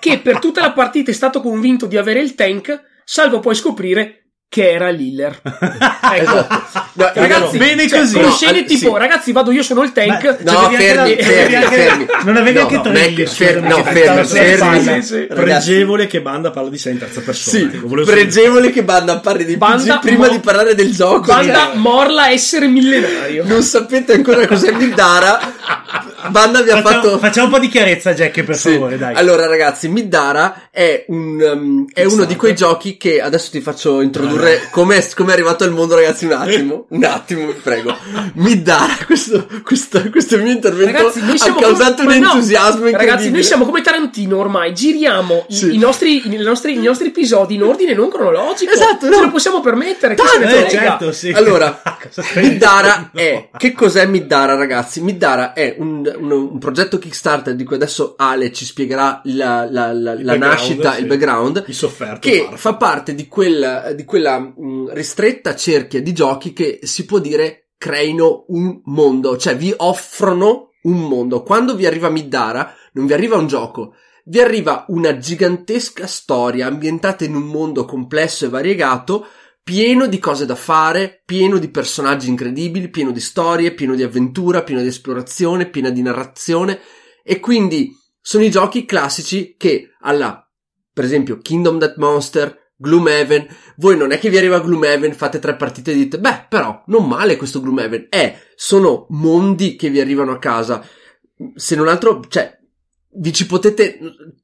S3: che per tutta la partita è stato convinto di avere il tank, salvo poi scoprire che era Liller. *laughs* ecco. Esatto.
S1: no, ragazzi, no, bene cioè, così. Con scene ah,
S3: tipo, sì. ragazzi, vado io sono il tank. Ma, cioè, no, fermi, anche, fermi, anche, fermi.
S1: Non avevi no, anche Trilli. Cioè, Fer- no, fermi, fermi. Sì, sì. Pregevole che Banda parla di sé in terza persona. Sì, ecco, pregevole dire. che Banda parli di
S3: Banda PG prima mo- di
S2: parlare del gioco. Banda cioè.
S3: morla essere millenario. Non sapete ancora cos'è Midara.
S2: Banda vi ha facciamo, fatto. Facciamo un po' di chiarezza, Jack, per sì. favore. Dai. Allora, ragazzi, Midara è um, uno di quei giochi che adesso ti faccio introdurre introdurre come è arrivato al mondo, ragazzi. Un
S3: attimo, un attimo, vi prego. Mi dara questo, questo, questo mio intervento ragazzi, ha causato come... un entusiasmo no, incredibile. Ragazzi, noi siamo come Tarantino ormai. Giriamo sì. i, i, nostri, i, nostri, i, nostri, episodi in ordine non cronologico. Esatto, no. ce lo possiamo permettere. Tanto, eh, certo, sì.
S2: Allora, *laughs* Midara è che cos'è Midara, ragazzi? Midara è un, un, un progetto Kickstarter di cui adesso Ale ci spiegherà la, la, la, la nascita, sì. il background. Il sofferto. Che Marvel. fa parte di quella, di quella quella mh, mm, ristretta cerchia di giochi che si può dire creino un mondo, cioè vi offrono un mondo. Quando vi arriva Midara, non vi arriva un gioco, vi arriva una gigantesca storia ambientata in un mondo complesso e variegato, pieno di cose da fare, pieno di personaggi incredibili, pieno di storie, pieno di avventura, pieno di esplorazione, pieno di narrazione e quindi sono i giochi classici che alla per esempio Kingdom That Monster, Gloomhaven, voi non è che vi arriva Gloomhaven, fate tre partite e dite, beh, però, non male questo Gloomhaven. Eh, sono mondi che vi arrivano a casa. Se non altro, cioè, vi ci potete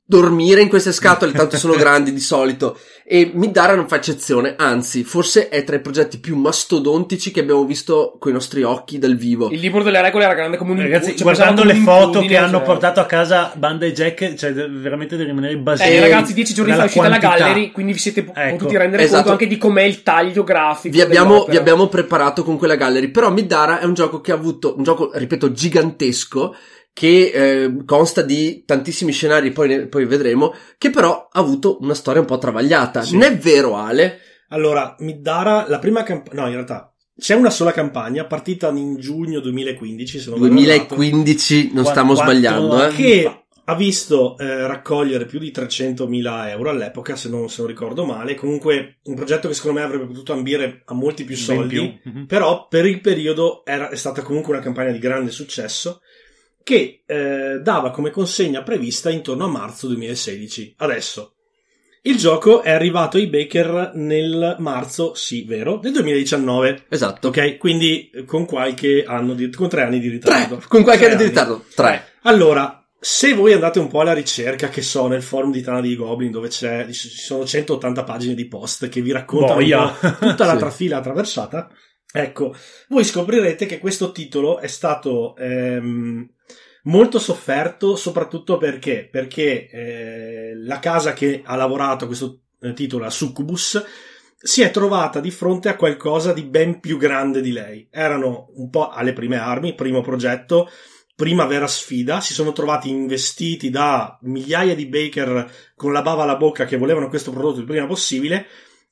S2: dormire in queste scatole, *laughs* tanto sono grandi di solito. E Midara non fa eccezione, anzi, forse è tra i progetti più mastodontici che abbiamo visto con i nostri occhi dal vivo. Il libro delle regole era grande come un
S4: Ragazzi, cioè, guardando le foto che cioè... hanno portato a casa Banda e Jack, cioè veramente devi rimanere basati. Eh, ragazzi, dieci giorni fa è uscita quantità. la gallery,
S3: quindi vi siete ecco. potuti rendere esatto. conto anche di com'è il taglio grafico. Vi abbiamo, vi abbiamo
S2: preparato con quella gallery, però Midara è un gioco che ha avuto un gioco, ripeto, gigantesco che eh, consta di tantissimi scenari, poi, poi, vedremo, che però ha avuto una storia un po' travagliata. Sì. Non è vero, Ale?
S1: Allora, Midara, la prima campagna... No, in realtà, c'è una sola campagna partita in giugno 2015, se non 2015,
S2: non quando, stiamo quando sbagliando, eh. Che
S1: ha visto eh, raccogliere più di 300.000 euro all'epoca, se non, se non, ricordo male. Comunque un progetto che secondo me avrebbe potuto ambire a molti più soldi, più. Mhm. però per il periodo era, è stata comunque una campagna di grande successo che eh, dava come consegna prevista intorno a marzo 2016. Adesso. Il gioco è arrivato ai Baker nel marzo, sì, vero, del 2019. Esatto. Ok, quindi eh, con qualche anno di, con tre anni di ritardo. Tre, con qualche tre anno di ritardo, tre. Allora, se voi andate un po' alla ricerca, che so, nel forum di Tana di Goblin, dove ci sono 180 pagine di post che vi raccontano tutta *laughs* la trafila attraversata, ecco, voi scoprirete che questo titolo è stato ehm, molto sofferto soprattutto perché, perché eh, la casa che ha lavorato a questo eh, titolo, la Succubus, si è trovata di fronte a qualcosa di ben più grande di lei. Erano un po' alle prime armi, primo progetto, prima vera sfida, si sono trovati investiti da migliaia di baker con la bava alla bocca che volevano questo prodotto il prima possibile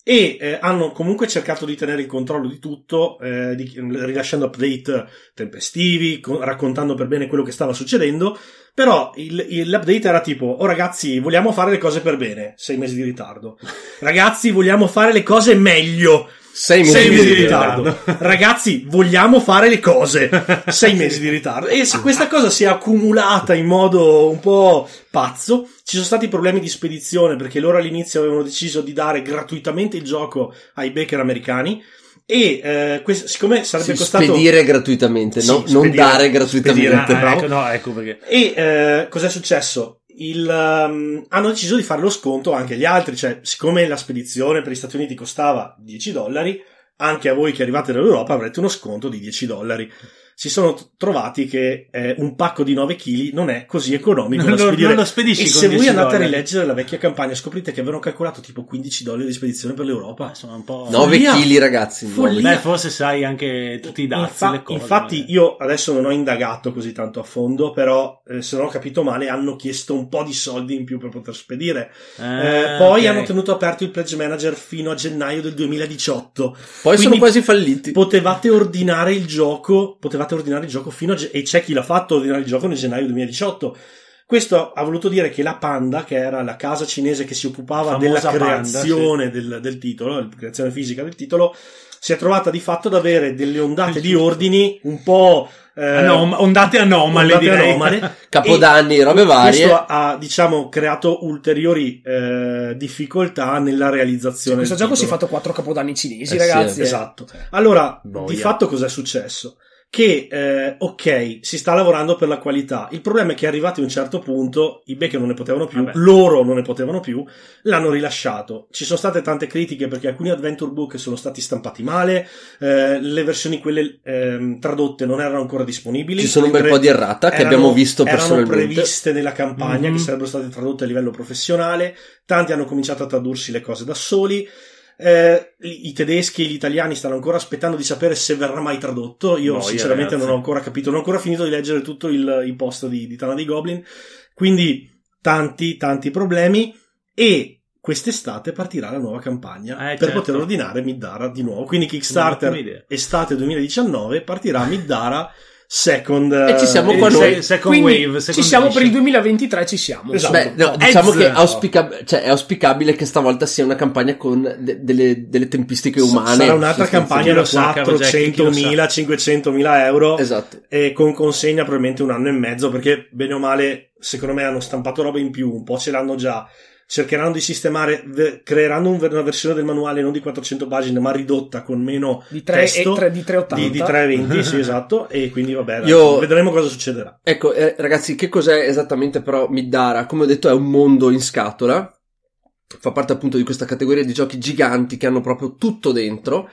S1: e eh, hanno comunque cercato di tenere il controllo di tutto, eh, di, rilasciando update tempestivi, con, raccontando per bene quello che stava succedendo, però il, il, l'update era tipo, oh ragazzi, vogliamo fare le cose per bene, sei mesi di ritardo, *laughs* ragazzi, vogliamo fare le cose meglio, sei mesi, sei mesi di, ritardo. ritardo. Ragazzi, vogliamo fare le cose. Sei mesi di ritardo. E se questa cosa si è accumulata in modo un po' pazzo, ci sono stati problemi di spedizione perché loro all'inizio avevano deciso di dare gratuitamente il gioco ai baker americani e eh, questo, siccome sarebbe sì, costato spedire
S2: gratuitamente, sì, no? spedire, non dare gratuitamente. Spedire, ah, ecco,
S1: no, ecco perché. E eh, cos'è successo? il, um, hanno deciso di fare lo sconto anche agli altri, cioè siccome la spedizione per gli Stati Uniti costava 10 dollari, anche a voi che arrivate dall'Europa avrete uno sconto di 10 dollari si sono trovati che eh, un pacco di 9 kg non è così economico *laughs* non, da spedire. Non lo spedisci e se voi andate dollari. a rileggere la vecchia campagna scoprite che avevano calcolato tipo 15 dollari di spedizione per l'Europa. Insomma, un po'... 9 kg ragazzi. Beh, forse sai anche tutti i dazi. Infa- cose, infatti eh. io adesso non ho indagato così tanto a fondo, però eh, se non ho capito male hanno chiesto un po' di soldi in più per poter spedire. Eh, eh, poi okay. hanno tenuto aperto il pledge manager fino a gennaio del 2018. Poi Quindi sono quasi falliti. Potevate ordinare il gioco, potevate andate a ordinare il gioco fino a... Ge- e c'è chi l'ha fatto ordinare il gioco nel gennaio 2018. Questo ha voluto dire che la Panda, che era la casa cinese che si occupava della creazione Panda, sì. del, del, titolo, la creazione fisica del titolo, si è trovata di fatto ad avere delle ondate di ordini un po'. Eh, Anom- ondate anomale, ondate direi. anomale. *laughs* Capodanni, robe varie. Questo ha, diciamo, creato ulteriori eh, difficoltà nella realizzazione. Sì, questo gioco titolo. si è fatto quattro capodanni cinesi, eh, ragazzi. Sì, eh. esatto. Allora, Boia. di fatto, cos'è successo? che, eh, ok, si sta lavorando per la qualità. Il problema è che arrivati a un certo punto, i becchi non ne potevano più, Vabbè. Ah, loro non ne potevano più, l'hanno rilasciato. Ci sono state tante critiche perché alcuni adventure book sono stati stampati male, eh, le versioni quelle eh, tradotte non erano ancora disponibili. Ci sono un bel po' di errata che abbiamo visto personalmente. Erano previste nella campagna mm-hmm. che mhm. sarebbero state tradotte a livello professionale, tanti hanno cominciato a tradursi le cose da soli, eh, I tedeschi e gli italiani stanno ancora aspettando di sapere se verrà mai tradotto. Io, Boia, sinceramente, ragazzi. non ho ancora capito. Non ho ancora finito di leggere tutto il, il post di, di Tana dei Goblin. Quindi, tanti, tanti problemi. E quest'estate partirà la nuova campagna eh, per certo. poter ordinare Middara di nuovo. Quindi Kickstarter estate 2019 partirà Middara *laughs* Second, e ci siamo quasi. Eh, noi, second Quindi wave, second ci siamo
S3: edition. per il 2023. Ci siamo. Esatto. Beh, no, diciamo Ezra. che auspicab- cioè, è auspicabile
S1: che stavolta sia una campagna con de- delle, delle, tempistiche umane. Sarà un'altra campagna da 400.000, 500.000 euro. Esatto. E con consegna probabilmente un anno e mezzo perché, bene o male, secondo me hanno stampato roba in più. Un po' ce l'hanno già cercheranno di sistemare, creeranno una versione del manuale non di 400 pagine, ma ridotta con meno di 3, testo, 3, di 380. Di, di 320, sì, *laughs* esatto. E quindi vabbè, Io... vedremo cosa succederà. Ecco, eh, ragazzi,
S2: che cos'è esattamente però Midara? Come ho detto, è un mondo in scatola. Fa parte appunto di questa categoria di giochi giganti che hanno proprio tutto dentro.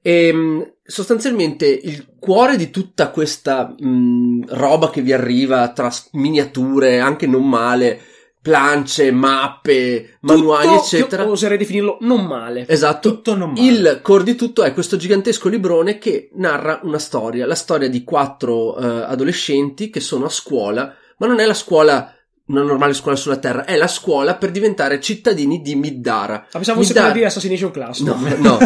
S2: E ehm, sostanzialmente il cuore di tutta questa mh, mm, roba che vi arriva tra miniature, anche non male, plance, mappe, manuali, tutto eccetera.
S3: oserei definirlo non male.
S2: Esatto. Tutto non male. Il core di tutto è questo gigantesco librone che narra una storia, la storia di quattro eh, adolescenti che sono a scuola, ma non è la scuola una normale scuola sulla Terra, è la scuola per diventare cittadini di Middara. Ma ah, pensavo fosse Middara... dire
S3: Assassination Class. No, *laughs* no.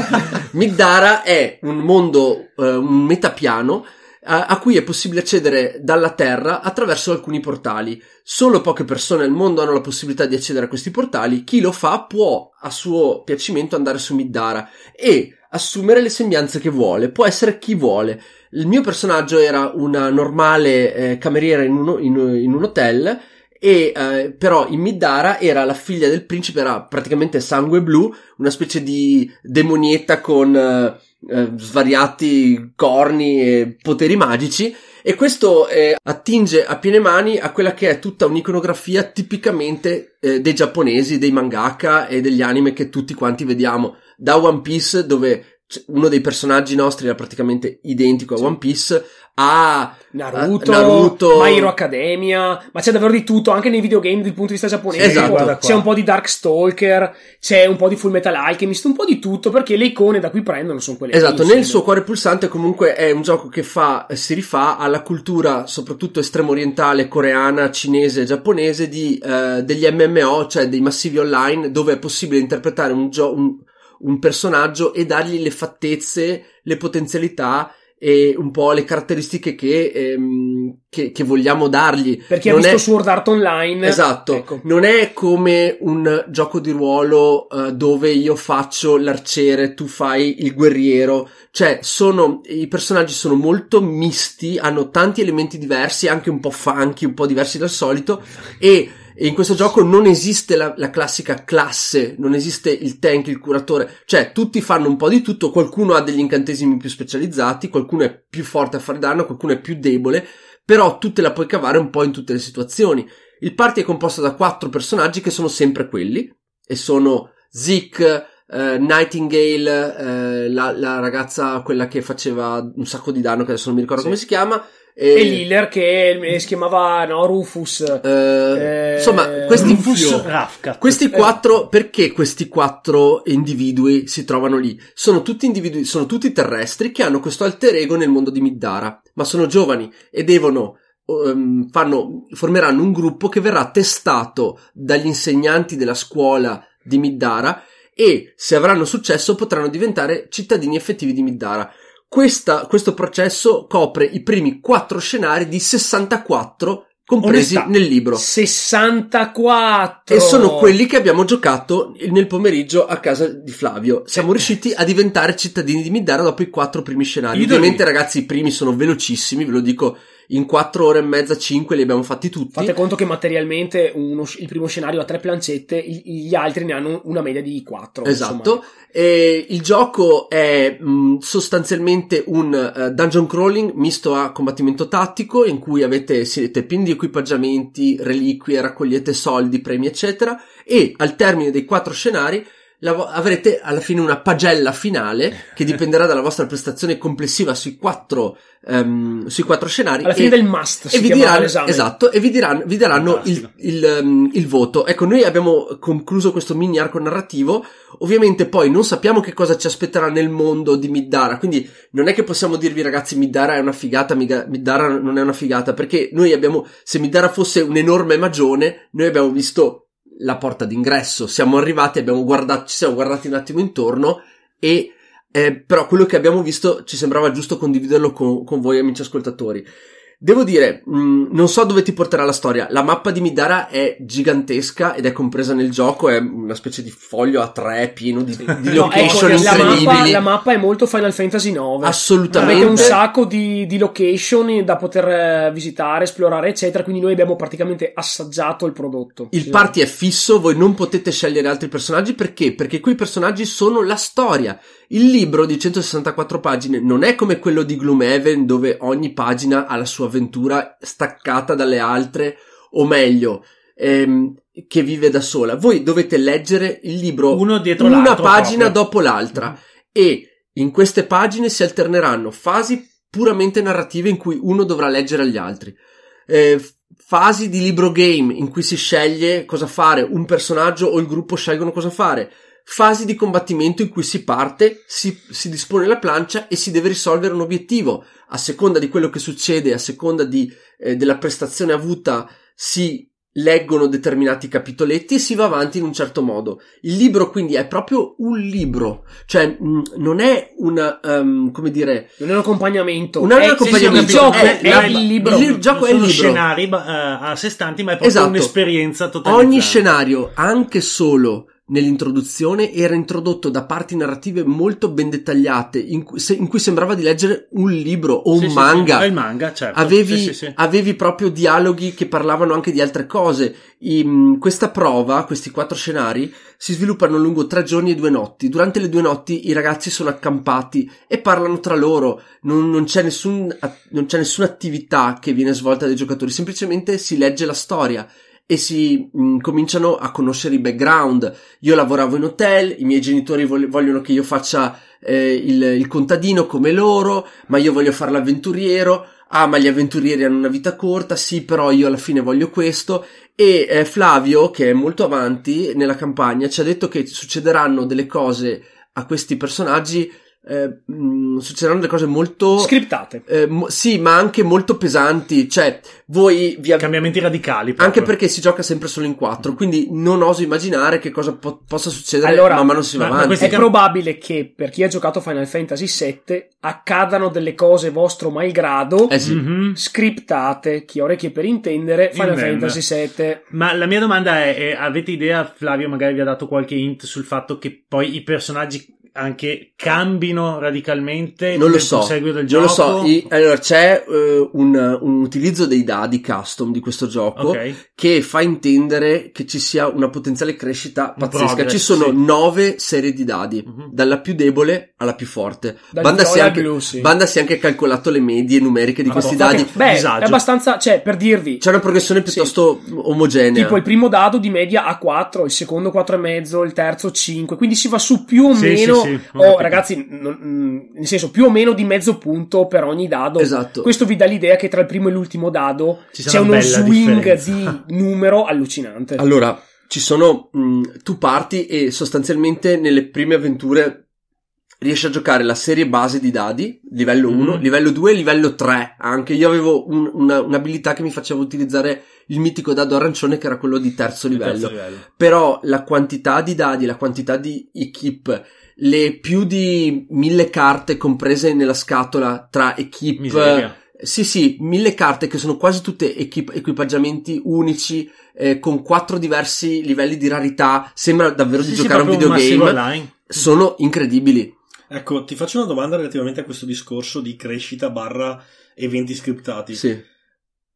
S2: Middara è un mondo, eh, un metapiano a, cui è possibile accedere dalla Terra attraverso alcuni portali. Solo poche persone al mondo hanno la possibilità di accedere a questi portali. Chi lo fa può a suo piacimento andare su Middara e assumere le sembianze che vuole, può essere chi vuole. Il mio personaggio era una normale eh, cameriera in, uno, in, in un hotel e eh, però in Midara era la figlia del principe, era praticamente sangue blu, una specie di demonietta con eh, eh, svariati corni e poteri magici e questo eh, attinge a piene mani a quella che è tutta un'iconografia tipicamente eh, dei giapponesi, dei mangaka e degli anime che tutti quanti vediamo, da One Piece dove uno dei personaggi nostri era
S3: praticamente identico a One Piece, a ah, Naruto, eh, Naruto, My Hero Academia, ma c'è davvero di tutto, anche nei videogame dal punto di vista giapponese. Esatto. C'è un po' di Darkstalker, c'è un po' di Full Metal Alchemist, un po' di tutto, perché le icone da cui prendono sono quelle Esatto, nel suo
S2: cuore pulsante comunque è un gioco che fa, eh, si rifà alla cultura soprattutto estremo orientale, coreana, cinese, giapponese di, eh, degli MMO, cioè dei massivi online, dove è possibile interpretare un, gio- un personaggio e dargli le fattezze, le potenzialità e un po' le caratteristiche che, ehm, che, che vogliamo dargli. Perché non ha visto è... Sword Art Online. Esatto, ecco. non è come un gioco di ruolo uh, dove io faccio l'arciere, tu fai il guerriero, cioè sono, i personaggi sono molto misti, hanno tanti elementi diversi, anche un po' funky, un po' diversi dal solito e e in questo gioco non esiste la, la, classica classe, non esiste il tank, il curatore, cioè tutti fanno un po' di tutto, qualcuno ha degli incantesimi più specializzati, qualcuno è più forte a fare danno, qualcuno è più debole, però tu te la puoi cavare un po' in tutte le situazioni. Il party è composto da quattro personaggi che sono sempre quelli, e sono Zeke, eh, Nightingale, eh, la, la, ragazza, quella che faceva un sacco di danno, che adesso non mi ricordo sì. come si chiama, e, e
S3: Liller che mm. eh, si chiamava no, Rufus. Eh, eh insomma, questi, Rufus,
S2: questi eh. quattro, perché questi quattro individui si trovano lì? Sono tutti individui, sono tutti terrestri che hanno questo alter ego nel mondo di Middara, ma sono giovani e devono ehm, Fanno, formeranno un gruppo che verrà testato dagli insegnanti della scuola di Middara e se avranno successo potranno diventare cittadini effettivi di Middara. Questa, questo processo copre i primi quattro scenari di 64 compresi Onestà, nel libro. 64! E sono quelli che abbiamo giocato nel pomeriggio a casa di Flavio. Siamo eh. riusciti a diventare cittadini di Midara dopo i quattro primi scenari. Io Ovviamente, ragazzi, i primi sono velocissimi, ve lo dico in 4 ore e mezza, 5 li abbiamo fatti tutti.
S3: Fate conto che materialmente uno, il primo scenario ha 3 plancette, gli altri ne hanno una media di 4. Esatto. E il gioco è mh, sostanzialmente
S2: un uh, dungeon crawling misto a combattimento tattico in cui avete, siete pin di equipaggiamenti, reliquie, raccogliete soldi, premi, eccetera. E al termine dei 4 scenari vo- avrete alla fine una pagella finale *laughs* che dipenderà dalla vostra prestazione complessiva sui quattro, um, sui quattro scenari. Alla fine del must, si vi diranno, esatto, e vi, diranno, vi daranno il, il, um, il, voto. Ecco, noi abbiamo concluso questo mini arco narrativo. Ovviamente poi non sappiamo che cosa ci aspetterà nel mondo di Middara, quindi non è che possiamo dirvi ragazzi Middara è una figata, Middara non è una figata, perché noi abbiamo, se Middara fosse un enorme magione, noi abbiamo visto la porta d'ingresso. Siamo arrivati, abbiamo guardato, ci siamo guardati un attimo intorno e eh, però quello che abbiamo visto ci sembrava giusto condividerlo con, con voi amici ascoltatori. Devo dire, mh, mm, non so dove ti porterà la storia. La mappa di Midara è gigantesca ed è compresa nel gioco, è una specie di foglio a tre pieno di, di location no, ecco, la mappa, la
S3: mappa, è molto Final Fantasy IX. Assolutamente. Avete un sacco di, di, location da poter eh, visitare, esplorare, eccetera. Quindi noi abbiamo praticamente assaggiato il prodotto. Il esatto. party
S2: è fisso, voi non potete scegliere altri personaggi perché? Perché quei personaggi sono la storia. Il libro di 164 pagine non è come quello di Gloomhaven dove ogni pagina ha la sua avventura staccata dalle altre, o meglio, ehm, che vive da sola. Voi dovete leggere il libro Uno dietro una pagina proprio. dopo l'altra mm. e in queste pagine si alterneranno fasi puramente narrative in cui uno dovrà leggere agli altri. Eh, fasi di libro game in cui si sceglie cosa fare, un personaggio o il gruppo scelgono cosa fare, fasi di combattimento in cui si parte, si, si, dispone la plancia e si deve risolvere un obiettivo. A seconda di quello che succede, a seconda di, eh, della prestazione avuta, si leggono determinati capitoletti e si va avanti in un certo modo. Il libro quindi è proprio un libro, cioè mh, mm, non è una, um, ehm, come dire... Non è un accompagnamento. Non è, un accompagnamento. Il gioco è, è la, il libro. Il, gioco è il libro. scenari
S4: uh, a sé stanti, ma è proprio esatto. un'esperienza totale. Ogni
S2: scenario, anche solo nell'introduzione era introdotto da parti narrative molto ben dettagliate in cui, se, in cui sembrava di leggere un libro o un sì, manga. Sì, sì. manga
S4: certo. avevi,
S2: avevi, proprio dialoghi che parlavano anche di altre cose. In mm, questa prova, questi quattro scenari, si sviluppano lungo tre giorni e due notti. Durante le due notti i ragazzi sono accampati e parlano tra loro. Non, non, c'è, nessun, non c'è nessuna attività che viene svolta dai giocatori, semplicemente si legge la storia e si mh, mm, cominciano a conoscere i background. Io lavoravo in hotel, i miei genitori vog- vogliono che io faccia eh, il, il contadino come loro, ma io voglio fare l'avventuriero ah ma gli avventurieri hanno una vita corta, sì però io alla fine voglio questo e eh, Flavio che è molto avanti nella campagna ci ha detto che succederanno delle cose a questi personaggi eh, mm, succederanno delle cose molto scriptate. Eh, mo- sì, ma anche molto pesanti. Cioè, voi vi av- cambiamenti radicali. Proprio. Anche perché si gioca sempre solo in quattro. Quindi non oso immaginare che cosa po- possa succedere allora, man mano si va avanti. È
S3: probabile che per chi ha giocato Final Fantasy VII accadano delle cose vostro malgrado eh sì. mm-hmm. scriptate. Chi ha orecchie per intendere, Final In Fantasy VII.
S4: Ma la mia domanda è, è: eh, avete idea, Flavio? Magari vi ha dato qualche hint sul fatto che poi i personaggi anche cambino radicalmente non lo so, non gioco. lo so.
S2: I, allora c'è uh, un, un, utilizzo dei dadi custom di questo gioco okay. che fa intendere che ci sia una potenziale crescita pazzesca progress, ci sono sì. nove serie di dadi uh-huh. dalla più debole alla più forte Banda si, anche, blu, sì. Banda si, è anche calcolato le medie numeriche di ah, questi boh, dadi okay. beh Disagio. è
S3: abbastanza cioè per dirvi c'è una progressione
S2: piuttosto sì. omogenea tipo il
S3: primo dado di media a 4 il secondo 4,5 il terzo 5 quindi si va su più o meno sì, o ragazzi, non, mm, nel senso più o meno di mezzo punto per ogni dado. Esatto. Questo vi dà l'idea che tra il primo e l'ultimo dado c'è uno swing differenza. di *laughs* numero allucinante. Allora, ci sono. Mh, mm, tu parti e sostanzialmente
S2: nelle prime avventure riesci a giocare la serie base di dadi, livello 1, mm. livello 2 e livello 3. Anche io avevo un, una, un'abilità che mi faceva utilizzare il mitico dado arancione, che era quello di terzo livello. terzo livello. Però la quantità di dadi, la quantità di equip le più di mille carte comprese nella scatola tra equip. Miseria. Sì, sì, mille carte che sono quasi tutte equip- equipaggiamenti unici, eh, con quattro diversi livelli di rarità. Sembra davvero sì, di sì, giocare a un videogame. Un
S1: sono incredibili. Ecco, ti faccio una domanda relativamente a questo discorso di crescita barra eventi scriptati. Sì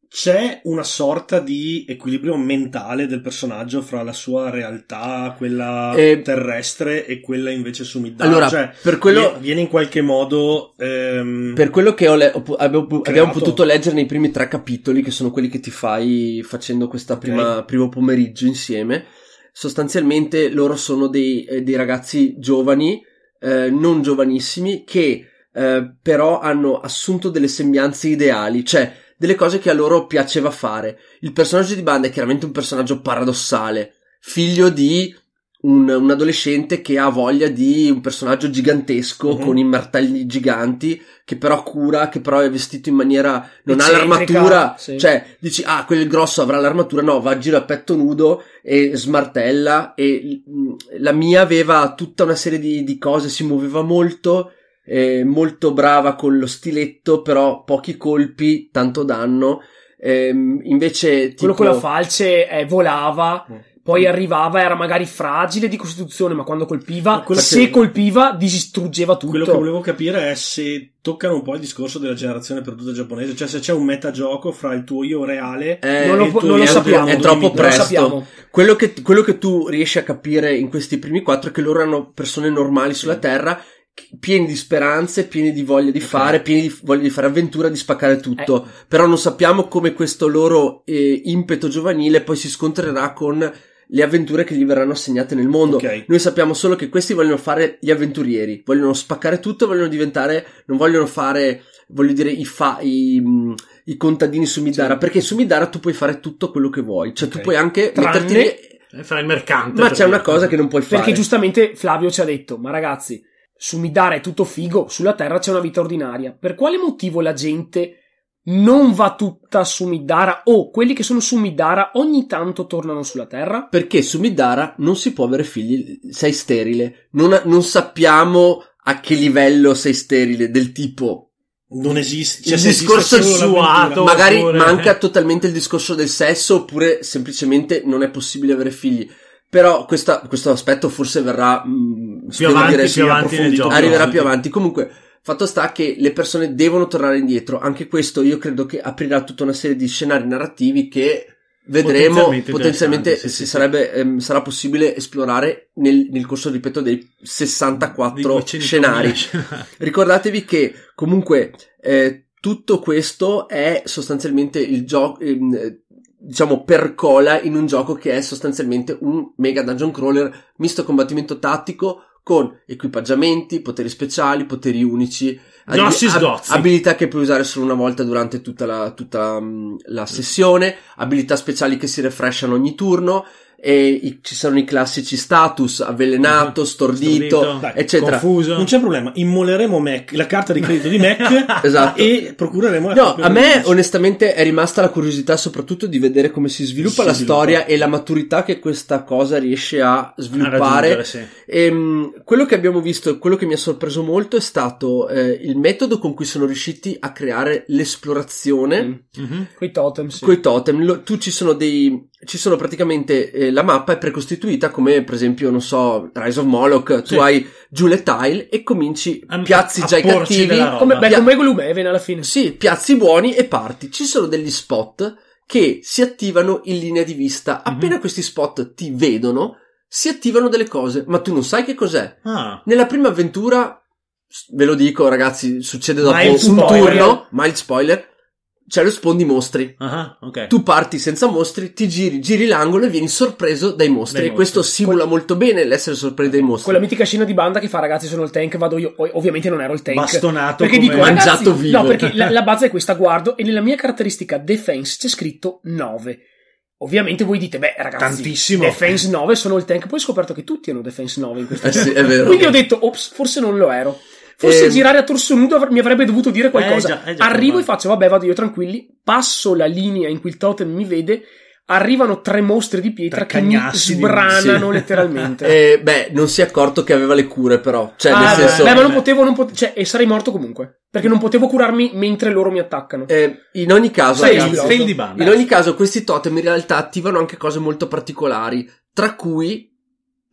S1: c'è una sorta di equilibrio mentale del personaggio fra la sua realtà, quella eh, terrestre e quella invece su sumidale. Allora, cioè, per quello, viene in qualche modo... Ehm, per quello
S2: che le- abbiamo, abbiamo, potuto leggere nei primi tre capitoli, che sono quelli che ti fai facendo questo okay. primo pomeriggio insieme, sostanzialmente loro sono dei, eh, dei ragazzi giovani, eh, non giovanissimi, che eh, però hanno assunto delle sembianze ideali, cioè delle cose che a loro piaceva fare. Il personaggio di Banda è chiaramente un personaggio paradossale, figlio di un, un adolescente che ha voglia di un personaggio gigantesco mm-hmm. con i martelli giganti, che però cura, che però è vestito in maniera. non ha l'armatura. Sì. Cioè, dici, ah, quel grosso avrà l'armatura. No, va a giro a petto nudo e smartella. E mm, la mia aveva tutta una serie di, di cose, si muoveva molto eh, molto brava con lo stiletto, però pochi colpi, tanto danno. Eh, invece, tipo... quello con
S3: la falce eh, volava. Mm poi arrivava, era magari fragile di costituzione, ma quando colpiva, ma se che...
S1: colpiva, distruggeva tutto. Quello che volevo capire è se toccano un po' il discorso della generazione perduta giapponese, cioè se c'è un metagioco fra il tuo io reale eh, non lo, po- non lo sappiamo, è troppo presto.
S2: Quello che, quello che, tu riesci a capire in questi primi quattro è che loro erano persone normali sulla Terra pieni di speranze, pieni di voglia di okay. fare, pieni di voglia di fare avventura, di spaccare tutto. Eh. Però non sappiamo come questo loro eh, impeto giovanile poi si scontrerà con le avventure che gli verranno assegnate nel mondo. Okay. Noi sappiamo solo che questi vogliono fare gli avventurieri, vogliono spaccare tutto, vogliono diventare, non vogliono fare, voglio dire, i, fa, i, mm, i contadini su Midara, cioè. perché su Midara tu puoi fare tutto quello che vuoi, cioè okay. tu puoi anche Tranne... metterti... Fare il mercante. Ma c'è dire. una cosa che non puoi fare. Perché
S3: giustamente Flavio ci ha detto, ma ragazzi, su Midara è tutto figo, sulla Terra c'è una vita ordinaria. Per quale motivo la gente non va tutta su Midara o quelli che sono su Midara ogni tanto tornano sulla Terra?
S2: Perché su Midara non si può avere figli, sei sterile. Non, non sappiamo a che livello sei sterile, del tipo... Non
S1: esiste. Cioè, il discorso sessuato. Ah, magari manca
S2: totalmente il discorso del sesso oppure semplicemente non è possibile avere figli. Però questa, questo aspetto forse verrà
S1: mh, mm, più avanti, più avanti nel gioco. Arriverà più
S2: avanti. Comunque, fatto sta che le persone devono tornare indietro. Anche questo io credo che aprirà tutta una serie di scenari narrativi che vedremo potenzialmente, potenzialmente sì, sì, sarebbe, sì. Ehm, sarà possibile esplorare nel, nel, corso, ripeto, dei 64 di scenari. Ricordatevi che comunque eh, tutto questo è sostanzialmente il gioco. Ehm, diciamo, percola in un gioco che è sostanzialmente un mega dungeon crawler misto a combattimento tattico con equipaggiamenti, poteri speciali, poteri unici, ab- abilità che puoi usare solo una volta durante tutta la, tutta mm, la, la sessione, abilità speciali che si refresciano ogni turno, e i, ci sono i classici status avvelenato, uh
S1: stordito, stordito. Dai, eccetera. Confuso. Non c'è problema, immoleremo Mac, la carta di credito di Mac *laughs* esatto. e procureremo la No, a me
S2: onestamente è rimasta la curiosità soprattutto di vedere come si sviluppa si la sviluppa. storia e la maturità che questa cosa riesce a sviluppare. A sì. e, ehm, quello che abbiamo visto e quello che mi ha sorpreso molto è stato eh, il metodo con cui sono riusciti a creare l'esplorazione mm. mm-hmm. con i totem. Sì. Coi totem. Lo, tu ci sono dei ci sono praticamente eh, la mappa è precostituita come per esempio non so Rise of Moloch tu hai giù le tile e cominci a, piazzi a, già i cattivi come, beh, Pia- come Gloomhaven alla fine sì piazzi buoni e parti ci sono degli spot che si attivano in linea di vista mhm. appena mm-hmm. questi spot ti vedono si attivano delle cose ma tu non sai che cos'è ah. nella prima avventura ve lo dico ragazzi succede dopo un spoiler. turno mild spoiler cioè lo spondi mostri. Uh-huh, okay. Tu parti senza mostri,
S3: ti giri, giri l'angolo e vieni sorpreso dai mostri. Dai mostri. Questo simula que- molto bene l'essere sorpreso dai mostri. Quella mitica scena di banda che fa ragazzi sono il tank, vado io. ovviamente non ero il tank. Bastonato. Perché dico, mangiato ragazzi, vivo. No, perché la, la base è questa, guardo e nella mia caratteristica defense c'è scritto 9. Ovviamente voi dite, beh ragazzi, Tantissimo. Defense 9 sono il tank. Poi ho scoperto che tutti hanno Defense 9 in questa eh gioco. Sì, Quindi ho detto, ops, forse non lo ero. Forse e... Ehm, girare a torso nudo mi avrebbe dovuto dire eh, qualcosa. Eh, già, già Arrivo e faccio, vabbè, vado io tranquilli. Passo la linea in cui il totem mi vede arrivano tre mostre di pietra che mi sbranano sì. letteralmente.
S2: *laughs* eh, beh, non si è accorto che aveva le cure, però. Cioè, ah, nel beh, senso. Beh, ma non
S3: potevo, non potevo cioè, e sarei morto comunque. Perché non potevo curarmi mentre loro mi attaccano. Eh, in ogni caso, Sei ragazzi, il di banda. in ogni caso, questi totem in realtà
S2: attivano anche cose molto particolari. Tra cui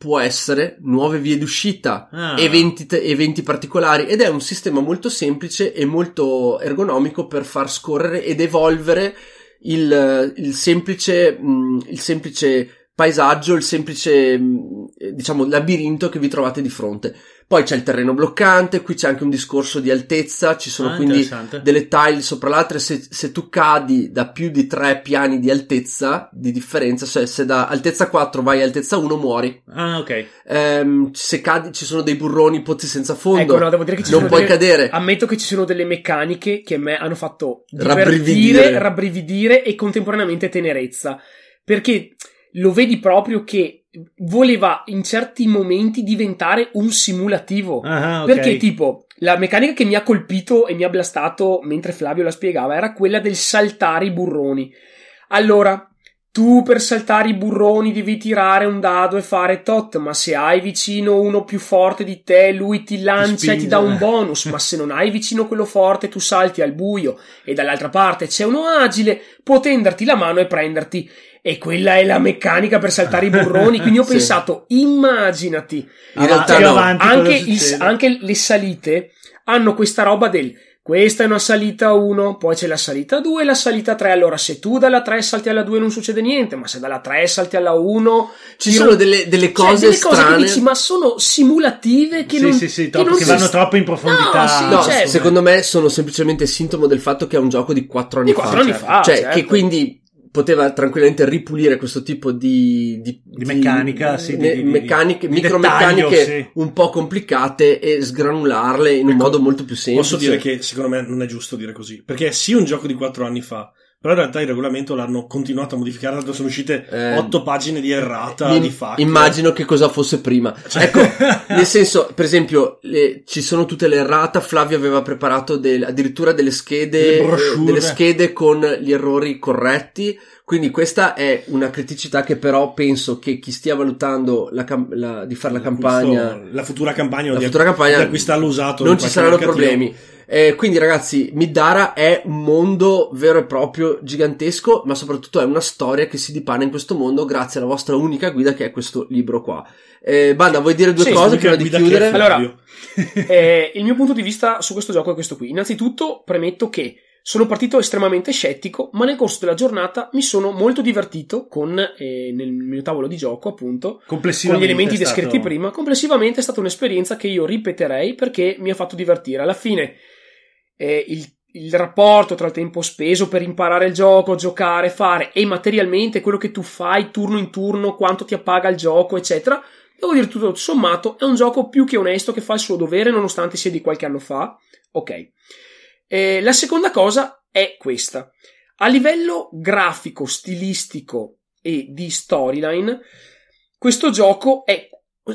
S2: può essere nuove vie d'uscita, ah. eventi, te- eventi, particolari ed è un sistema molto semplice e molto ergonomico per far scorrere ed evolvere il, il semplice, mh, mm, il semplice paesaggio, il semplice, mm, eh, diciamo, labirinto che vi trovate di fronte. Poi c'è il terreno bloccante, qui c'è anche un discorso di altezza, ci sono ah, quindi delle tile sopra l'altra, se, se, tu cadi da più di tre piani di altezza, di differenza, cioè se da altezza 4 vai a altezza 1 muori. Ah, ok. Ehm, se
S3: cadi ci sono dei burroni, pozzi senza fondo, ecco, no, devo dire che ci non sono puoi delle... cadere. Ammetto che ci sono delle meccaniche che a me hanno fatto rabbrividire, rabbrividire e contemporaneamente tenerezza, perché lo vedi proprio che voleva in certi momenti diventare un simulativo. Ah, ah, okay. Perché tipo, la meccanica che mi ha colpito e mi ha blastato mentre Flavio la spiegava era quella del saltare i burroni. Allora, tu per saltare i burroni devi tirare un dado e fare tot, ma se hai vicino uno più forte di te, lui ti lancia ti e ti dà un bonus, ma se non hai vicino quello forte, tu salti al buio e dall'altra parte c'è uno agile, può tenderti la mano e prenderti. E quella è la meccanica per saltare i *laughs* burroni, quindi ho sì. pensato, immaginati. In realtà no. anche, il, anche le salite hanno questa roba del questa è una salita 1, poi c'è la salita 2 e la salita 3. Allora, se tu dalla 3 salti alla 2 non succede niente, ma se dalla 3 salti alla 1... Ci tiro... sono delle, delle cioè, cose cioè, delle strane. Cose che dici, ma sono simulative che sì, non... Sì, sì, troppo, che, non che vanno si... troppo in profondità. No, sì, no certo. secondo
S2: me sono semplicemente sintomo del fatto che è un gioco di 4 anni di 4 fa. Anni certo. fa cioè, certo. che quindi poteva tranquillamente ripulire questo tipo di, di, di meccanica, di, sì, di, meccaniche, micromeccaniche sì.
S1: un po' complicate e sgranularle in ecco, un modo molto più semplice. Posso dire che secondo me non è giusto dire così, perché è sì un gioco di quattro anni fa, però in realtà il regolamento l'hanno continuato a modificare, tanto sono uscite eh, otto pagine di errata, di fatto Immagino
S2: che cosa fosse prima. Cioè, ecco, *laughs* nel senso, per esempio, le, ci sono tutte le errata, Flavio aveva preparato del, addirittura delle schede, eh, delle schede con gli errori corretti, quindi questa è una criticità che però penso che chi stia valutando la cam- la, di fare la campagna, Questo, la futura campagna, la di, futura campagna di
S1: acquistarlo usato, non ci saranno mercatino. problemi.
S2: Eh, quindi ragazzi, Midara è un mondo vero e proprio gigantesco, ma soprattutto è una storia che si dipana in questo mondo grazie alla vostra unica guida che è questo libro qua. Eh, Banda, vuoi dire due sì, cose prima di chiudere? Allora,
S3: *laughs* eh, il mio punto di vista su questo gioco è questo qui. Innanzitutto premetto che sono partito estremamente scettico, ma nel corso della giornata mi sono molto divertito con, eh, nel mio tavolo di gioco, appunto, con gli elementi descritti prima. Complessivamente è stata un'esperienza che io ripeterei perché mi ha fatto divertire. Alla fine eh, il, il rapporto tra il tempo speso per imparare il gioco, giocare, fare e materialmente quello che tu fai turno in turno, quanto ti appaga il gioco, eccetera. Devo dire tutto sommato è un gioco più che onesto che fa il suo dovere nonostante sia di qualche anno fa. Ok. Eh, la seconda cosa è questa. A livello grafico, stilistico e di storyline, questo gioco è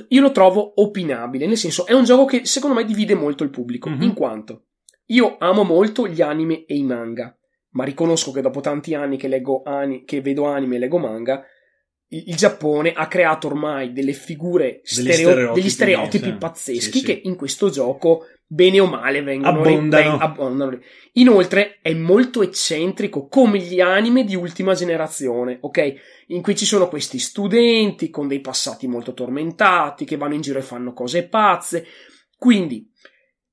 S3: io lo trovo opinabile, nel senso è un gioco che secondo me divide molto il pubblico, mm-hmm. in quanto io amo molto gli anime e i manga, ma riconosco che dopo tanti anni che, ani- che vedo anime e leggo manga, il, il Giappone ha creato ormai delle figure, stereo- stereotipi, degli stereotipi eh, pazzeschi sì, che in questo gioco bene o male vengono abbondano. Ben, abbondano. Inoltre è molto eccentrico come gli anime di ultima generazione, ok? In cui ci sono questi studenti con dei passati molto tormentati che vanno in giro e fanno cose pazze. Quindi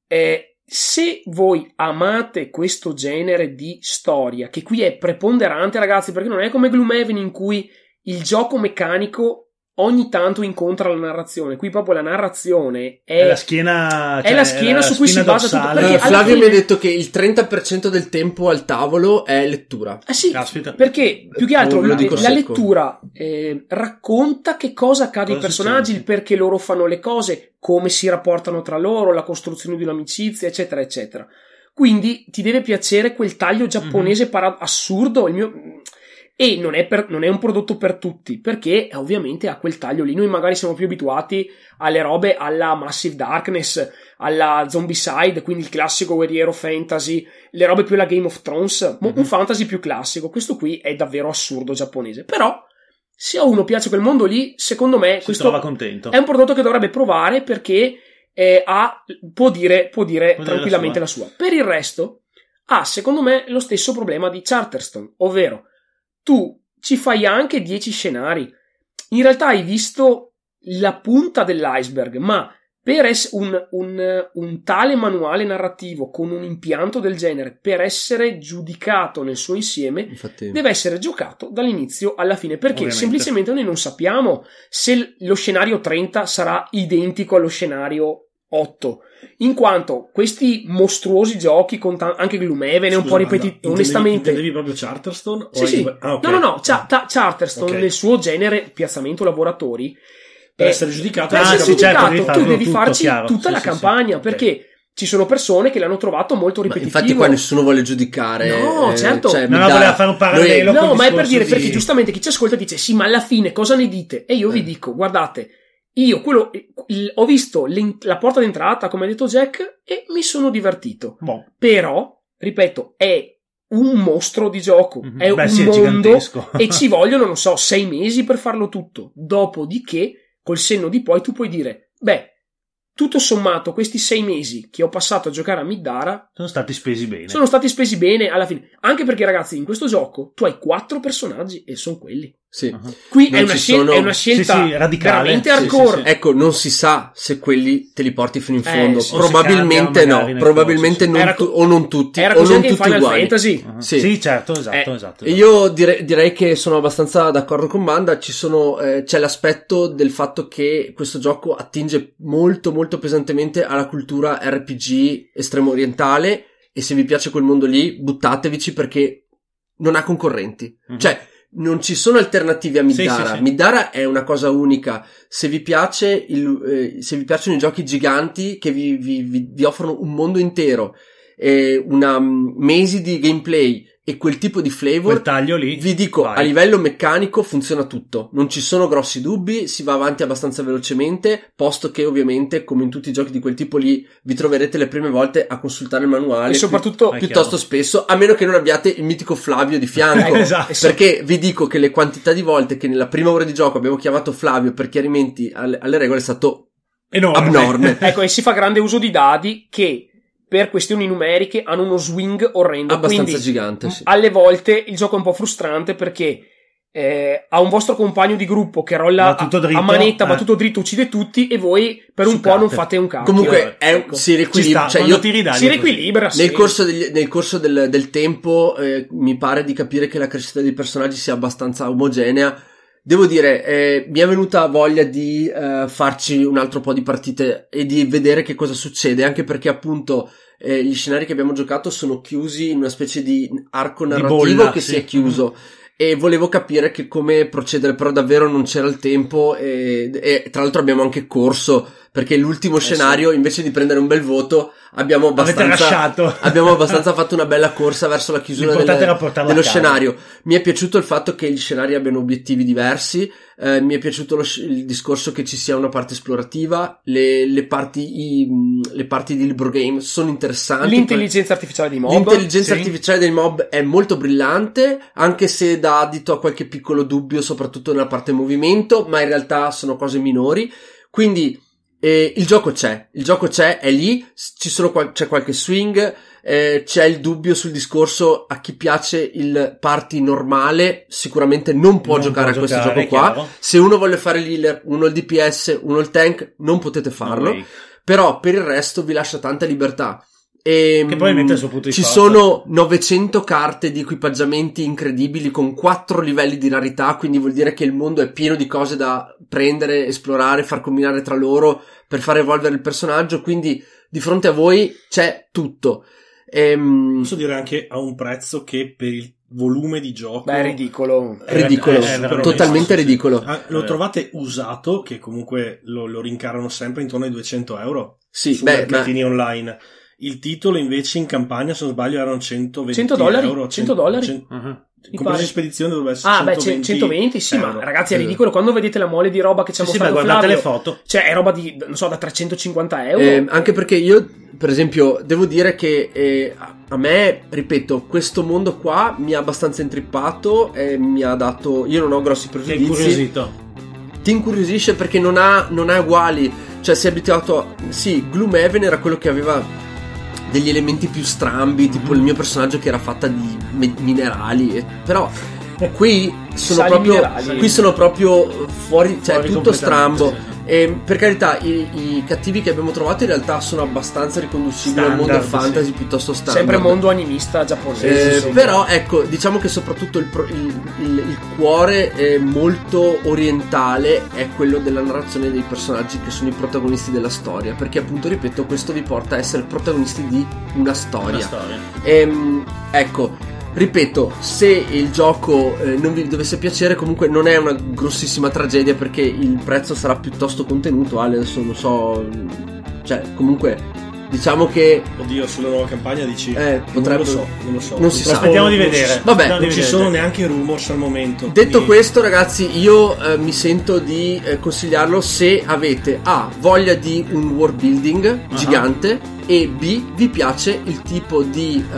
S3: eh, se voi amate questo genere di storia, che qui è preponderante, ragazzi, perché non è come Gloomhaven in cui il gioco meccanico ogni tanto incontra la narrazione. Qui proprio la narrazione è, è la schiena, cioè, è la cioè, schiena è la su cui schiena si dorsale. basa tutto. Eh, Flavio fine... mi ha
S2: detto che il 30% del tempo al tavolo è lettura. Ah sì, Caspita. perché più che altro oh, la, la, lettura
S3: eh, racconta che cosa accade cosa ai personaggi, il perché loro fanno le cose, come si rapportano tra loro, la costruzione di un'amicizia, eccetera, eccetera. Quindi ti deve piacere quel taglio mhm. giapponese mm-hmm. para- assurdo. Il mio e non è, per, non è, un prodotto per tutti perché eh, ovviamente ha quel taglio lì. Noi magari siamo più abituati alle robe alla Massive Darkness, alla Zombicide, quindi il classico guerriero fantasy, le robe più alla Game of Thrones, mm-hmm. un mhm. fantasy più classico. Questo qui è davvero assurdo giapponese, però se a uno piace quel mondo lì, secondo me si questo
S4: è un
S3: prodotto che dovrebbe provare perché eh, ha, può dire, può dire può tranquillamente la sua. la sua. Per il resto ha secondo me lo stesso problema di Charterstone, ovvero tu ci fai anche 10 scenari. In realtà hai visto la punta dell'iceberg, ma per essere un, un, un tale manuale narrativo con un impianto del genere, per essere giudicato nel suo insieme, Infatti. deve essere giocato dall'inizio alla fine, perché Ovviamente. semplicemente noi non sappiamo se lo scenario 30 sarà identico allo scenario 8, in quanto questi mostruosi giochi con ta- anche Gloomhaven è un po' ripetitivo, onestamente. Intendevi proprio Charterstone? Sì, sì. Ah, okay. No, no, no, Cha- ta- Charterstone okay. nel suo genere piazzamento lavoratori per eh, essere giudicato, per ah, essere sì, certo, tu devi farci chiaro. tutta sì, la sì, campagna perché ci sono persone che l'hanno trovato molto ripetitivo. Ma infatti, qua
S2: nessuno vuole giudicare. No, eh, certo. Cioè, no, voleva fare un parallelo. No, ma è per dire di... perché giustamente
S3: chi ci ascolta dice: Sì, ma alla fine cosa ne dite? E io eh. vi dico: guardate, io quello, il, ho visto la porta d'entrata, come ha detto Jack, e mi sono divertito. Bon. Però, ripeto, è un mostro di gioco, mhm. è Beh, un sì, mondo è *laughs* e ci *laughs* vogliono, non so, sei mesi per farlo tutto. Dopodiché, col senno di poi, tu puoi dire, beh, tutto sommato, questi sei mesi che ho passato a giocare a Middara.
S4: sono stati spesi bene. Sono
S3: stati spesi bene alla fine. Anche perché, ragazzi, in questo gioco tu hai quattro personaggi e sono quelli.
S2: Sì. Uh-huh. Qui è una, scel- sono... è una, scelta sì, sì, radicale. hardcore. Ecco, non si sa se quelli te li porti fino in eh, fondo. Eh, probabilmente no, probabilmente non tu- o non tutti. Era o non tutti Final uguali. Fantasy. Uh-huh. Sì. certo, esatto. Eh, esatto, esatto. Io dire- direi che sono abbastanza d'accordo con Manda. Sono, eh, c'è l'aspetto del fatto che questo gioco attinge molto, molto pesantemente alla cultura RPG estremo orientale. E se vi piace quel mondo lì, buttatevici perché non ha concorrenti. Uh-huh. Cioè non ci sono alternative a Midara. Sì, sì, Midara è una cosa unica. Se vi, piace il, eh, se vi piacciono i giochi giganti che vi, vi, vi offrono un mondo intero, una mm, mesi di gameplay e quel tipo di flavor, quel taglio lì, vi dico, vai. a livello meccanico funziona tutto, non ci sono grossi dubbi, si va avanti abbastanza velocemente, posto che ovviamente, come in tutti i giochi di quel tipo lì, vi troverete le prime volte a consultare il manuale, e soprattutto pi- piuttosto spesso, a meno che non abbiate il mitico Flavio di fianco, *laughs* ecco, esatto. perché vi dico che le quantità di volte che nella prima ora di gioco abbiamo chiamato Flavio per chiarimenti alle, alle regole è stato enorme. abnorme. *laughs*
S3: ecco, e si fa grande uso di dadi che per questioni numeriche hanno uno swing orrendo. Abbastanza Quindi, gigante, sì. Alle volte il gioco è un po' frustrante perché eh, a un vostro compagno di gruppo che rolla dritto, a, manetta, eh. tutto dritto, uccide tutti e voi per un po' non fate un cazzo. Comunque eh, ecco. si riequilibra. Cioè io, si riequilibra nel, sì. corso degli, nel
S2: corso del, del tempo eh, mi pare di capire che la crescita dei personaggi sia abbastanza omogenea. Devo dire, eh, mi è venuta voglia di eh, farci un altro po' di partite e di vedere che cosa succede, anche perché appunto eh, gli scenari che abbiamo giocato sono chiusi in una specie di arco narrativo di bolla, che sì. si è chiuso. E volevo capire che come procedere, però davvero non c'era il tempo. E, e tra l'altro abbiamo anche corso perché l'ultimo eh, scenario invece di prendere un bel voto abbiamo abbastanza, *laughs* abbiamo abbastanza fatto una bella corsa verso la chiusura delle, dello scenario mi è piaciuto il fatto che gli scenari abbiano obiettivi diversi eh, mi è piaciuto lo, il discorso che ci sia una parte esplorativa, le, le, parti, i, le parti, di Libro Game sono interessanti. L'intelligenza artificiale dei mob. L'intelligenza sì. artificiale dei mob è molto brillante, anche se dà adito a qualche piccolo dubbio, soprattutto nella parte movimento, ma in realtà sono cose minori. Quindi eh, il gioco c'è, il gioco c'è, è lì, qual- c'è qualche swing eh, c'è il dubbio sul discorso a chi piace il party normale, sicuramente non può non giocare può a questo giocare, gioco qua. Se uno vuole fare l'healer, uno il DPS, uno il tank, non potete farlo. Okay. Però per il resto vi lascia tanta libertà. E, ehm, che probabilmente è il suo punto di Ci forza. sono 900 carte di equipaggiamenti incredibili con 4 livelli di rarità, quindi vuol dire che il mondo è pieno di cose da prendere, esplorare, far combinare tra loro per far evolvere il personaggio, quindi di fronte a voi c'è tutto. Ehm... Posso dire
S1: anche a un prezzo che per il volume di gioco. Beh, è ridicolo. È ridicolo, è, è totalmente ridicolo. Ah, lo trovate usato, che comunque lo, lo, rincarano sempre intorno ai 200 euro. Sì, su beh, mercatini ma... online. Il titolo invece in campagna, se non sbaglio, erano
S3: 120 100 dollari, euro. 100 dollari? 100, uh-huh. Mhm. Compresa spedizione
S1: dovrebbe essere ah, 120 beh, 120, sì, euro. ma ragazzi è ridicolo.
S3: Quando vedete la mole di roba che ci ha sì, mostrato sì, beh, guardate Flavio, le foto. Cioè, è roba di, non so, da 350 euro. Eh, anche perché io per esempio, devo dire che eh, a me,
S2: ripeto, questo mondo qua mi ha abbastanza intrippato e mi ha dato... Io non ho grossi pregiudizi. Ti incuriosito. Ti incuriosisce perché non ha, non ha uguali. Cioè, sei abituato a... Sì, Gloomhaven era quello che aveva degli elementi più strambi, tipo mm-hmm. il mio personaggio che era fatta di me- minerali. E... Però *laughs* qui sono, proprio, qui sono proprio... fuori... Cioè, fuori tutto strambo. sì. E, per carità, i, i, cattivi che abbiamo trovato in realtà sono abbastanza riconducibili standard, al mondo fantasy sì. piuttosto standard. Sempre mondo animista giapponese. Eh, sì, però ecco, diciamo che soprattutto il, il, il, il cuore molto orientale è quello della narrazione dei personaggi che sono i protagonisti della storia. Perché appunto, ripeto, questo vi porta a essere protagonisti di una storia. Una storia. E, ehm, ecco, ripeto, se il gioco eh, non vi dovesse piacere, comunque non è una grossissima tragedia perché il prezzo sarà piuttosto contenuto. Ale, adesso non so,
S1: cioè, comunque Diciamo che. Oddio, sulla nuova campagna dici. Eh, potrebbe. Non lo so, non lo so. Non si sa. Aspettiamo di vedere. Vabbè, non, ci sono neanche rumors al momento. Detto quindi... questo,
S2: ragazzi, io eh, mi sento di eh, consigliarlo se avete A. voglia di un world building uh-huh. gigante e B. vi piace il tipo di eh,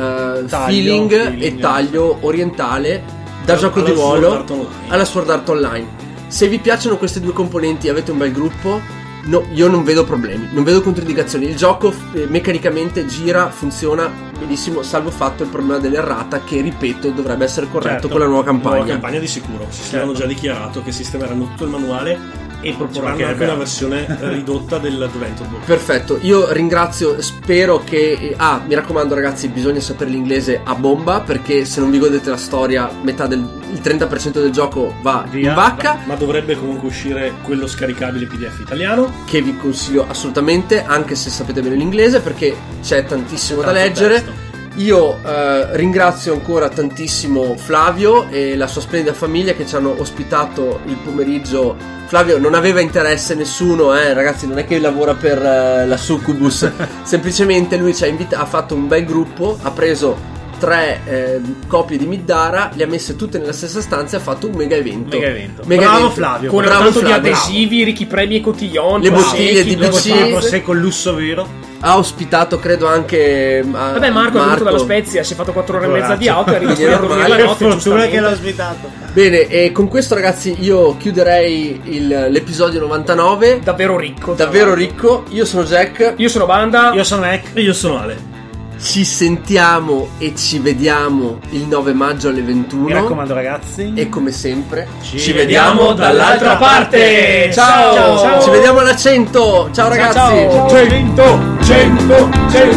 S2: taglio, feeling, feeling, e taglio orientale da alla, gioco di ruolo alla Sword Art Online. Se vi piacciono queste due componenti e avete un bel gruppo No, io non vedo problemi, non vedo controindicazioni. Il gioco eh, meccanicamente gira, funziona benissimo, salvo fatto il problema dell'errata che, ripeto, dovrebbe essere corretto certo, con la nuova campagna. La nuova campagna di
S1: sicuro, si certo. hanno già dichiarato che sistemeranno tutto il manuale e proporranno anche una versione *laughs* ridotta dell'Adventure Book.
S2: Perfetto, io ringrazio, spero che... Ah, mi
S1: raccomando ragazzi, bisogna sapere l'inglese
S2: a bomba perché se non vi godete la storia, metà del... il 30% del gioco va Via, in vacca. Ma dovrebbe comunque uscire quello scaricabile PDF italiano. Che vi consiglio assolutamente, anche se sapete bene l'inglese perché c'è tantissimo da leggere. Testo io eh, ringrazio ancora tantissimo Flavio e la sua splendida famiglia che ci hanno ospitato il pomeriggio. Flavio non aveva interesse nessuno, eh, ragazzi, non è che lavora per eh, la Succubus, *laughs* semplicemente lui ci ha, invita- ha fatto un bel gruppo, ha preso tre eh, copie di Middara, le ha messe tutte nella stessa stanza e ha fatto un mega evento. Mega evento. Mega bravo evento. Flavio. Con bravo tanto Flavio. di
S3: adesivi, ricchi premi e cotillon. Le bottiglie di PC. Prosecco,
S2: lusso vero ha ospitato credo anche Ma- mm, Vabbè, Marco, è venuto dalla Spezia, si è fatto 4 ore e mezza di auto, è arrivato Quindi è a dormire la normale. notte. Fortuna che giustamente. ospitato. Bene, e con questo ragazzi io chiuderei il- l'episodio 99, Davvero ricco. davvero ricco. Io sono Jack. Io sono Banda. Io sono Mac. E io sono Ale. Ci sentiamo e ci vediamo il 9 maggio alle 21. Mi raccomando, ragazzi. E come sempre, ci, ci vediamo dall'altra parte. Ciao. ciao, ciao. Ci vediamo alla 100. Ciao, ragazzi. Ciao, ciao.
S1: 100, 100, 100,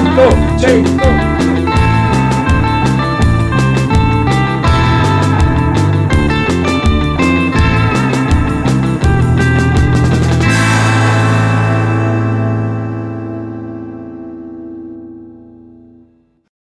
S1: 100.